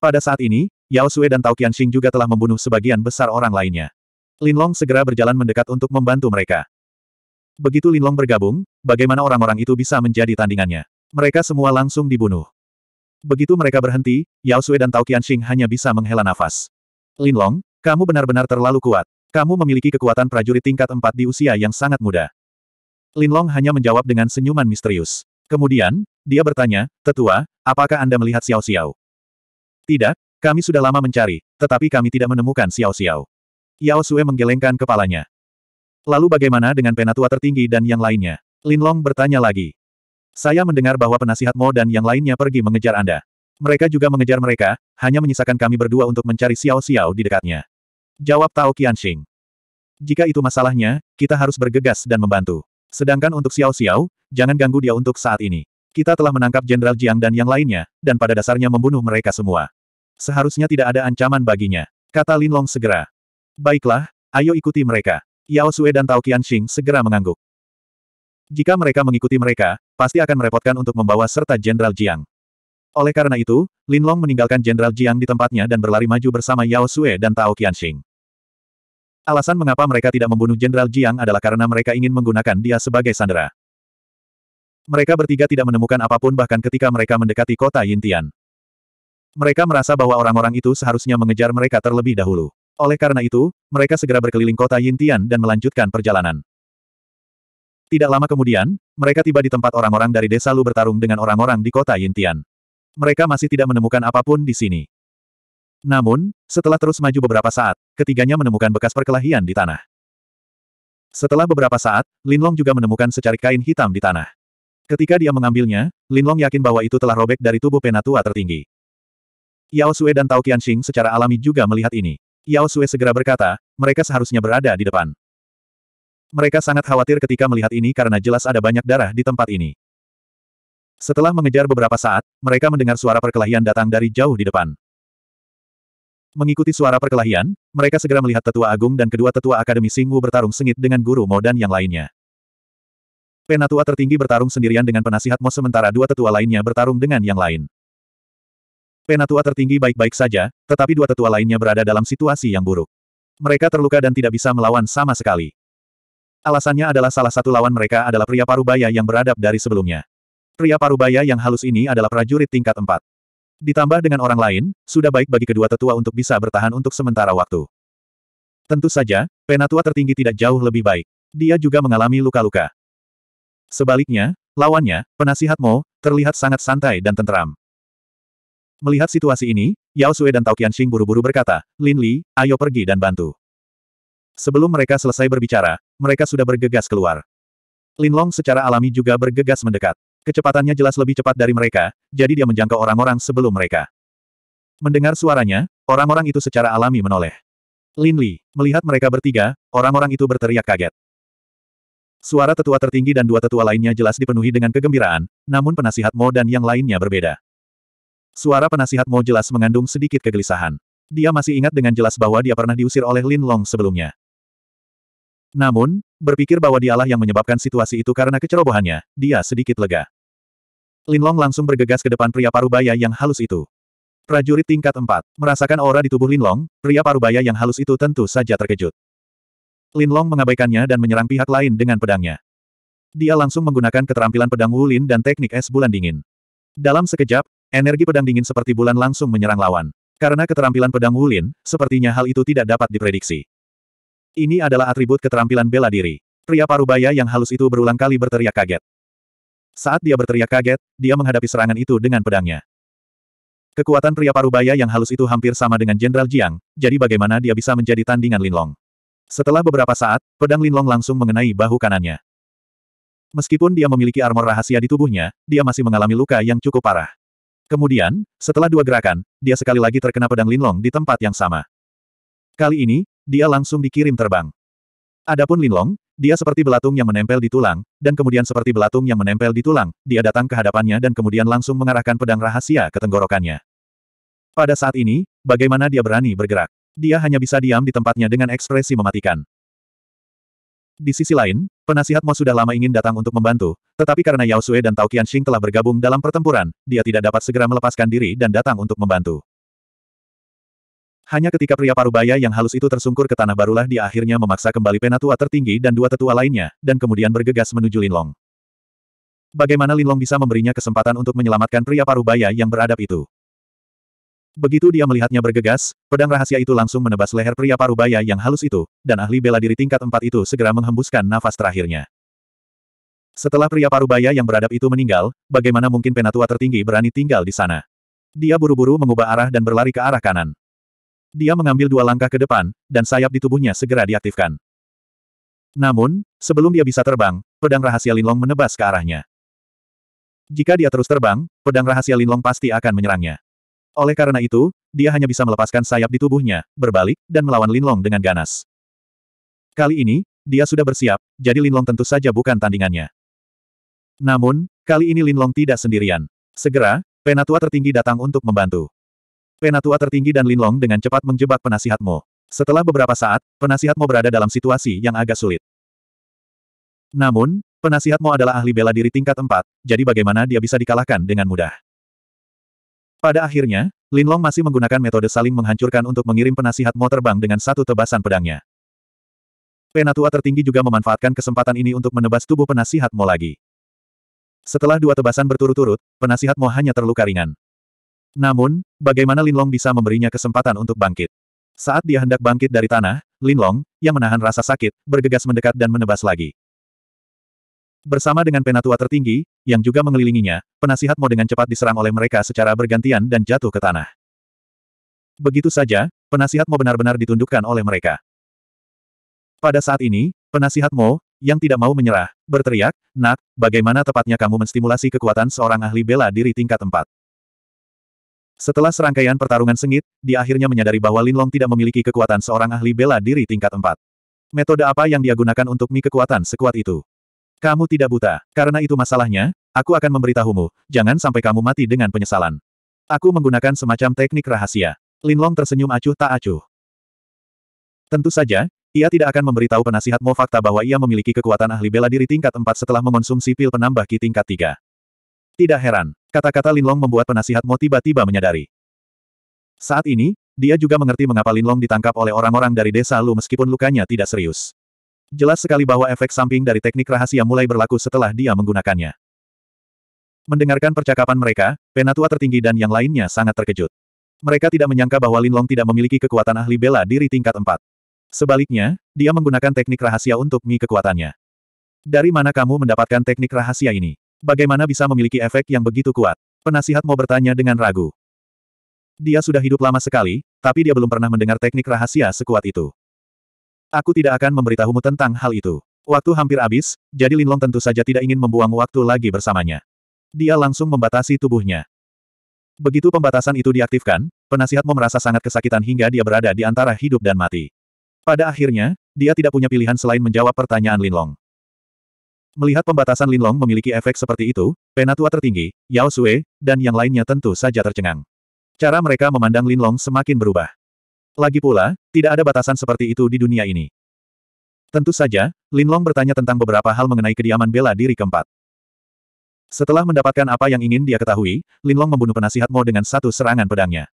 Pada saat ini, Yao Sui dan Tao Qianxing juga telah membunuh sebagian besar orang lainnya. Lin Long segera berjalan mendekat untuk membantu mereka. Begitu Lin Long bergabung, bagaimana orang-orang itu bisa menjadi tandingannya? Mereka semua langsung dibunuh. Begitu mereka berhenti, Yao Sui dan Tao Qianxing hanya bisa menghela nafas. Linlong, kamu benar-benar terlalu kuat. Kamu memiliki kekuatan prajurit tingkat 4 di usia yang sangat muda. Linlong hanya menjawab dengan senyuman misterius. Kemudian, dia bertanya, Tetua, apakah Anda melihat Xiao Xiao? Tidak, kami sudah lama mencari, tetapi kami tidak menemukan Xiao Xiao. Yao Sue menggelengkan kepalanya. Lalu bagaimana dengan penatua tertinggi dan yang lainnya? Linlong bertanya lagi. Saya mendengar bahwa penasihat Mo dan yang lainnya pergi mengejar Anda. Mereka juga mengejar mereka, hanya menyisakan kami berdua untuk mencari Xiao Xiao di dekatnya. Jawab Tao Qianxing. Jika itu masalahnya, kita harus bergegas dan membantu. Sedangkan untuk Xiao Xiao, jangan ganggu dia untuk saat ini. Kita telah menangkap Jenderal Jiang dan yang lainnya, dan pada dasarnya membunuh mereka semua. Seharusnya tidak ada ancaman baginya. Kata Lin Long segera. Baiklah, ayo ikuti mereka. Yao Sue dan Tao Qianxing segera mengangguk. Jika mereka mengikuti mereka, pasti akan merepotkan untuk membawa serta Jenderal Jiang. Oleh karena itu, Lin Long meninggalkan Jenderal Jiang di tempatnya dan berlari maju bersama Yao Sue dan Tao Qianxing. Alasan mengapa mereka tidak membunuh Jenderal Jiang adalah karena mereka ingin menggunakan dia sebagai sandera. Mereka bertiga tidak menemukan apapun bahkan ketika mereka mendekati kota Yintian. Mereka merasa bahwa orang-orang itu seharusnya mengejar mereka terlebih dahulu. Oleh karena itu, mereka segera berkeliling kota Yintian dan melanjutkan perjalanan. Tidak lama kemudian, mereka tiba di tempat orang-orang dari desa Lu bertarung dengan orang-orang di kota Yintian. Mereka masih tidak menemukan apapun di sini. Namun, setelah terus maju beberapa saat, ketiganya menemukan bekas perkelahian di tanah. Setelah beberapa saat, Linlong juga menemukan secarik kain hitam di tanah. Ketika dia mengambilnya, Linlong yakin bahwa itu telah robek dari tubuh penatua tertinggi. Yao Sue dan Tao Qianxing secara alami juga melihat ini. Yao Sue segera berkata, mereka seharusnya berada di depan. Mereka sangat khawatir ketika melihat ini karena jelas ada banyak darah di tempat ini. Setelah mengejar beberapa saat, mereka mendengar suara perkelahian datang dari jauh di depan. Mengikuti suara perkelahian, mereka segera melihat Tetua Agung dan kedua Tetua Akademi Singwu bertarung sengit dengan Guru Mo dan yang lainnya. Penatua tertinggi bertarung sendirian dengan penasihat Mo sementara dua tetua lainnya bertarung dengan yang lain. Penatua tertinggi baik-baik saja, tetapi dua tetua lainnya berada dalam situasi yang buruk. Mereka terluka dan tidak bisa melawan sama sekali. Alasannya adalah salah satu lawan mereka adalah pria parubaya yang beradab dari sebelumnya. Pria parubaya yang halus ini adalah prajurit tingkat 4. Ditambah dengan orang lain, sudah baik bagi kedua tetua untuk bisa bertahan untuk sementara waktu. Tentu saja, penatua tertinggi tidak jauh lebih baik. Dia juga mengalami luka-luka. Sebaliknya, lawannya, penasihat Mo, terlihat sangat santai dan tentram. Melihat situasi ini, Yao Sui dan Tao Qianxing buru-buru berkata, Lin Li, ayo pergi dan bantu. Sebelum mereka selesai berbicara, mereka sudah bergegas keluar. Lin Long secara alami juga bergegas mendekat. Kecepatannya jelas lebih cepat dari mereka, jadi dia menjangkau orang-orang sebelum mereka. Mendengar suaranya, orang-orang itu secara alami menoleh. Lin Li, melihat mereka bertiga, orang-orang itu berteriak kaget. Suara tetua tertinggi dan dua tetua lainnya jelas dipenuhi dengan kegembiraan, namun penasihat Mo dan yang lainnya berbeda. Suara penasihat Mo jelas mengandung sedikit kegelisahan. Dia masih ingat dengan jelas bahwa dia pernah diusir oleh Lin Long sebelumnya. Namun, berpikir bahwa dialah yang menyebabkan situasi itu karena kecerobohannya, dia sedikit lega. Linlong langsung bergegas ke depan pria parubaya yang halus itu. Prajurit tingkat 4, merasakan aura di tubuh Linlong, pria parubaya yang halus itu tentu saja terkejut. Linlong mengabaikannya dan menyerang pihak lain dengan pedangnya. Dia langsung menggunakan keterampilan pedang Wulin dan teknik es bulan dingin. Dalam sekejap, energi pedang dingin seperti bulan langsung menyerang lawan. Karena keterampilan pedang Wulin, sepertinya hal itu tidak dapat diprediksi. Ini adalah atribut keterampilan bela diri. Pria parubaya yang halus itu berulang kali berteriak kaget. Saat dia berteriak kaget, dia menghadapi serangan itu dengan pedangnya. Kekuatan pria parubaya yang halus itu hampir sama dengan Jenderal Jiang, jadi bagaimana dia bisa menjadi tandingan Linlong. Setelah beberapa saat, pedang Linlong langsung mengenai bahu kanannya. Meskipun dia memiliki armor rahasia di tubuhnya, dia masih mengalami luka yang cukup parah. Kemudian, setelah dua gerakan, dia sekali lagi terkena pedang Linlong di tempat yang sama. Kali ini, dia langsung dikirim terbang. Adapun Linlong, dia seperti belatung yang menempel di tulang, dan kemudian seperti belatung yang menempel di tulang, dia datang ke hadapannya dan kemudian langsung mengarahkan pedang rahasia ke tenggorokannya. Pada saat ini, bagaimana dia berani bergerak? Dia hanya bisa diam di tempatnya dengan ekspresi mematikan. Di sisi lain, penasihat Mo sudah lama ingin datang untuk membantu, tetapi karena Yao Sui dan Tao Qianxing telah bergabung dalam pertempuran, dia tidak dapat segera melepaskan diri dan datang untuk membantu. Hanya ketika pria parubaya yang halus itu tersungkur ke tanah barulah dia akhirnya memaksa kembali penatua tertinggi dan dua tetua lainnya, dan kemudian bergegas menuju Linlong. Bagaimana Linlong bisa memberinya kesempatan untuk menyelamatkan pria parubaya yang beradab itu? Begitu dia melihatnya bergegas, pedang rahasia itu langsung menebas leher pria parubaya yang halus itu, dan ahli bela diri tingkat empat itu segera menghembuskan nafas terakhirnya. Setelah pria parubaya yang beradab itu meninggal, bagaimana mungkin penatua tertinggi berani tinggal di sana? Dia buru-buru mengubah arah dan berlari ke arah kanan. Dia mengambil dua langkah ke depan, dan sayap di tubuhnya segera diaktifkan. Namun, sebelum dia bisa terbang, pedang rahasia Linlong menebas ke arahnya. Jika dia terus terbang, pedang rahasia Linlong pasti akan menyerangnya. Oleh karena itu, dia hanya bisa melepaskan sayap di tubuhnya, berbalik, dan melawan Linlong dengan ganas. Kali ini, dia sudah bersiap, jadi Linlong tentu saja bukan tandingannya. Namun, kali ini Linlong tidak sendirian. Segera, penatua tertinggi datang untuk membantu. Penatua tertinggi dan Linlong dengan cepat menjebak penasihat Mo. Setelah beberapa saat, penasihat Mo berada dalam situasi yang agak sulit. Namun, penasihat Mo adalah ahli bela diri tingkat 4, jadi bagaimana dia bisa dikalahkan dengan mudah. Pada akhirnya, Linlong masih menggunakan metode saling menghancurkan untuk mengirim penasihat Mo terbang dengan satu tebasan pedangnya. Penatua tertinggi juga memanfaatkan kesempatan ini untuk menebas tubuh penasihat Mo lagi. Setelah dua tebasan berturut-turut, penasihat Mo hanya terluka ringan. Namun, bagaimana Linlong bisa memberinya kesempatan untuk bangkit? Saat dia hendak bangkit dari tanah, Linlong, yang menahan rasa sakit, bergegas mendekat dan menebas lagi. Bersama dengan penatua tertinggi, yang juga mengelilinginya, Penasihat Mo dengan cepat diserang oleh mereka secara bergantian dan jatuh ke tanah. Begitu saja, Penasihat Mo benar-benar ditundukkan oleh mereka. Pada saat ini, Penasihat Mo yang tidak mau menyerah, berteriak, Nak, bagaimana tepatnya kamu menstimulasi kekuatan seorang ahli bela diri tingkat 4? Setelah serangkaian pertarungan sengit, dia akhirnya menyadari bahwa Linlong tidak memiliki kekuatan seorang ahli bela diri tingkat 4. Metode apa yang dia gunakan untuk mi kekuatan sekuat itu? Kamu tidak buta. Karena itu masalahnya, aku akan memberitahumu, jangan sampai kamu mati dengan penyesalan. Aku menggunakan semacam teknik rahasia. Linlong tersenyum acuh tak acuh. Tentu saja, ia tidak akan memberitahu penasihat Mo fakta bahwa ia memiliki kekuatan ahli bela diri tingkat 4 setelah mengonsumsi pil penambah ki tingkat 3. Tidak heran, kata-kata Linlong membuat penasihatmu tiba-tiba menyadari. Saat ini, dia juga mengerti mengapa Linlong ditangkap oleh orang-orang dari desa Lu meskipun lukanya tidak serius. Jelas sekali bahwa efek samping dari teknik rahasia mulai berlaku setelah dia menggunakannya. Mendengarkan percakapan mereka, penatua tertinggi dan yang lainnya sangat terkejut. Mereka tidak menyangka bahwa Linlong tidak memiliki kekuatan ahli bela diri tingkat 4. Sebaliknya, dia menggunakan teknik rahasia untuk mi kekuatannya. Dari mana kamu mendapatkan teknik rahasia ini? Bagaimana bisa memiliki efek yang begitu kuat? Penasihat mau bertanya dengan ragu. Dia sudah hidup lama sekali, tapi dia belum pernah mendengar teknik rahasia sekuat itu. Aku tidak akan memberitahumu tentang hal itu. Waktu hampir habis, jadi Linlong tentu saja tidak ingin membuang waktu lagi bersamanya. Dia langsung membatasi tubuhnya. Begitu pembatasan itu diaktifkan, penasihat mau merasa sangat kesakitan hingga dia berada di antara hidup dan mati. Pada akhirnya, dia tidak punya pilihan selain menjawab pertanyaan Linlong. Melihat pembatasan Linlong memiliki efek seperti itu, penatua tertinggi, Yao Sue, dan yang lainnya tentu saja tercengang. Cara mereka memandang Linlong semakin berubah. Lagi pula, tidak ada batasan seperti itu di dunia ini. Tentu saja, Linlong bertanya tentang beberapa hal mengenai kediaman bela diri keempat. Setelah mendapatkan apa yang ingin dia ketahui, Linlong membunuh penasihat Mo dengan satu serangan pedangnya.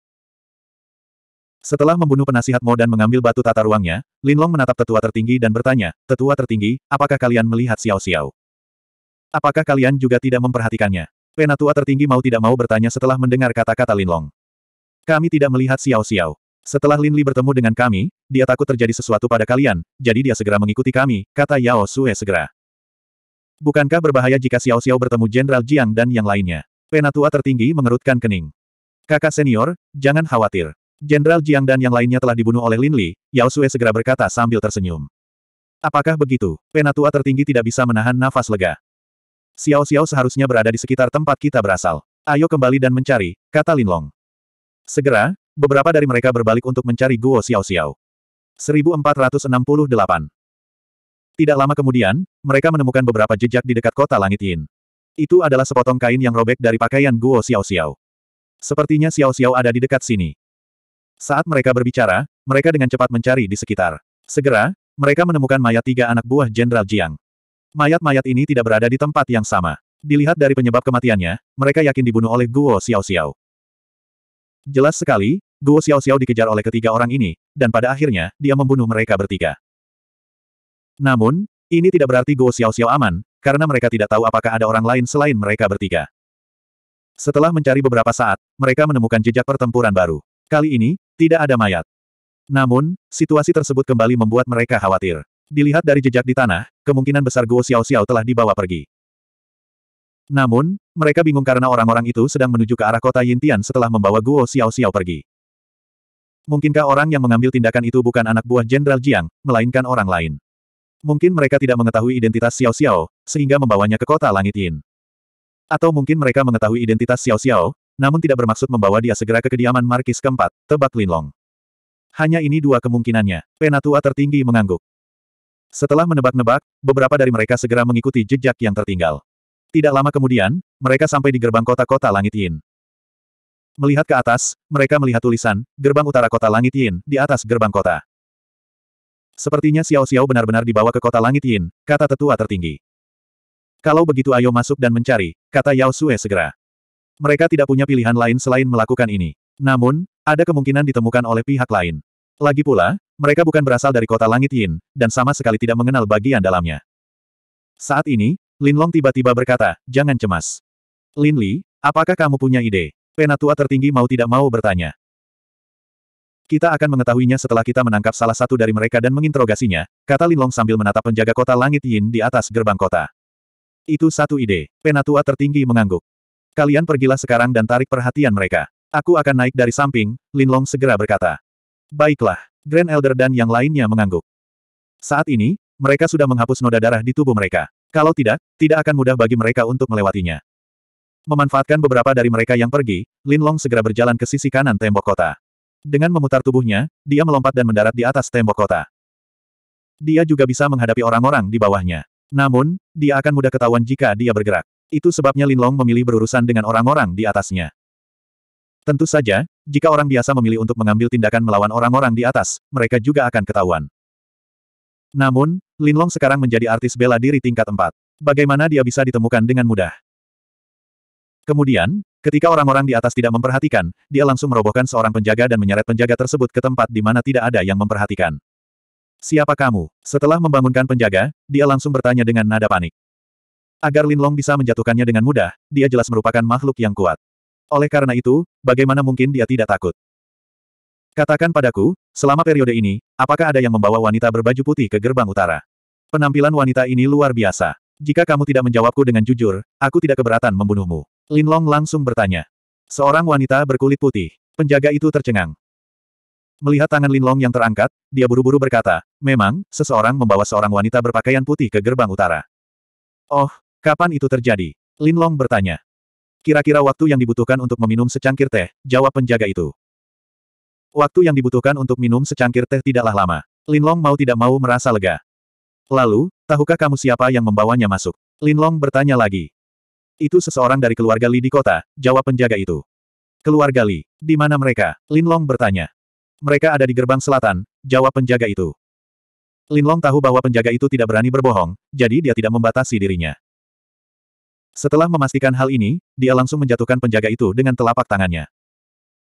Setelah membunuh penasihat Mo dan mengambil batu tata ruangnya, Lin Long menatap tetua tertinggi dan bertanya, Tetua tertinggi, apakah kalian melihat Xiao Xiao? Apakah kalian juga tidak memperhatikannya? Penatua tertinggi mau tidak mau bertanya setelah mendengar kata-kata Lin Long. Kami tidak melihat Xiao Xiao. Setelah Lin Li bertemu dengan kami, dia takut terjadi sesuatu pada kalian, jadi dia segera mengikuti kami, kata Yao Sue segera. Bukankah berbahaya jika Xiao Xiao bertemu Jenderal Jiang dan yang lainnya? Penatua tertinggi mengerutkan kening. Kakak senior, jangan khawatir. Jenderal Jiang dan yang lainnya telah dibunuh oleh Lin Li, Yao Sue segera berkata sambil tersenyum. Apakah begitu? Penatua tertinggi tidak bisa menahan nafas lega. Xiao Xiao seharusnya berada di sekitar tempat kita berasal. Ayo kembali dan mencari, kata Lin Long. Segera, beberapa dari mereka berbalik untuk mencari Guo Xiao Xiao. 1468 Tidak lama kemudian, mereka menemukan beberapa jejak di dekat kota Langit Yin. Itu adalah sepotong kain yang robek dari pakaian Guo Xiao Xiao. Sepertinya Xiao Xiao ada di dekat sini. Saat mereka berbicara, mereka dengan cepat mencari di sekitar. Segera, mereka menemukan mayat tiga anak buah Jenderal Jiang. Mayat-mayat ini tidak berada di tempat yang sama. Dilihat dari penyebab kematiannya, mereka yakin dibunuh oleh Guo Xiaoxiao. Jelas sekali, Guo Xiaoxiao dikejar oleh ketiga orang ini, dan pada akhirnya, dia membunuh mereka bertiga. Namun, ini tidak berarti Guo Xiaoxiao aman, karena mereka tidak tahu apakah ada orang lain selain mereka bertiga. Setelah mencari beberapa saat, mereka menemukan jejak pertempuran baru. Kali ini, tidak ada mayat. Namun, situasi tersebut kembali membuat mereka khawatir. Dilihat dari jejak di tanah, kemungkinan besar Guo Xiao Xiao telah dibawa pergi. Namun, mereka bingung karena orang-orang itu sedang menuju ke arah kota Yintian setelah membawa Guo Xiao Xiao pergi. Mungkinkah orang yang mengambil tindakan itu bukan anak buah Jenderal Jiang, melainkan orang lain? Mungkin mereka tidak mengetahui identitas Xiao Xiao, sehingga membawanya ke kota langit Yin. Atau mungkin mereka mengetahui identitas Xiao Xiao, namun tidak bermaksud membawa dia segera ke kediaman Markis keempat, tebak Linlong. Hanya ini dua kemungkinannya, penatua tertinggi mengangguk. Setelah menebak-nebak, beberapa dari mereka segera mengikuti jejak yang tertinggal. Tidak lama kemudian, mereka sampai di gerbang kota-kota Langit Yin. Melihat ke atas, mereka melihat tulisan, gerbang utara kota Langit Yin, di atas gerbang kota. Sepertinya Xiao Xiao benar-benar dibawa ke kota Langit Yin, kata tetua tertinggi. Kalau begitu ayo masuk dan mencari, kata Yao Sue segera. Mereka tidak punya pilihan lain selain melakukan ini. Namun, ada kemungkinan ditemukan oleh pihak lain. Lagi pula, mereka bukan berasal dari kota langit Yin, dan sama sekali tidak mengenal bagian dalamnya. Saat ini, Lin Long tiba-tiba berkata, jangan cemas. Lin Li, apakah kamu punya ide? Penatua tertinggi mau tidak mau bertanya. Kita akan mengetahuinya setelah kita menangkap salah satu dari mereka dan menginterogasinya, kata Lin Long sambil menatap penjaga kota langit Yin di atas gerbang kota. Itu satu ide, penatua tertinggi mengangguk. Kalian pergilah sekarang dan tarik perhatian mereka. Aku akan naik dari samping, Lin Long segera berkata. Baiklah, Grand Elder dan yang lainnya mengangguk. Saat ini, mereka sudah menghapus noda darah di tubuh mereka. Kalau tidak, tidak akan mudah bagi mereka untuk melewatinya. Memanfaatkan beberapa dari mereka yang pergi, Lin Long segera berjalan ke sisi kanan tembok kota. Dengan memutar tubuhnya, dia melompat dan mendarat di atas tembok kota. Dia juga bisa menghadapi orang-orang di bawahnya. Namun, dia akan mudah ketahuan jika dia bergerak. Itu sebabnya Linlong memilih berurusan dengan orang-orang di atasnya. Tentu saja, jika orang biasa memilih untuk mengambil tindakan melawan orang-orang di atas, mereka juga akan ketahuan. Namun, Linlong sekarang menjadi artis bela diri tingkat 4. Bagaimana dia bisa ditemukan dengan mudah? Kemudian, ketika orang-orang di atas tidak memperhatikan, dia langsung merobohkan seorang penjaga dan menyeret penjaga tersebut ke tempat di mana tidak ada yang memperhatikan. Siapa kamu? Setelah membangunkan penjaga, dia langsung bertanya dengan nada panik. Agar Linlong bisa menjatuhkannya dengan mudah, dia jelas merupakan makhluk yang kuat. Oleh karena itu, bagaimana mungkin dia tidak takut? Katakan padaku, selama periode ini, apakah ada yang membawa wanita berbaju putih ke gerbang utara? Penampilan wanita ini luar biasa. Jika kamu tidak menjawabku dengan jujur, aku tidak keberatan membunuhmu. Linlong langsung bertanya. Seorang wanita berkulit putih. Penjaga itu tercengang. Melihat tangan Linlong yang terangkat, dia buru-buru berkata, memang, seseorang membawa seorang wanita berpakaian putih ke gerbang utara. Oh, Kapan itu terjadi? Lin Long bertanya. Kira-kira waktu yang dibutuhkan untuk meminum secangkir teh, jawab penjaga itu. Waktu yang dibutuhkan untuk minum secangkir teh tidaklah lama. Lin Long mau tidak mau merasa lega. Lalu, tahukah kamu siapa yang membawanya masuk? Lin Long bertanya lagi. Itu seseorang dari keluarga Li di kota, jawab penjaga itu. Keluarga Li, di mana mereka? Lin Long bertanya. Mereka ada di gerbang selatan, jawab penjaga itu. Lin Long tahu bahwa penjaga itu tidak berani berbohong, jadi dia tidak membatasi dirinya. Setelah memastikan hal ini, dia langsung menjatuhkan penjaga itu dengan telapak tangannya.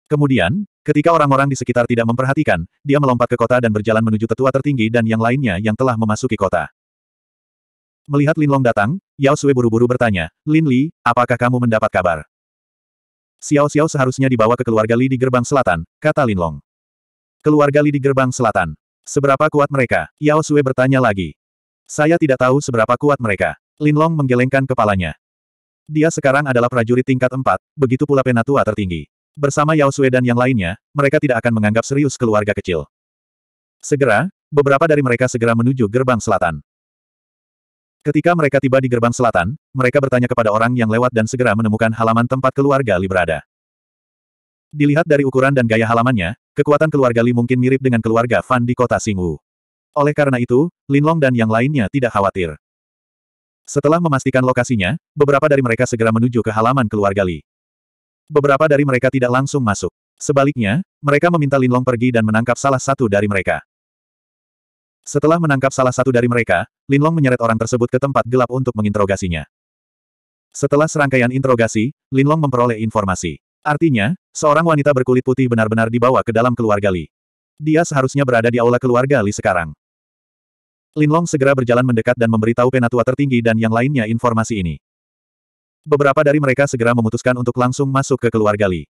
Kemudian, ketika orang-orang di sekitar tidak memperhatikan, dia melompat ke kota dan berjalan menuju tetua tertinggi dan yang lainnya yang telah memasuki kota. Melihat Lin Long datang, Yao Sui buru-buru bertanya, Lin Li, apakah kamu mendapat kabar? Xiao Xiao seharusnya dibawa ke keluarga Li di gerbang selatan, kata Lin Long. Keluarga Li di gerbang selatan. Seberapa kuat mereka? Yao Sui bertanya lagi. Saya tidak tahu seberapa kuat mereka. Lin Long menggelengkan kepalanya. Dia sekarang adalah prajurit tingkat 4, begitu pula penatua tertinggi. Bersama Yao Sue dan yang lainnya, mereka tidak akan menganggap serius keluarga kecil. Segera, beberapa dari mereka segera menuju gerbang selatan. Ketika mereka tiba di gerbang selatan, mereka bertanya kepada orang yang lewat dan segera menemukan halaman tempat keluarga Li berada. Dilihat dari ukuran dan gaya halamannya, kekuatan keluarga Li mungkin mirip dengan keluarga Fan di kota Singwu. Oleh karena itu, Linlong dan yang lainnya tidak khawatir. Setelah memastikan lokasinya, beberapa dari mereka segera menuju ke halaman keluarga Li. Beberapa dari mereka tidak langsung masuk. Sebaliknya, mereka meminta Lin Long pergi dan menangkap salah satu dari mereka. Setelah menangkap salah satu dari mereka, Lin Long menyeret orang tersebut ke tempat gelap untuk menginterogasinya. Setelah serangkaian interogasi, Lin Long memperoleh informasi. Artinya, seorang wanita berkulit putih benar-benar dibawa ke dalam keluarga Li. Dia seharusnya berada di aula keluarga Li sekarang. Linlong segera berjalan mendekat dan memberitahu penatua tertinggi dan yang lainnya informasi ini. Beberapa dari mereka segera memutuskan untuk langsung masuk ke keluarga Li.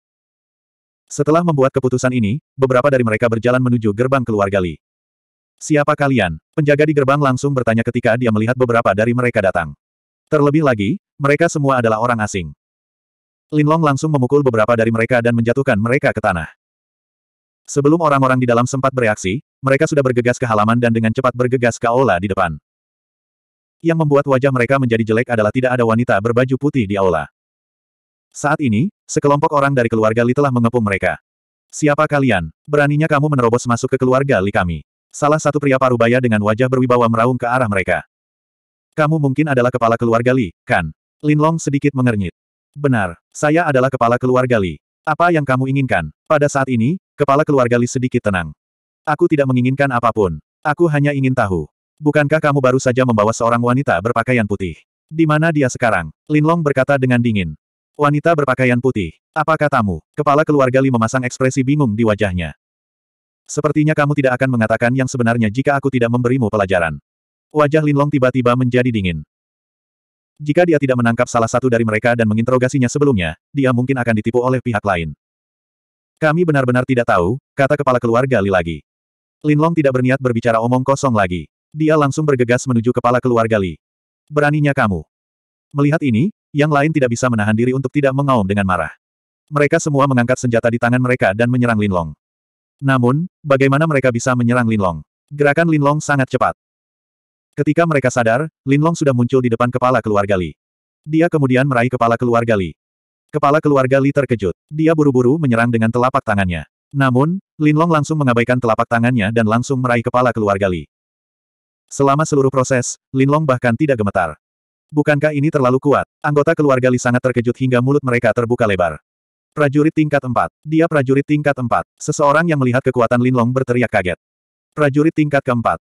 Setelah membuat keputusan ini, beberapa dari mereka berjalan menuju gerbang keluarga Li. Siapa kalian? Penjaga di gerbang langsung bertanya ketika dia melihat beberapa dari mereka datang. Terlebih lagi, mereka semua adalah orang asing. Linlong langsung memukul beberapa dari mereka dan menjatuhkan mereka ke tanah. Sebelum orang-orang di dalam sempat bereaksi, mereka sudah bergegas ke halaman dan dengan cepat bergegas ke aula di depan. Yang membuat wajah mereka menjadi jelek adalah tidak ada wanita berbaju putih di aula. Saat ini, sekelompok orang dari keluarga Li telah mengepung mereka. Siapa kalian? Beraninya kamu menerobos masuk ke keluarga Li kami. Salah satu pria parubaya dengan wajah berwibawa meraung ke arah mereka. Kamu mungkin adalah kepala keluarga Li, kan? Linlong sedikit mengernyit. Benar, saya adalah kepala keluarga Li. Apa yang kamu inginkan? Pada saat ini, kepala keluarga Li sedikit tenang. Aku tidak menginginkan apapun. Aku hanya ingin tahu. Bukankah kamu baru saja membawa seorang wanita berpakaian putih? Di mana dia sekarang? Linlong berkata dengan dingin. Wanita berpakaian putih. Apa katamu? Kepala keluarga Li memasang ekspresi bingung di wajahnya. Sepertinya kamu tidak akan mengatakan yang sebenarnya jika aku tidak memberimu pelajaran. Wajah Linlong tiba-tiba menjadi dingin. Jika dia tidak menangkap salah satu dari mereka dan menginterogasinya sebelumnya, dia mungkin akan ditipu oleh pihak lain. Kami benar-benar tidak tahu, kata kepala keluarga Li lagi. Linlong tidak berniat berbicara omong kosong lagi. Dia langsung bergegas menuju kepala keluarga Li. Beraninya kamu. Melihat ini, yang lain tidak bisa menahan diri untuk tidak mengaum dengan marah. Mereka semua mengangkat senjata di tangan mereka dan menyerang Lin Long. Namun, bagaimana mereka bisa menyerang Lin Long? Gerakan Lin Long sangat cepat. Ketika mereka sadar, Linlong sudah muncul di depan kepala keluarga Li. Dia kemudian meraih kepala keluarga Li. Kepala keluarga Li terkejut. Dia buru-buru menyerang dengan telapak tangannya. Namun, Linlong langsung mengabaikan telapak tangannya dan langsung meraih kepala keluarga Li. Selama seluruh proses, Linlong bahkan tidak gemetar. Bukankah ini terlalu kuat? Anggota keluarga Li sangat terkejut hingga mulut mereka terbuka lebar. Prajurit tingkat 4. Dia prajurit tingkat 4. Seseorang yang melihat kekuatan Linlong berteriak kaget. Prajurit tingkat keempat.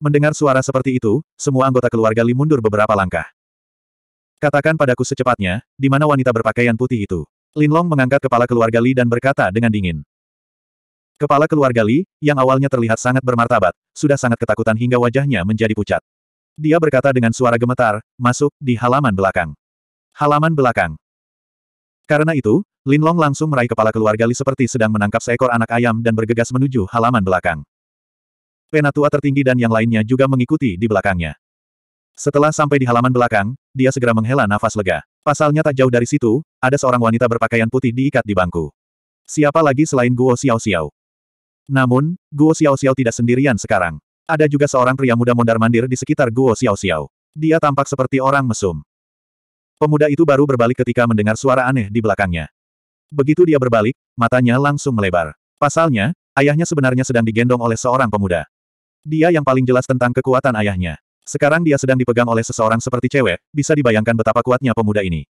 Mendengar suara seperti itu, semua anggota keluarga Li mundur beberapa langkah. Katakan padaku secepatnya, di mana wanita berpakaian putih itu. Lin Long mengangkat kepala keluarga Li dan berkata dengan dingin. Kepala keluarga Li, yang awalnya terlihat sangat bermartabat, sudah sangat ketakutan hingga wajahnya menjadi pucat. Dia berkata dengan suara gemetar, masuk, di halaman belakang. Halaman belakang. Karena itu, Lin Long langsung meraih kepala keluarga Li seperti sedang menangkap seekor anak ayam dan bergegas menuju halaman belakang. Penatua tertinggi dan yang lainnya juga mengikuti di belakangnya. Setelah sampai di halaman belakang, dia segera menghela nafas lega. Pasalnya tak jauh dari situ, ada seorang wanita berpakaian putih diikat di bangku. Siapa lagi selain Guo Xiao Xiao? Namun, Guo Xiao Xiao tidak sendirian sekarang. Ada juga seorang pria muda mondar-mandir di sekitar Guo Xiao Xiao. Dia tampak seperti orang mesum. Pemuda itu baru berbalik ketika mendengar suara aneh di belakangnya. Begitu dia berbalik, matanya langsung melebar. Pasalnya, ayahnya sebenarnya sedang digendong oleh seorang pemuda. Dia yang paling jelas tentang kekuatan ayahnya. Sekarang dia sedang dipegang oleh seseorang seperti cewek, bisa dibayangkan betapa kuatnya pemuda ini.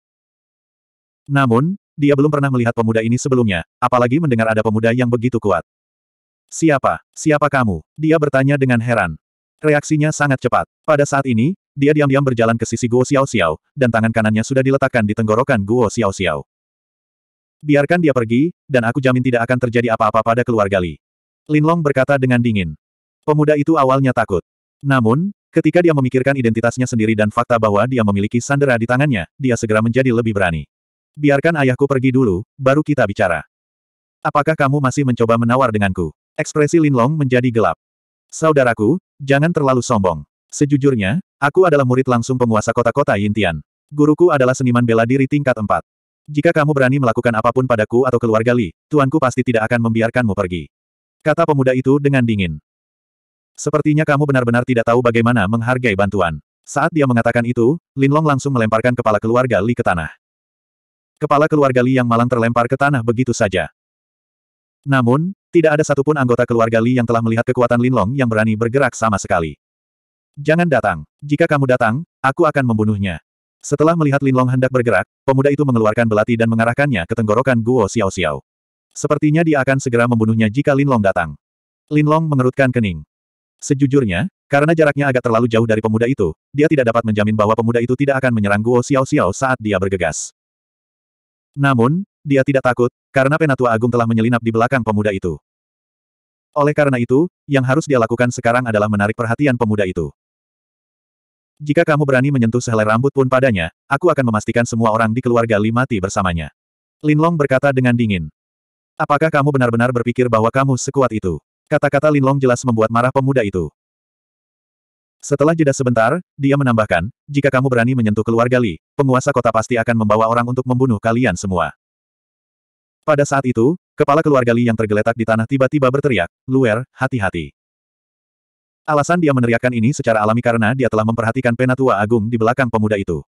Namun, dia belum pernah melihat pemuda ini sebelumnya, apalagi mendengar ada pemuda yang begitu kuat. Siapa? Siapa kamu? Dia bertanya dengan heran. Reaksinya sangat cepat. Pada saat ini, dia diam-diam berjalan ke sisi Guo Xiao Xiao, dan tangan kanannya sudah diletakkan di tenggorokan Guo Xiao Xiao. Biarkan dia pergi, dan aku jamin tidak akan terjadi apa-apa pada keluarga Li. Lin Long berkata dengan dingin. Pemuda itu awalnya takut. Namun, ketika dia memikirkan identitasnya sendiri dan fakta bahwa dia memiliki sandera di tangannya, dia segera menjadi lebih berani. Biarkan ayahku pergi dulu, baru kita bicara. Apakah kamu masih mencoba menawar denganku? Ekspresi Lin Long menjadi gelap. Saudaraku, jangan terlalu sombong. Sejujurnya, aku adalah murid langsung penguasa kota-kota Yintian. Guruku adalah seniman bela diri tingkat 4. Jika kamu berani melakukan apapun padaku atau keluarga Li, tuanku pasti tidak akan membiarkanmu pergi. Kata pemuda itu dengan dingin. Sepertinya kamu benar-benar tidak tahu bagaimana menghargai bantuan. Saat dia mengatakan itu, Linlong langsung melemparkan kepala keluarga Li ke tanah. Kepala keluarga Li yang malang terlempar ke tanah begitu saja. Namun, tidak ada satupun anggota keluarga Li yang telah melihat kekuatan Linlong yang berani bergerak sama sekali. Jangan datang. Jika kamu datang, aku akan membunuhnya. Setelah melihat Linlong hendak bergerak, pemuda itu mengeluarkan belati dan mengarahkannya ke tenggorokan Guo Xiao Xiao. Sepertinya dia akan segera membunuhnya jika Linlong datang. Linlong mengerutkan kening. Sejujurnya, karena jaraknya agak terlalu jauh dari pemuda itu, dia tidak dapat menjamin bahwa pemuda itu tidak akan menyerang Guo Xiao Xiao saat dia bergegas. Namun, dia tidak takut, karena Penatua Agung telah menyelinap di belakang pemuda itu. Oleh karena itu, yang harus dia lakukan sekarang adalah menarik perhatian pemuda itu. Jika kamu berani menyentuh sehelai rambut pun padanya, aku akan memastikan semua orang di keluarga Li mati bersamanya. Long berkata dengan dingin. Apakah kamu benar-benar berpikir bahwa kamu sekuat itu? Kata-kata Linlong jelas membuat marah pemuda itu. Setelah jeda sebentar, dia menambahkan, jika kamu berani menyentuh keluarga Li, penguasa kota pasti akan membawa orang untuk membunuh kalian semua. Pada saat itu, kepala keluarga Li yang tergeletak di tanah tiba-tiba berteriak, Luer, hati-hati. Alasan dia meneriakkan ini secara alami karena dia telah memperhatikan penatua agung di belakang pemuda itu.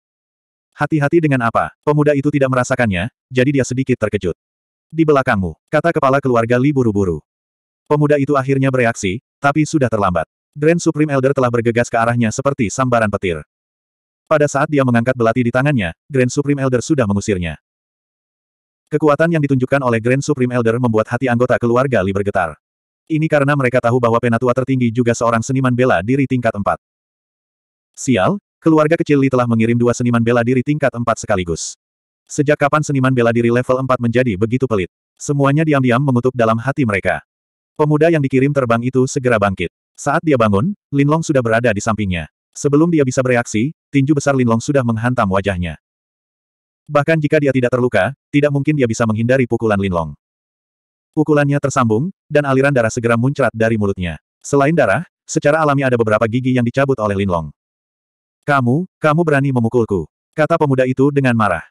Hati-hati dengan apa? Pemuda itu tidak merasakannya, jadi dia sedikit terkejut. Di belakangmu, kata kepala keluarga Li buru-buru. Pemuda itu akhirnya bereaksi, tapi sudah terlambat. Grand Supreme Elder telah bergegas ke arahnya seperti sambaran petir. Pada saat dia mengangkat belati di tangannya, Grand Supreme Elder sudah mengusirnya. Kekuatan yang ditunjukkan oleh Grand Supreme Elder membuat hati anggota keluarga Li bergetar. Ini karena mereka tahu bahwa penatua tertinggi juga seorang seniman bela diri tingkat 4. Sial, keluarga kecil Li telah mengirim dua seniman bela diri tingkat 4 sekaligus. Sejak kapan seniman bela diri level 4 menjadi begitu pelit? Semuanya diam-diam mengutuk dalam hati mereka. Pemuda yang dikirim terbang itu segera bangkit. Saat dia bangun, Linlong sudah berada di sampingnya. Sebelum dia bisa bereaksi, tinju besar Linlong sudah menghantam wajahnya. Bahkan jika dia tidak terluka, tidak mungkin dia bisa menghindari pukulan Linlong. Pukulannya tersambung, dan aliran darah segera muncrat dari mulutnya. Selain darah, secara alami ada beberapa gigi yang dicabut oleh Linlong. Kamu, kamu berani memukulku, kata pemuda itu dengan marah.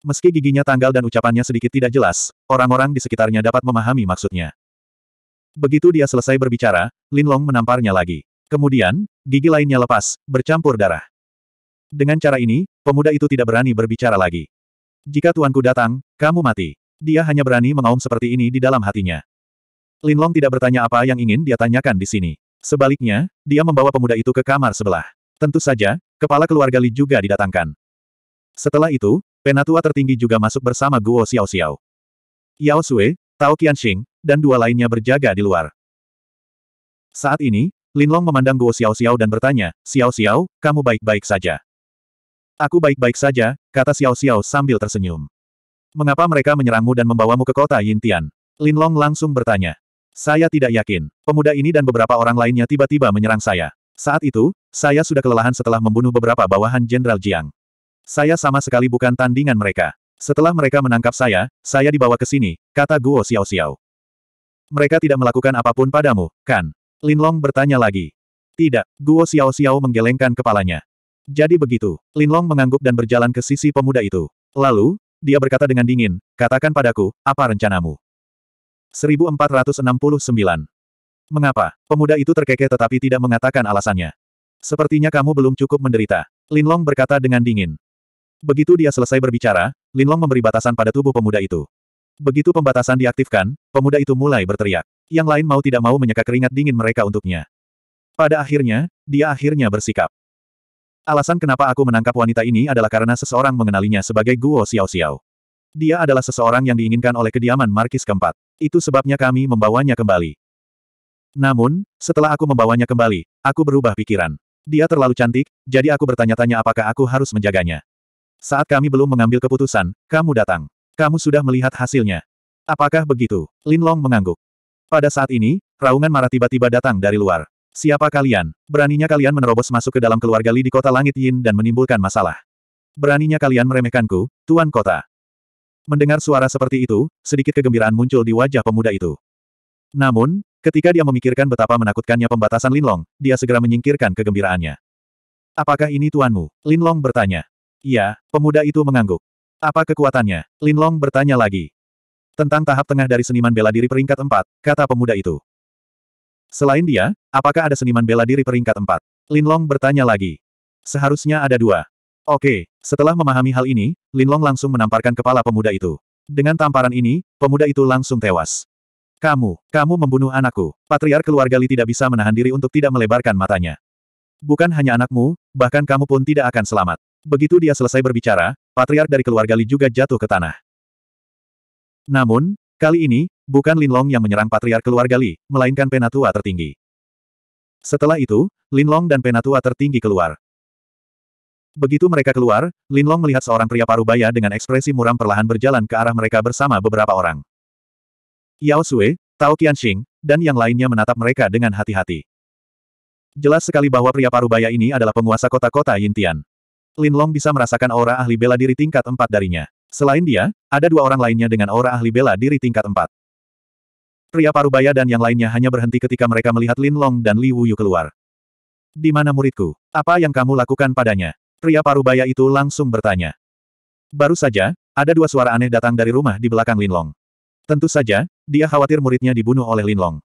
Meski giginya tanggal dan ucapannya sedikit tidak jelas, orang-orang di sekitarnya dapat memahami maksudnya. Begitu dia selesai berbicara, Lin Long menamparnya lagi. Kemudian, gigi lainnya lepas, bercampur darah. Dengan cara ini, pemuda itu tidak berani berbicara lagi. Jika tuanku datang, kamu mati. Dia hanya berani mengaum seperti ini di dalam hatinya. Lin Long tidak bertanya apa yang ingin dia tanyakan di sini. Sebaliknya, dia membawa pemuda itu ke kamar sebelah. Tentu saja, kepala keluarga Li juga didatangkan. Setelah itu, penatua tertinggi juga masuk bersama Guo Xiao Xiao. Yao Sui, Tao Qianxing, dan dua lainnya berjaga di luar. Saat ini, Lin Long memandang Guo Xiao Xiao dan bertanya, Xiao Xiao, kamu baik-baik saja. Aku baik-baik saja, kata Xiao Xiao sambil tersenyum. Mengapa mereka menyerangmu dan membawamu ke kota Yintian? Long langsung bertanya. Saya tidak yakin. Pemuda ini dan beberapa orang lainnya tiba-tiba menyerang saya. Saat itu, saya sudah kelelahan setelah membunuh beberapa bawahan Jenderal Jiang. Saya sama sekali bukan tandingan mereka. Setelah mereka menangkap saya, saya dibawa ke sini, kata Guo Xiao Xiao. Mereka tidak melakukan apapun padamu, kan? Lin Long bertanya lagi. Tidak, Guo Xiao Xiao menggelengkan kepalanya. Jadi begitu, Lin Long mengangguk dan berjalan ke sisi pemuda itu. Lalu, dia berkata dengan dingin, katakan padaku, apa rencanamu? 1469. Mengapa? Pemuda itu terkekeh tetapi tidak mengatakan alasannya. Sepertinya kamu belum cukup menderita. Lin Long berkata dengan dingin. Begitu dia selesai berbicara, Linlong memberi batasan pada tubuh pemuda itu. Begitu pembatasan diaktifkan, pemuda itu mulai berteriak. Yang lain mau tidak mau menyeka keringat dingin mereka untuknya. Pada akhirnya, dia akhirnya bersikap. Alasan kenapa aku menangkap wanita ini adalah karena seseorang mengenalinya sebagai Guo Xiao Xiao. Dia adalah seseorang yang diinginkan oleh kediaman Markis keempat. Itu sebabnya kami membawanya kembali. Namun, setelah aku membawanya kembali, aku berubah pikiran. Dia terlalu cantik, jadi aku bertanya-tanya apakah aku harus menjaganya. Saat kami belum mengambil keputusan, kamu datang. Kamu sudah melihat hasilnya. Apakah begitu? Lin Long mengangguk. Pada saat ini, raungan marah tiba-tiba datang dari luar. Siapa kalian? Beraninya kalian menerobos masuk ke dalam keluarga Li di kota langit Yin dan menimbulkan masalah. Beraninya kalian meremehkanku, Tuan Kota. Mendengar suara seperti itu, sedikit kegembiraan muncul di wajah pemuda itu. Namun, ketika dia memikirkan betapa menakutkannya pembatasan Linlong, dia segera menyingkirkan kegembiraannya. Apakah ini tuanmu? Linlong bertanya. Iya, pemuda itu mengangguk. Apa kekuatannya? Linlong bertanya lagi. Tentang tahap tengah dari seniman bela diri peringkat 4, kata pemuda itu. Selain dia, apakah ada seniman bela diri peringkat 4? Linlong bertanya lagi. Seharusnya ada dua. Oke, setelah memahami hal ini, Linlong langsung menamparkan kepala pemuda itu. Dengan tamparan ini, pemuda itu langsung tewas. Kamu, kamu membunuh anakku. Patriar keluarga Li tidak bisa menahan diri untuk tidak melebarkan matanya. Bukan hanya anakmu, bahkan kamu pun tidak akan selamat. Begitu dia selesai berbicara, patriark dari keluarga Li juga jatuh ke tanah. Namun, kali ini, bukan Linlong yang menyerang patriark keluarga Li, melainkan penatua tertinggi. Setelah itu, Linlong dan penatua tertinggi keluar. Begitu mereka keluar, Linlong melihat seorang pria parubaya dengan ekspresi muram perlahan berjalan ke arah mereka bersama beberapa orang. Yao Sui, Tao Qianxing, dan yang lainnya menatap mereka dengan hati-hati. Jelas sekali bahwa pria parubaya ini adalah penguasa kota-kota Yintian. Lin Long bisa merasakan aura ahli bela diri tingkat 4 darinya. Selain dia, ada dua orang lainnya dengan aura ahli bela diri tingkat 4. Pria Parubaya dan yang lainnya hanya berhenti ketika mereka melihat Lin Long dan Li Wuyu keluar. Di mana muridku? Apa yang kamu lakukan padanya? Pria Parubaya itu langsung bertanya. Baru saja, ada dua suara aneh datang dari rumah di belakang Lin Long. Tentu saja, dia khawatir muridnya dibunuh oleh Lin Long.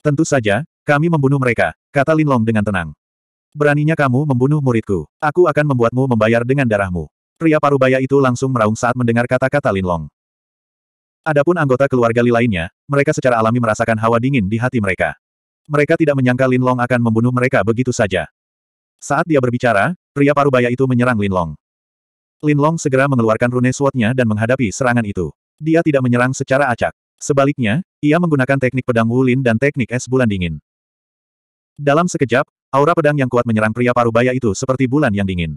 Tentu saja, kami membunuh mereka, kata Lin Long dengan tenang. Beraninya kamu membunuh muridku. Aku akan membuatmu membayar dengan darahmu. Pria parubaya itu langsung meraung saat mendengar kata-kata Lin Long. Adapun anggota keluarga Li lainnya, mereka secara alami merasakan hawa dingin di hati mereka. Mereka tidak menyangka Lin Long akan membunuh mereka begitu saja. Saat dia berbicara, pria parubaya itu menyerang Lin Long. Lin Long segera mengeluarkan rune swordnya dan menghadapi serangan itu. Dia tidak menyerang secara acak. Sebaliknya, ia menggunakan teknik pedang Wulin dan teknik es bulan dingin. Dalam sekejap, Aura pedang yang kuat menyerang pria parubaya itu seperti bulan yang dingin.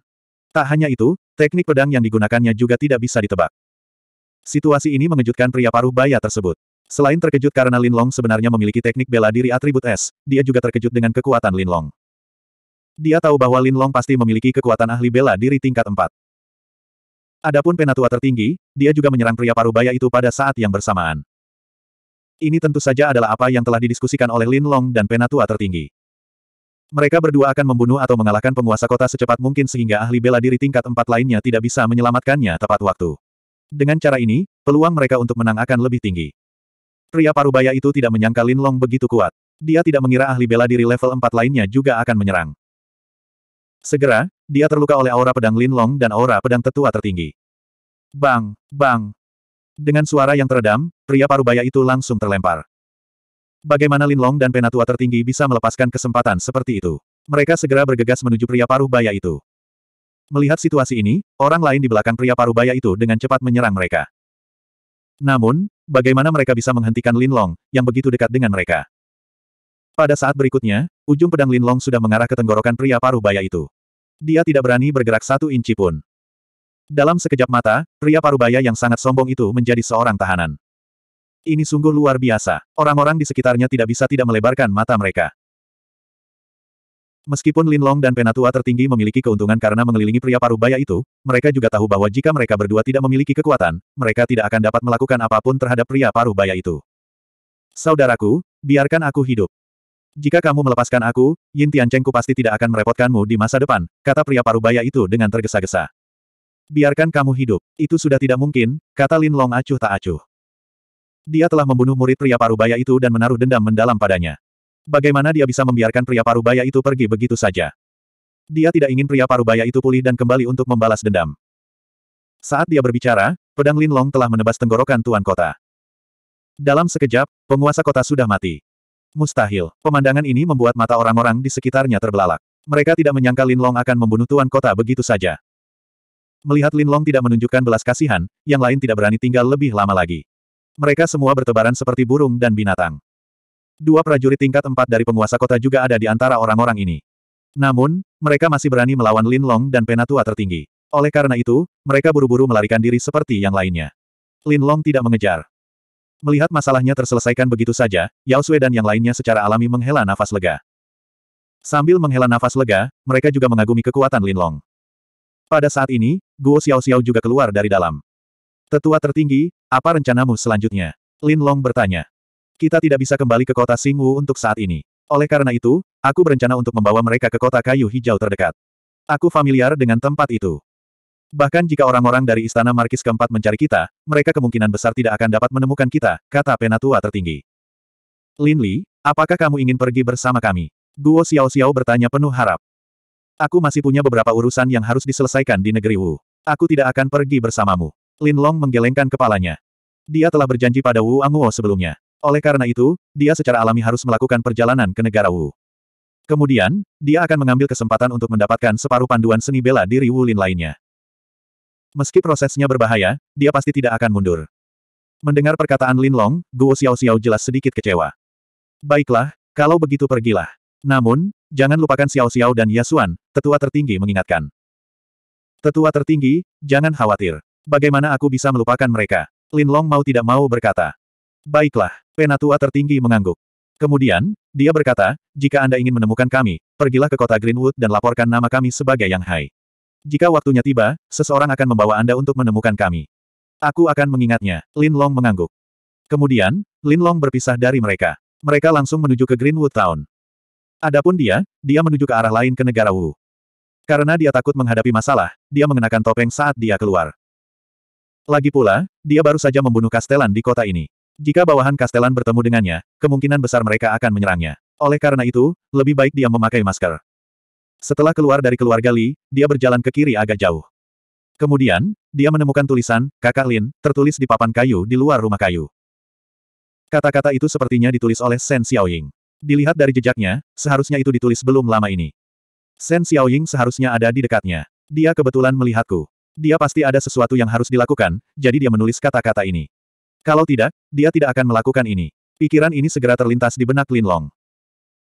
Tak hanya itu, teknik pedang yang digunakannya juga tidak bisa ditebak. Situasi ini mengejutkan pria parubaya tersebut. Selain terkejut karena Lin Long sebenarnya memiliki teknik bela diri atribut es, dia juga terkejut dengan kekuatan Lin Long. Dia tahu bahwa Lin Long pasti memiliki kekuatan ahli bela diri tingkat 4. Adapun penatua tertinggi, dia juga menyerang pria parubaya itu pada saat yang bersamaan. Ini tentu saja adalah apa yang telah didiskusikan oleh Lin Long dan penatua tertinggi. Mereka berdua akan membunuh atau mengalahkan penguasa kota secepat mungkin sehingga ahli bela diri tingkat empat lainnya tidak bisa menyelamatkannya tepat waktu. Dengan cara ini, peluang mereka untuk menang akan lebih tinggi. Pria parubaya itu tidak menyangka Lin Long begitu kuat. Dia tidak mengira ahli bela diri level empat lainnya juga akan menyerang. Segera, dia terluka oleh aura pedang Lin Long dan aura pedang tetua tertinggi. Bang, bang. Dengan suara yang teredam, pria parubaya itu langsung terlempar. Bagaimana Linlong dan penatua tertinggi bisa melepaskan kesempatan seperti itu? Mereka segera bergegas menuju pria paruh baya itu. Melihat situasi ini, orang lain di belakang pria paruh baya itu dengan cepat menyerang mereka. Namun, bagaimana mereka bisa menghentikan Linlong, yang begitu dekat dengan mereka? Pada saat berikutnya, ujung pedang Linlong sudah mengarah ke tenggorokan pria paruh baya itu. Dia tidak berani bergerak satu inci pun. Dalam sekejap mata, pria paruh baya yang sangat sombong itu menjadi seorang tahanan. Ini sungguh luar biasa. Orang-orang di sekitarnya tidak bisa tidak melebarkan mata mereka. Meskipun Linlong dan Penatua tertinggi memiliki keuntungan karena mengelilingi pria parubaya itu, mereka juga tahu bahwa jika mereka berdua tidak memiliki kekuatan, mereka tidak akan dapat melakukan apapun terhadap pria parubaya itu. Saudaraku, biarkan aku hidup. Jika kamu melepaskan aku, Yin Tiancengku pasti tidak akan merepotkanmu di masa depan, kata pria parubaya itu dengan tergesa-gesa. Biarkan kamu hidup, itu sudah tidak mungkin, kata Linlong acuh tak acuh. Dia telah membunuh murid pria parubaya itu dan menaruh dendam mendalam padanya. Bagaimana dia bisa membiarkan pria parubaya itu pergi begitu saja? Dia tidak ingin pria parubaya itu pulih dan kembali untuk membalas dendam. Saat dia berbicara, pedang Lin Long telah menebas tenggorokan tuan kota. Dalam sekejap, penguasa kota sudah mati. Mustahil, pemandangan ini membuat mata orang-orang di sekitarnya terbelalak. Mereka tidak menyangka Lin Long akan membunuh tuan kota begitu saja. Melihat Lin Long tidak menunjukkan belas kasihan, yang lain tidak berani tinggal lebih lama lagi. Mereka semua bertebaran seperti burung dan binatang. Dua prajurit tingkat empat dari penguasa kota juga ada di antara orang-orang ini. Namun, mereka masih berani melawan Lin Long dan penatua tertinggi. Oleh karena itu, mereka buru-buru melarikan diri seperti yang lainnya. Lin Long tidak mengejar. Melihat masalahnya terselesaikan begitu saja, Yao Sui dan yang lainnya secara alami menghela nafas lega. Sambil menghela nafas lega, mereka juga mengagumi kekuatan Lin Long. Pada saat ini, Guo Xiao Xiao juga keluar dari dalam. Tetua tertinggi, apa rencanamu selanjutnya? Lin Long bertanya. Kita tidak bisa kembali ke kota Singwu untuk saat ini. Oleh karena itu, aku berencana untuk membawa mereka ke kota kayu hijau terdekat. Aku familiar dengan tempat itu. Bahkan jika orang-orang dari Istana Markis keempat mencari kita, mereka kemungkinan besar tidak akan dapat menemukan kita, kata penatua tertinggi. Lin Li, apakah kamu ingin pergi bersama kami? Guo Xiao Xiao bertanya penuh harap. Aku masih punya beberapa urusan yang harus diselesaikan di negeri Wu. Aku tidak akan pergi bersamamu. Lin Long menggelengkan kepalanya. Dia telah berjanji pada Wu Anguo sebelumnya. Oleh karena itu, dia secara alami harus melakukan perjalanan ke negara Wu. Kemudian, dia akan mengambil kesempatan untuk mendapatkan separuh panduan seni bela diri Wu Lin lainnya. Meski prosesnya berbahaya, dia pasti tidak akan mundur. Mendengar perkataan Lin Long, Guo Xiao Xiao jelas sedikit kecewa. Baiklah, kalau begitu pergilah. Namun, jangan lupakan Xiao Xiao dan Yasuan, tetua tertinggi mengingatkan. Tetua tertinggi, jangan khawatir. Bagaimana aku bisa melupakan mereka? Lin Long mau tidak mau berkata. Baiklah, penatua tertinggi mengangguk. Kemudian, dia berkata, jika Anda ingin menemukan kami, pergilah ke kota Greenwood dan laporkan nama kami sebagai Yang Hai. Jika waktunya tiba, seseorang akan membawa Anda untuk menemukan kami. Aku akan mengingatnya, Lin Long mengangguk. Kemudian, Lin Long berpisah dari mereka. Mereka langsung menuju ke Greenwood Town. Adapun dia, dia menuju ke arah lain ke negara Wu. Karena dia takut menghadapi masalah, dia mengenakan topeng saat dia keluar. Lagi pula, dia baru saja membunuh Kastelan di kota ini. Jika bawahan Kastelan bertemu dengannya, kemungkinan besar mereka akan menyerangnya. Oleh karena itu, lebih baik dia memakai masker. Setelah keluar dari keluarga Li, dia berjalan ke kiri agak jauh. Kemudian, dia menemukan tulisan, kakak Lin, tertulis di papan kayu di luar rumah kayu. Kata-kata itu sepertinya ditulis oleh Shen Xiaoying. Dilihat dari jejaknya, seharusnya itu ditulis belum lama ini. Shen Xiaoying seharusnya ada di dekatnya. Dia kebetulan melihatku. Dia pasti ada sesuatu yang harus dilakukan, jadi dia menulis kata-kata ini. Kalau tidak, dia tidak akan melakukan ini. Pikiran ini segera terlintas di benak Lin Long.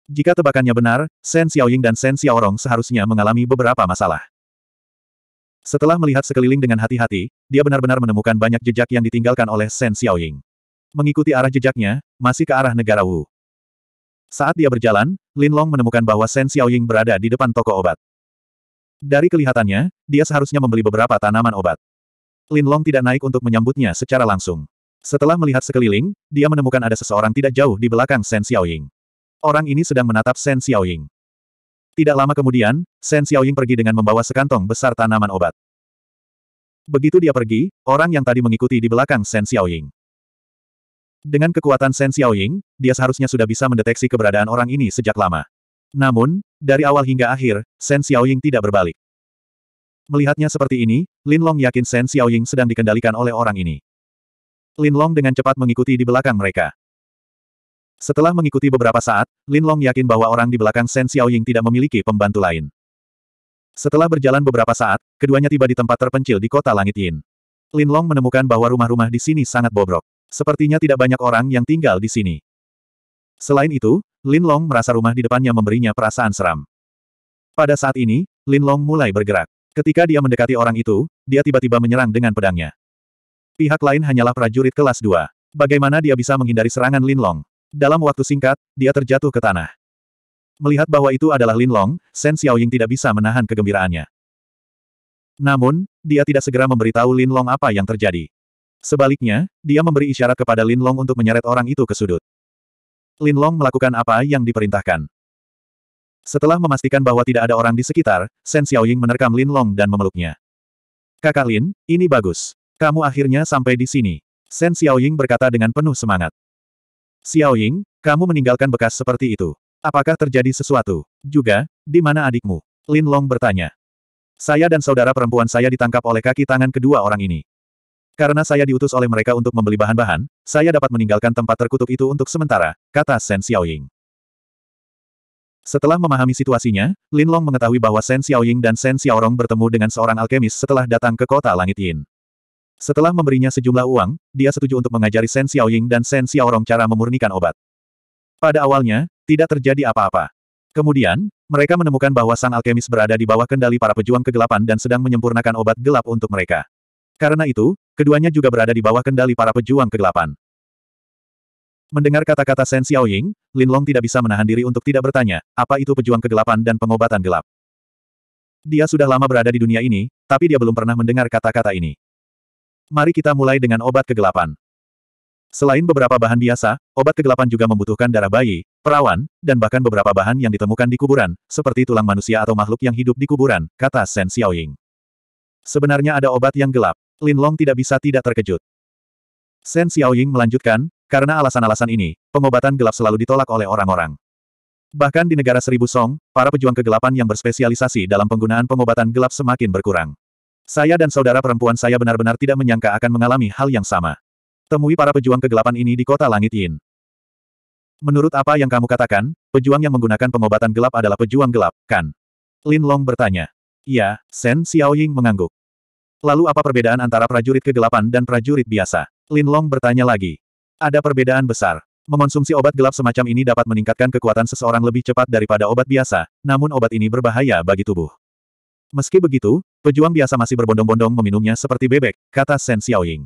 Jika tebakannya benar, Shen Xiaoying dan Shen Xiaorong seharusnya mengalami beberapa masalah. Setelah melihat sekeliling dengan hati-hati, dia benar-benar menemukan banyak jejak yang ditinggalkan oleh Shen Xiaoying. Mengikuti arah jejaknya, masih ke arah negara Wu. Saat dia berjalan, Lin Long menemukan bahwa Shen Xiaoying berada di depan toko obat. Dari kelihatannya, dia seharusnya membeli beberapa tanaman obat. Lin Long tidak naik untuk menyambutnya secara langsung. Setelah melihat sekeliling, dia menemukan ada seseorang tidak jauh di belakang Shen Xiaoying. Orang ini sedang menatap Shen Xiaoying. Tidak lama kemudian, Shen Xiaoying pergi dengan membawa sekantong besar tanaman obat. Begitu dia pergi, orang yang tadi mengikuti di belakang Shen Xiaoying. Dengan kekuatan Shen Xiaoying, dia seharusnya sudah bisa mendeteksi keberadaan orang ini sejak lama. Namun, dari awal hingga akhir, Shen Xiaoying tidak berbalik. Melihatnya seperti ini, Lin Long yakin Shen Xiaoying sedang dikendalikan oleh orang ini. Lin Long dengan cepat mengikuti di belakang mereka. Setelah mengikuti beberapa saat, Lin Long yakin bahwa orang di belakang Shen Xiaoying tidak memiliki pembantu lain. Setelah berjalan beberapa saat, keduanya tiba di tempat terpencil di kota Langit Yin. Lin Long menemukan bahwa rumah-rumah di sini sangat bobrok. Sepertinya tidak banyak orang yang tinggal di sini. Selain itu, Lin Long merasa rumah di depannya memberinya perasaan seram. Pada saat ini, Lin Long mulai bergerak. Ketika dia mendekati orang itu, dia tiba-tiba menyerang dengan pedangnya. Pihak lain hanyalah prajurit kelas 2. Bagaimana dia bisa menghindari serangan Lin Long? Dalam waktu singkat, dia terjatuh ke tanah. Melihat bahwa itu adalah Lin Long, Shen Xiaoying tidak bisa menahan kegembiraannya. Namun, dia tidak segera memberitahu Lin Long apa yang terjadi. Sebaliknya, dia memberi isyarat kepada Lin Long untuk menyeret orang itu ke sudut. Lin Long melakukan apa yang diperintahkan. Setelah memastikan bahwa tidak ada orang di sekitar, Shen Xiaoying menerkam Lin Long dan memeluknya. Kakak Lin, ini bagus. Kamu akhirnya sampai di sini. Shen Xiaoying berkata dengan penuh semangat. Xiaoying, kamu meninggalkan bekas seperti itu. Apakah terjadi sesuatu? Juga, di mana adikmu? Lin Long bertanya. Saya dan saudara perempuan saya ditangkap oleh kaki tangan kedua orang ini. Karena saya diutus oleh mereka untuk membeli bahan-bahan, saya dapat meninggalkan tempat terkutuk itu untuk sementara, kata Shen Xiaoying. Setelah memahami situasinya, Lin Long mengetahui bahwa Shen Xiaoying dan Shen Xiaorong bertemu dengan seorang alkemis setelah datang ke kota Langit Yin. Setelah memberinya sejumlah uang, dia setuju untuk mengajari Shen Xiaoying dan Shen Xiaorong cara memurnikan obat. Pada awalnya, tidak terjadi apa-apa. Kemudian, mereka menemukan bahwa sang alkemis berada di bawah kendali para pejuang kegelapan dan sedang menyempurnakan obat gelap untuk mereka. Karena itu, keduanya juga berada di bawah kendali para pejuang kegelapan. Mendengar kata-kata Shen Xiaoying, Lin Long tidak bisa menahan diri untuk tidak bertanya, apa itu pejuang kegelapan dan pengobatan gelap. Dia sudah lama berada di dunia ini, tapi dia belum pernah mendengar kata-kata ini. Mari kita mulai dengan obat kegelapan. Selain beberapa bahan biasa, obat kegelapan juga membutuhkan darah bayi, perawan, dan bahkan beberapa bahan yang ditemukan di kuburan, seperti tulang manusia atau makhluk yang hidup di kuburan, kata Shen Xiaoying. Sebenarnya ada obat yang gelap. Lin Long tidak bisa tidak terkejut. Shen Xiaoying melanjutkan, karena alasan-alasan ini, pengobatan gelap selalu ditolak oleh orang-orang. Bahkan di negara seribu song, para pejuang kegelapan yang berspesialisasi dalam penggunaan pengobatan gelap semakin berkurang. Saya dan saudara perempuan saya benar-benar tidak menyangka akan mengalami hal yang sama. Temui para pejuang kegelapan ini di kota Langit Yin. Menurut apa yang kamu katakan, pejuang yang menggunakan pengobatan gelap adalah pejuang gelap, kan? Lin Long bertanya. Iya, Shen Xiaoying mengangguk. Lalu apa perbedaan antara prajurit kegelapan dan prajurit biasa? Lin Long bertanya lagi. Ada perbedaan besar. Mengonsumsi obat gelap semacam ini dapat meningkatkan kekuatan seseorang lebih cepat daripada obat biasa, namun obat ini berbahaya bagi tubuh. Meski begitu, pejuang biasa masih berbondong-bondong meminumnya seperti bebek, kata Shen Xiaoying.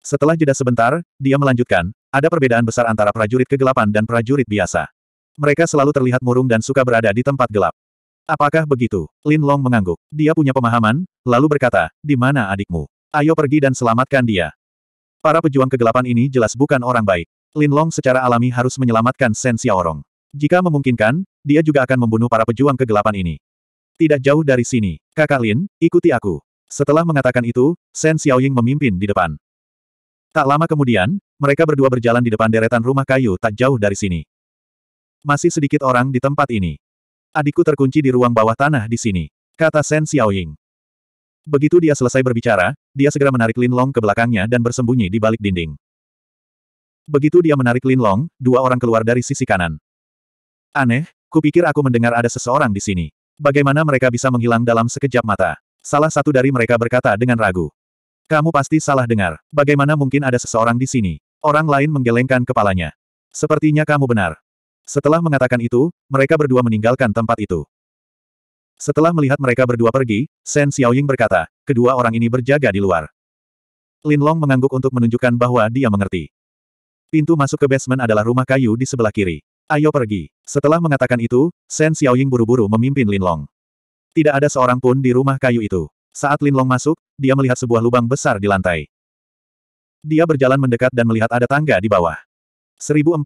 Setelah jeda sebentar, dia melanjutkan, ada perbedaan besar antara prajurit kegelapan dan prajurit biasa. Mereka selalu terlihat murung dan suka berada di tempat gelap. Apakah begitu? Lin Long mengangguk. Dia punya pemahaman, lalu berkata, di mana adikmu? Ayo pergi dan selamatkan dia. Para pejuang kegelapan ini jelas bukan orang baik. Lin Long secara alami harus menyelamatkan Shen Xiaorong. Jika memungkinkan, dia juga akan membunuh para pejuang kegelapan ini. Tidak jauh dari sini, kakak Lin, ikuti aku. Setelah mengatakan itu, Shen Xiaoying memimpin di depan. Tak lama kemudian, mereka berdua berjalan di depan deretan rumah kayu tak jauh dari sini. Masih sedikit orang di tempat ini. Adikku terkunci di ruang bawah tanah di sini, kata Shen Xiaoying. Begitu dia selesai berbicara, dia segera menarik Lin Long ke belakangnya dan bersembunyi di balik dinding. Begitu dia menarik Lin Long, dua orang keluar dari sisi kanan. Aneh, kupikir aku mendengar ada seseorang di sini. Bagaimana mereka bisa menghilang dalam sekejap mata? Salah satu dari mereka berkata dengan ragu. Kamu pasti salah dengar. Bagaimana mungkin ada seseorang di sini? Orang lain menggelengkan kepalanya. Sepertinya kamu benar. Setelah mengatakan itu, mereka berdua meninggalkan tempat itu. Setelah melihat mereka berdua pergi, Shen Xiaoying berkata, kedua orang ini berjaga di luar. Lin Long mengangguk untuk menunjukkan bahwa dia mengerti. Pintu masuk ke basement adalah rumah kayu di sebelah kiri. Ayo pergi. Setelah mengatakan itu, Shen Xiaoying buru-buru memimpin Lin Long. Tidak ada seorang pun di rumah kayu itu. Saat Lin Long masuk, dia melihat sebuah lubang besar di lantai. Dia berjalan mendekat dan melihat ada tangga di bawah. 1470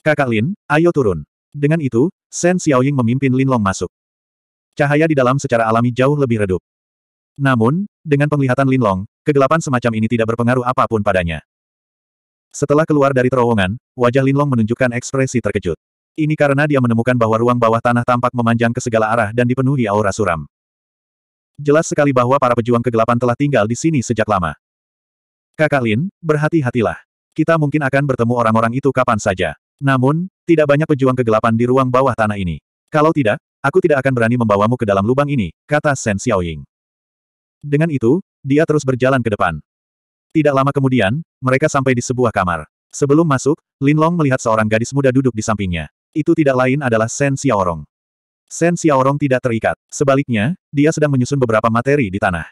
Kakak Lin, ayo turun. Dengan itu, Shen Xiaoying memimpin Lin Long masuk. Cahaya di dalam secara alami jauh lebih redup. Namun, dengan penglihatan Lin Long, kegelapan semacam ini tidak berpengaruh apapun padanya. Setelah keluar dari terowongan, wajah Lin Long menunjukkan ekspresi terkejut. Ini karena dia menemukan bahwa ruang bawah tanah tampak memanjang ke segala arah dan dipenuhi aura suram. Jelas sekali bahwa para pejuang kegelapan telah tinggal di sini sejak lama. Kakak Lin, berhati-hatilah. Kita mungkin akan bertemu orang-orang itu kapan saja. Namun, tidak banyak pejuang kegelapan di ruang bawah tanah ini. Kalau tidak, aku tidak akan berani membawamu ke dalam lubang ini, kata Shen Xiaoying. Dengan itu, dia terus berjalan ke depan. Tidak lama kemudian, mereka sampai di sebuah kamar. Sebelum masuk, Lin Long melihat seorang gadis muda duduk di sampingnya. Itu tidak lain adalah Shen Xiaorong. Shen Xiaorong tidak terikat. Sebaliknya, dia sedang menyusun beberapa materi di tanah.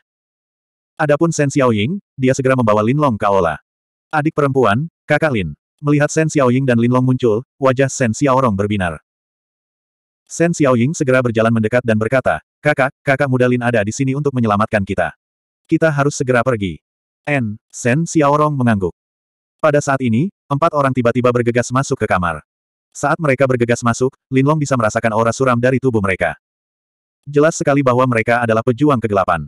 Adapun Shen Xiaoying, dia segera membawa Lin Long ke aula. Adik perempuan, kakak Lin. Melihat Shen Xiaoying dan Lin Long muncul, wajah Shen Xiaorong berbinar. Shen Xiaoying segera berjalan mendekat dan berkata, Kakak, kakak muda Lin ada di sini untuk menyelamatkan kita. Kita harus segera pergi. N. Shen Xiaorong mengangguk. Pada saat ini, empat orang tiba-tiba bergegas masuk ke kamar. Saat mereka bergegas masuk, Lin Long bisa merasakan aura suram dari tubuh mereka. Jelas sekali bahwa mereka adalah pejuang kegelapan.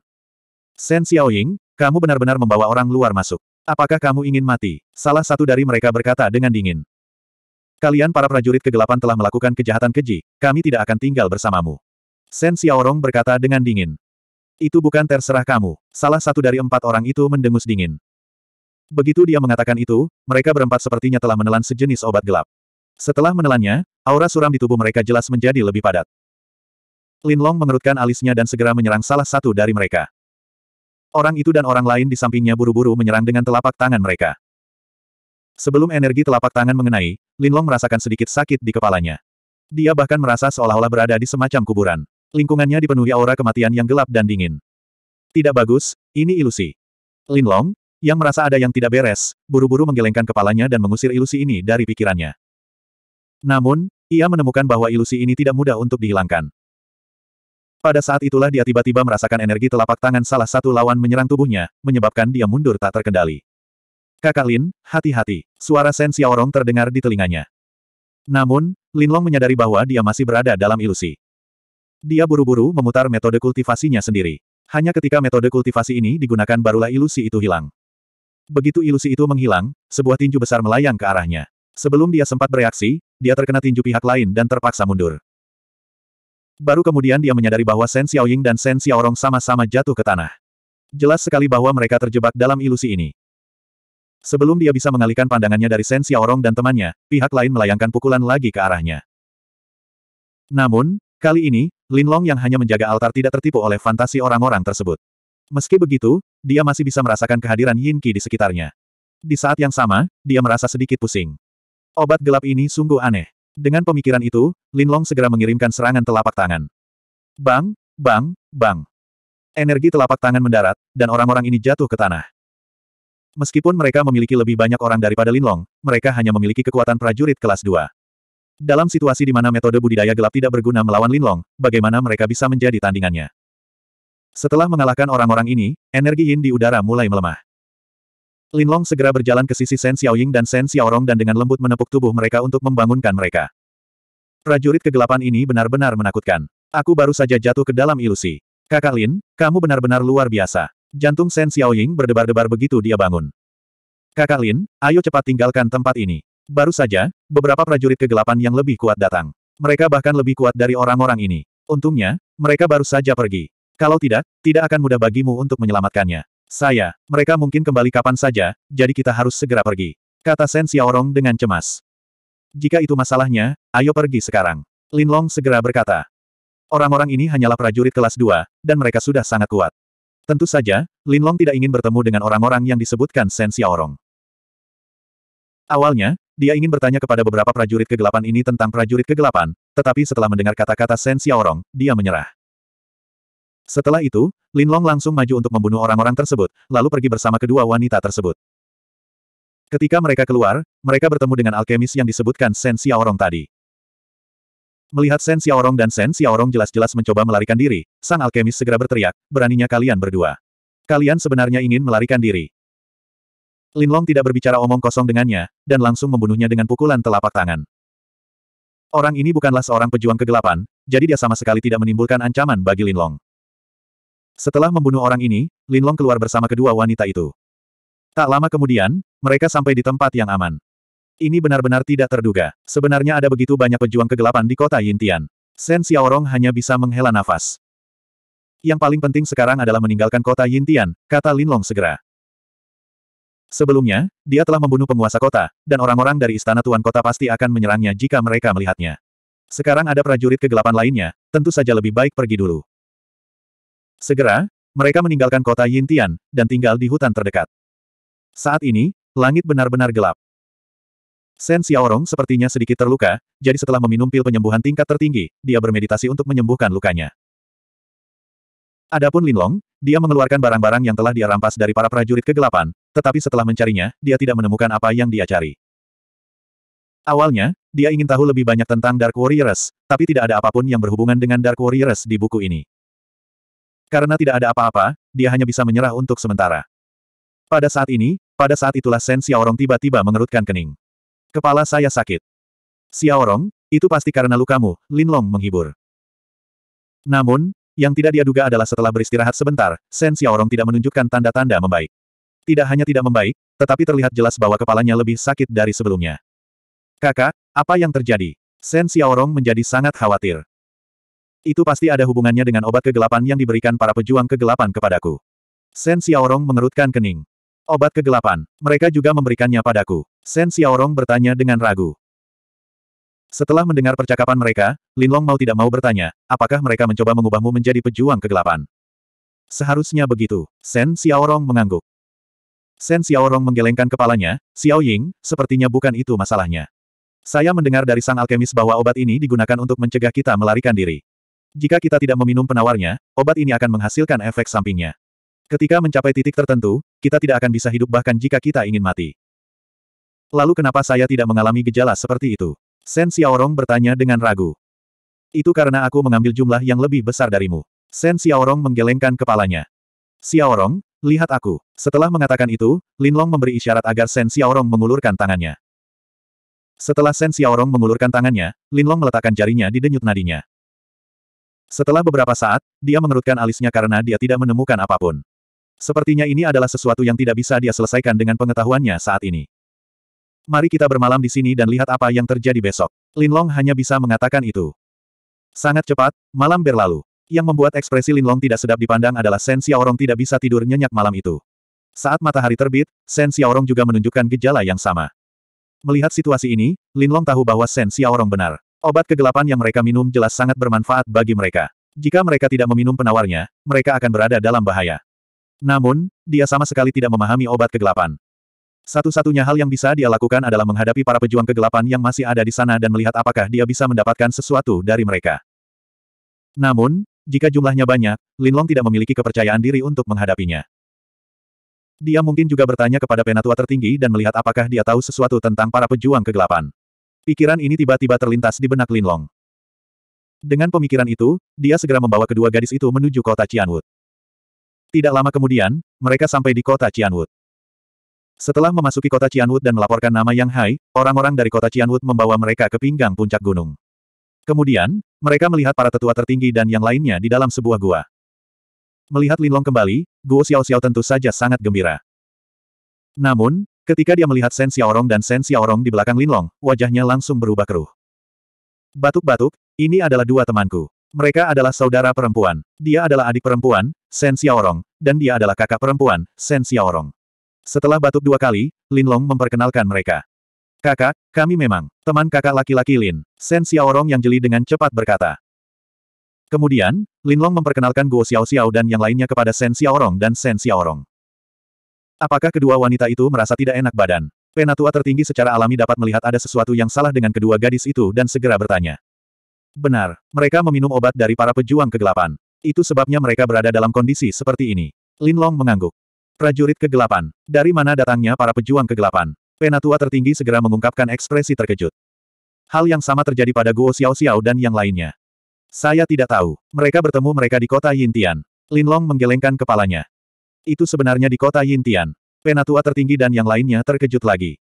Shen Xiaoying, kamu benar-benar membawa orang luar masuk. Apakah kamu ingin mati? Salah satu dari mereka berkata dengan dingin. Kalian para prajurit kegelapan telah melakukan kejahatan keji, kami tidak akan tinggal bersamamu. Sen Xiaorong berkata dengan dingin. Itu bukan terserah kamu. Salah satu dari empat orang itu mendengus dingin. Begitu dia mengatakan itu, mereka berempat sepertinya telah menelan sejenis obat gelap. Setelah menelannya, aura suram di tubuh mereka jelas menjadi lebih padat. Lin Long mengerutkan alisnya dan segera menyerang salah satu dari mereka. Orang itu dan orang lain di sampingnya buru-buru menyerang dengan telapak tangan mereka. Sebelum energi telapak tangan mengenai, Linlong merasakan sedikit sakit di kepalanya. Dia bahkan merasa seolah-olah berada di semacam kuburan. Lingkungannya dipenuhi aura kematian yang gelap dan dingin. Tidak bagus, ini ilusi. Linlong, yang merasa ada yang tidak beres, buru-buru menggelengkan kepalanya dan mengusir ilusi ini dari pikirannya. Namun, ia menemukan bahwa ilusi ini tidak mudah untuk dihilangkan. Pada saat itulah dia tiba-tiba merasakan energi telapak tangan salah satu lawan menyerang tubuhnya, menyebabkan dia mundur tak terkendali. Kakak Lin, hati-hati. Suara Sen Xiaorong terdengar di telinganya. Namun, Lin Long menyadari bahwa dia masih berada dalam ilusi. Dia buru-buru memutar metode kultivasinya sendiri. Hanya ketika metode kultivasi ini digunakan barulah ilusi itu hilang. Begitu ilusi itu menghilang, sebuah tinju besar melayang ke arahnya. Sebelum dia sempat bereaksi, dia terkena tinju pihak lain dan terpaksa mundur. Baru kemudian dia menyadari bahwa Shen Xiaoying dan Shen Xiaorong sama-sama jatuh ke tanah. Jelas sekali bahwa mereka terjebak dalam ilusi ini. Sebelum dia bisa mengalihkan pandangannya dari Shen Xiaorong dan temannya, pihak lain melayangkan pukulan lagi ke arahnya. Namun, kali ini, Lin Long yang hanya menjaga altar tidak tertipu oleh fantasi orang-orang tersebut. Meski begitu, dia masih bisa merasakan kehadiran Yin Qi di sekitarnya. Di saat yang sama, dia merasa sedikit pusing. Obat gelap ini sungguh aneh. Dengan pemikiran itu, Lin Long segera mengirimkan serangan telapak tangan. Bang, bang, bang. Energi telapak tangan mendarat, dan orang-orang ini jatuh ke tanah. Meskipun mereka memiliki lebih banyak orang daripada Linlong, mereka hanya memiliki kekuatan prajurit kelas 2. Dalam situasi di mana metode budidaya gelap tidak berguna melawan Linlong, bagaimana mereka bisa menjadi tandingannya? Setelah mengalahkan orang-orang ini, energi Yin di udara mulai melemah. Linlong segera berjalan ke sisi Shen Xiaoying dan Shen Xiaorong dan dengan lembut menepuk tubuh mereka untuk membangunkan mereka. Prajurit kegelapan ini benar-benar menakutkan. Aku baru saja jatuh ke dalam ilusi. Kakak Lin, kamu benar-benar luar biasa. Jantung Shen Xiaoying berdebar-debar begitu dia bangun. Kakak Lin, ayo cepat tinggalkan tempat ini. Baru saja, beberapa prajurit kegelapan yang lebih kuat datang. Mereka bahkan lebih kuat dari orang-orang ini. Untungnya, mereka baru saja pergi. Kalau tidak, tidak akan mudah bagimu untuk menyelamatkannya. Saya, mereka mungkin kembali kapan saja, jadi kita harus segera pergi. Kata Sen Xiaorong dengan cemas. Jika itu masalahnya, ayo pergi sekarang. Lin Long segera berkata. Orang-orang ini hanyalah prajurit kelas 2, dan mereka sudah sangat kuat. Tentu saja, Lin Long tidak ingin bertemu dengan orang-orang yang disebutkan Sen Xiaorong. Awalnya, dia ingin bertanya kepada beberapa prajurit kegelapan ini tentang prajurit kegelapan, tetapi setelah mendengar kata-kata Sen Xiaorong, dia menyerah. Setelah itu, Linlong langsung maju untuk membunuh orang-orang tersebut, lalu pergi bersama kedua wanita tersebut. Ketika mereka keluar, mereka bertemu dengan alkemis yang disebutkan Sen Xiaorong tadi. Melihat Sen Xiaorong dan Sen Xiaorong jelas-jelas mencoba melarikan diri, sang alkemis segera berteriak, beraninya kalian berdua. Kalian sebenarnya ingin melarikan diri. Linlong tidak berbicara omong kosong dengannya, dan langsung membunuhnya dengan pukulan telapak tangan. Orang ini bukanlah seorang pejuang kegelapan, jadi dia sama sekali tidak menimbulkan ancaman bagi Linlong. Setelah membunuh orang ini, Linlong keluar bersama kedua wanita itu. Tak lama kemudian, mereka sampai di tempat yang aman. Ini benar-benar tidak terduga. Sebenarnya ada begitu banyak pejuang kegelapan di kota Yintian. Shen Xiaorong hanya bisa menghela nafas. Yang paling penting sekarang adalah meninggalkan kota Yintian, kata Linlong segera. Sebelumnya, dia telah membunuh penguasa kota, dan orang-orang dari istana tuan kota pasti akan menyerangnya jika mereka melihatnya. Sekarang ada prajurit kegelapan lainnya, tentu saja lebih baik pergi dulu. Segera, mereka meninggalkan kota Yintian, dan tinggal di hutan terdekat. Saat ini, langit benar-benar gelap. Sen Xiaorong sepertinya sedikit terluka, jadi setelah meminum pil penyembuhan tingkat tertinggi, dia bermeditasi untuk menyembuhkan lukanya. Adapun Linlong, dia mengeluarkan barang-barang yang telah dia rampas dari para prajurit kegelapan, tetapi setelah mencarinya, dia tidak menemukan apa yang dia cari. Awalnya, dia ingin tahu lebih banyak tentang Dark Warriors, tapi tidak ada apapun yang berhubungan dengan Dark Warriors di buku ini. Karena tidak ada apa-apa, dia hanya bisa menyerah untuk sementara. Pada saat ini, pada saat itulah Sen Xiaorong tiba-tiba mengerutkan kening. Kepala saya sakit. Xiaorong, itu pasti karena lukamu, Lin Long menghibur. Namun, yang tidak dia duga adalah setelah beristirahat sebentar, Sen Xiaorong tidak menunjukkan tanda-tanda membaik. Tidak hanya tidak membaik, tetapi terlihat jelas bahwa kepalanya lebih sakit dari sebelumnya. Kakak, apa yang terjadi? Sen Xiaorong menjadi sangat khawatir. Itu pasti ada hubungannya dengan obat kegelapan yang diberikan para pejuang kegelapan kepadaku. Sen Xiaorong mengerutkan kening. Obat kegelapan, mereka juga memberikannya padaku. Sen Xiaorong bertanya dengan ragu. Setelah mendengar percakapan mereka, Linlong mau tidak mau bertanya, apakah mereka mencoba mengubahmu menjadi pejuang kegelapan? Seharusnya begitu. Sen Xiaorong mengangguk. Sen Xiaorong menggelengkan kepalanya, Xiao Ying, sepertinya bukan itu masalahnya. Saya mendengar dari sang alkemis bahwa obat ini digunakan untuk mencegah kita melarikan diri. Jika kita tidak meminum penawarnya, obat ini akan menghasilkan efek sampingnya. Ketika mencapai titik tertentu, kita tidak akan bisa hidup bahkan jika kita ingin mati. Lalu kenapa saya tidak mengalami gejala seperti itu? Sen Xiaorong bertanya dengan ragu. Itu karena aku mengambil jumlah yang lebih besar darimu. Sen Xiaorong menggelengkan kepalanya. Xiaorong, lihat aku. Setelah mengatakan itu, Linlong memberi isyarat agar Sen Xiaorong mengulurkan tangannya. Setelah Sen Xiaorong mengulurkan tangannya, Linlong meletakkan jarinya di denyut nadinya. Setelah beberapa saat, dia mengerutkan alisnya karena dia tidak menemukan apapun. Sepertinya ini adalah sesuatu yang tidak bisa dia selesaikan dengan pengetahuannya saat ini. Mari kita bermalam di sini dan lihat apa yang terjadi besok. Linlong hanya bisa mengatakan itu. Sangat cepat, malam berlalu. Yang membuat ekspresi Linlong tidak sedap dipandang adalah Sen Xiaorong tidak bisa tidur nyenyak malam itu. Saat matahari terbit, Sen Xiaorong juga menunjukkan gejala yang sama. Melihat situasi ini, Linlong tahu bahwa Sen Xiaorong benar. Obat kegelapan yang mereka minum jelas sangat bermanfaat bagi mereka. Jika mereka tidak meminum penawarnya, mereka akan berada dalam bahaya. Namun, dia sama sekali tidak memahami obat kegelapan. Satu-satunya hal yang bisa dia lakukan adalah menghadapi para pejuang kegelapan yang masih ada di sana dan melihat apakah dia bisa mendapatkan sesuatu dari mereka. Namun, jika jumlahnya banyak, Linlong tidak memiliki kepercayaan diri untuk menghadapinya. Dia mungkin juga bertanya kepada penatua tertinggi dan melihat apakah dia tahu sesuatu tentang para pejuang kegelapan. Pikiran ini tiba-tiba terlintas di benak Linlong. Dengan pemikiran itu, dia segera membawa kedua gadis itu menuju kota Cianwood. Tidak lama kemudian, mereka sampai di kota Cianwood. Setelah memasuki kota Cianwood dan melaporkan nama Yang Hai, orang-orang dari kota Cianwood membawa mereka ke pinggang puncak gunung. Kemudian, mereka melihat para tetua tertinggi dan yang lainnya di dalam sebuah gua. Melihat Linlong kembali, Guo Xiao Xiao tentu saja sangat gembira. Namun, Ketika dia melihat Sen Xiaorong dan Sen Xiaorong di belakang Linlong, wajahnya langsung berubah keruh. Batuk-batuk, ini adalah dua temanku. Mereka adalah saudara perempuan. Dia adalah adik perempuan, Sen Xiaorong, dan dia adalah kakak perempuan, Sen Xiaorong. Setelah batuk dua kali, Linlong memperkenalkan mereka. Kakak, kami memang teman kakak laki-laki Lin. Sen Xiaorong yang jeli dengan cepat berkata. Kemudian, Linlong memperkenalkan Guo Xiao Xiao dan yang lainnya kepada Sen Xiaorong dan Sen Xiaorong. Apakah kedua wanita itu merasa tidak enak badan? Penatua tertinggi secara alami dapat melihat ada sesuatu yang salah dengan kedua gadis itu dan segera bertanya. Benar, mereka meminum obat dari para pejuang kegelapan. Itu sebabnya mereka berada dalam kondisi seperti ini. Lin Long mengangguk. Prajurit kegelapan. Dari mana datangnya para pejuang kegelapan? Penatua tertinggi segera mengungkapkan ekspresi terkejut. Hal yang sama terjadi pada Guo Xiao Xiao dan yang lainnya. Saya tidak tahu. Mereka bertemu mereka di kota Yintian. Lin Long menggelengkan kepalanya. Itu sebenarnya di kota Yintian. Penatua tertinggi dan yang lainnya terkejut lagi.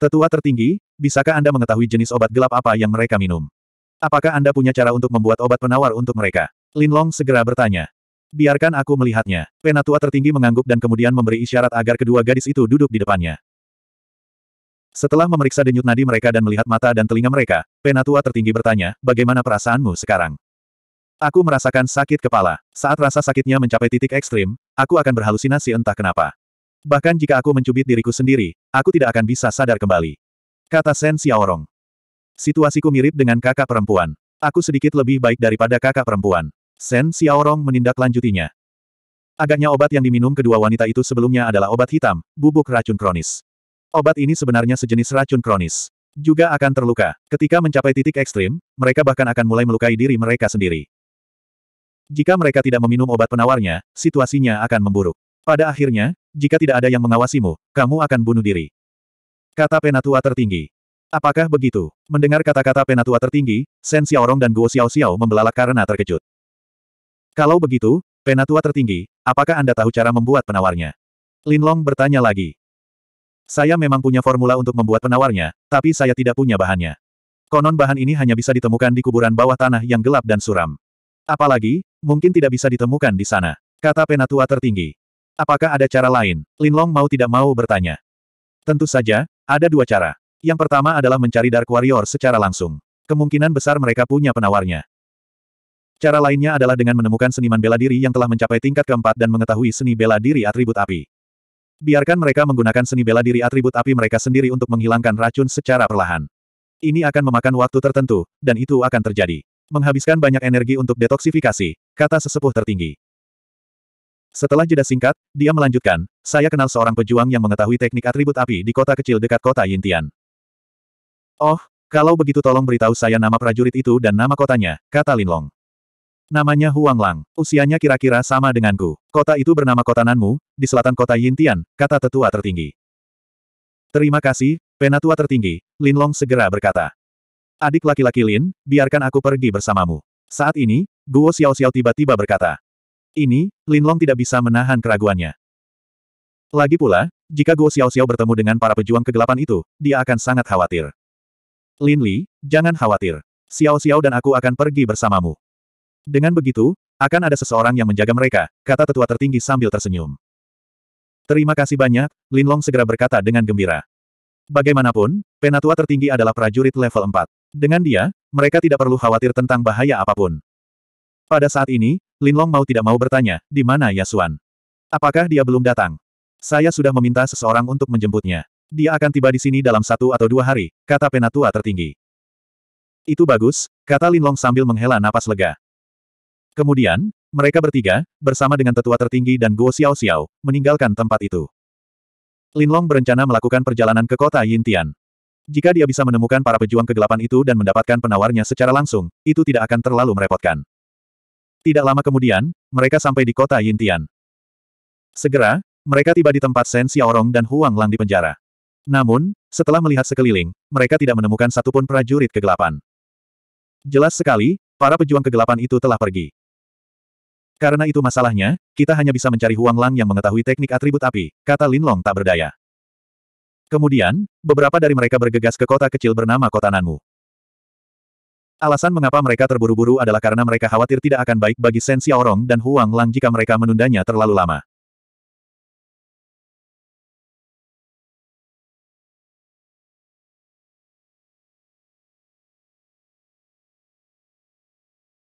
Tetua tertinggi, bisakah Anda mengetahui jenis obat gelap apa yang mereka minum? Apakah Anda punya cara untuk membuat obat penawar untuk mereka? Linlong segera bertanya. Biarkan aku melihatnya. Penatua tertinggi mengangguk dan kemudian memberi isyarat agar kedua gadis itu duduk di depannya. Setelah memeriksa denyut nadi mereka dan melihat mata dan telinga mereka, penatua tertinggi bertanya, bagaimana perasaanmu sekarang? Aku merasakan sakit kepala. Saat rasa sakitnya mencapai titik ekstrim, aku akan berhalusinasi entah kenapa. Bahkan jika aku mencubit diriku sendiri, aku tidak akan bisa sadar kembali. Kata Sen Xiaorong. Situasiku mirip dengan kakak perempuan. Aku sedikit lebih baik daripada kakak perempuan. Sen Xiaorong menindaklanjutinya. Agaknya obat yang diminum kedua wanita itu sebelumnya adalah obat hitam, bubuk racun kronis. Obat ini sebenarnya sejenis racun kronis juga akan terluka. Ketika mencapai titik ekstrim, mereka bahkan akan mulai melukai diri mereka sendiri. Jika mereka tidak meminum obat penawarnya, situasinya akan memburuk. Pada akhirnya, jika tidak ada yang mengawasimu, kamu akan bunuh diri. Kata penatua tertinggi. Apakah begitu? Mendengar kata-kata penatua tertinggi, Shen Xiaorong dan Guo Xiao membelalak karena terkejut. Kalau begitu, penatua tertinggi, apakah Anda tahu cara membuat penawarnya? Linlong bertanya lagi. Saya memang punya formula untuk membuat penawarnya, tapi saya tidak punya bahannya. Konon bahan ini hanya bisa ditemukan di kuburan bawah tanah yang gelap dan suram. Apalagi, mungkin tidak bisa ditemukan di sana. Kata penatua tertinggi. Apakah ada cara lain? Linlong mau tidak mau bertanya. Tentu saja, ada dua cara. Yang pertama adalah mencari Dark Warrior secara langsung. Kemungkinan besar mereka punya penawarnya. Cara lainnya adalah dengan menemukan seniman bela diri yang telah mencapai tingkat keempat dan mengetahui seni bela diri atribut api. Biarkan mereka menggunakan seni bela diri atribut api mereka sendiri untuk menghilangkan racun secara perlahan. Ini akan memakan waktu tertentu, dan itu akan terjadi. Menghabiskan banyak energi untuk detoksifikasi, kata sesepuh tertinggi. Setelah jeda singkat, dia melanjutkan, saya kenal seorang pejuang yang mengetahui teknik atribut api di kota kecil dekat kota Yintian. Oh, kalau begitu tolong beritahu saya nama prajurit itu dan nama kotanya, kata Linlong. Namanya Huang Lang, usianya kira-kira sama denganku. Kota itu bernama Kota Nanmu, di selatan kota Yintian, kata tetua tertinggi. Terima kasih, penatua tertinggi, Linlong segera berkata. Adik laki-laki Lin, biarkan aku pergi bersamamu. Saat ini, Guo Xiao-Xiao tiba-tiba berkata. Ini, Lin Long tidak bisa menahan keraguannya. Lagi pula, jika Guo Xiao-Xiao bertemu dengan para pejuang kegelapan itu, dia akan sangat khawatir. Lin Li, jangan khawatir. Xiao-Xiao dan aku akan pergi bersamamu. Dengan begitu, akan ada seseorang yang menjaga mereka, kata tetua tertinggi sambil tersenyum. Terima kasih banyak, Lin Long segera berkata dengan gembira. Bagaimanapun, penatua tertinggi adalah prajurit level 4. Dengan dia, mereka tidak perlu khawatir tentang bahaya apapun. Pada saat ini, Linlong mau tidak mau bertanya, di mana Yasuan? Apakah dia belum datang? Saya sudah meminta seseorang untuk menjemputnya. Dia akan tiba di sini dalam satu atau dua hari, kata penatua tertinggi. Itu bagus, kata Linlong sambil menghela napas lega. Kemudian, mereka bertiga, bersama dengan tetua tertinggi dan Guo Xiao Xiao, meninggalkan tempat itu. Linlong berencana melakukan perjalanan ke kota Yintian. Jika dia bisa menemukan para pejuang kegelapan itu dan mendapatkan penawarnya secara langsung, itu tidak akan terlalu merepotkan. Tidak lama kemudian, mereka sampai di kota Yintian. Segera, mereka tiba di tempat Shen Xiaorong dan Huang Lang di penjara. Namun, setelah melihat sekeliling, mereka tidak menemukan satupun prajurit kegelapan. Jelas sekali, para pejuang kegelapan itu telah pergi. Karena itu masalahnya, kita hanya bisa mencari Huang Lang yang mengetahui teknik atribut api, kata Lin Long tak berdaya. Kemudian, beberapa dari mereka bergegas ke kota kecil bernama Kota Nanmu. Alasan mengapa mereka terburu-buru adalah karena mereka khawatir tidak akan baik bagi Sensi Xiaorong dan Huang Lang jika mereka menundanya terlalu lama.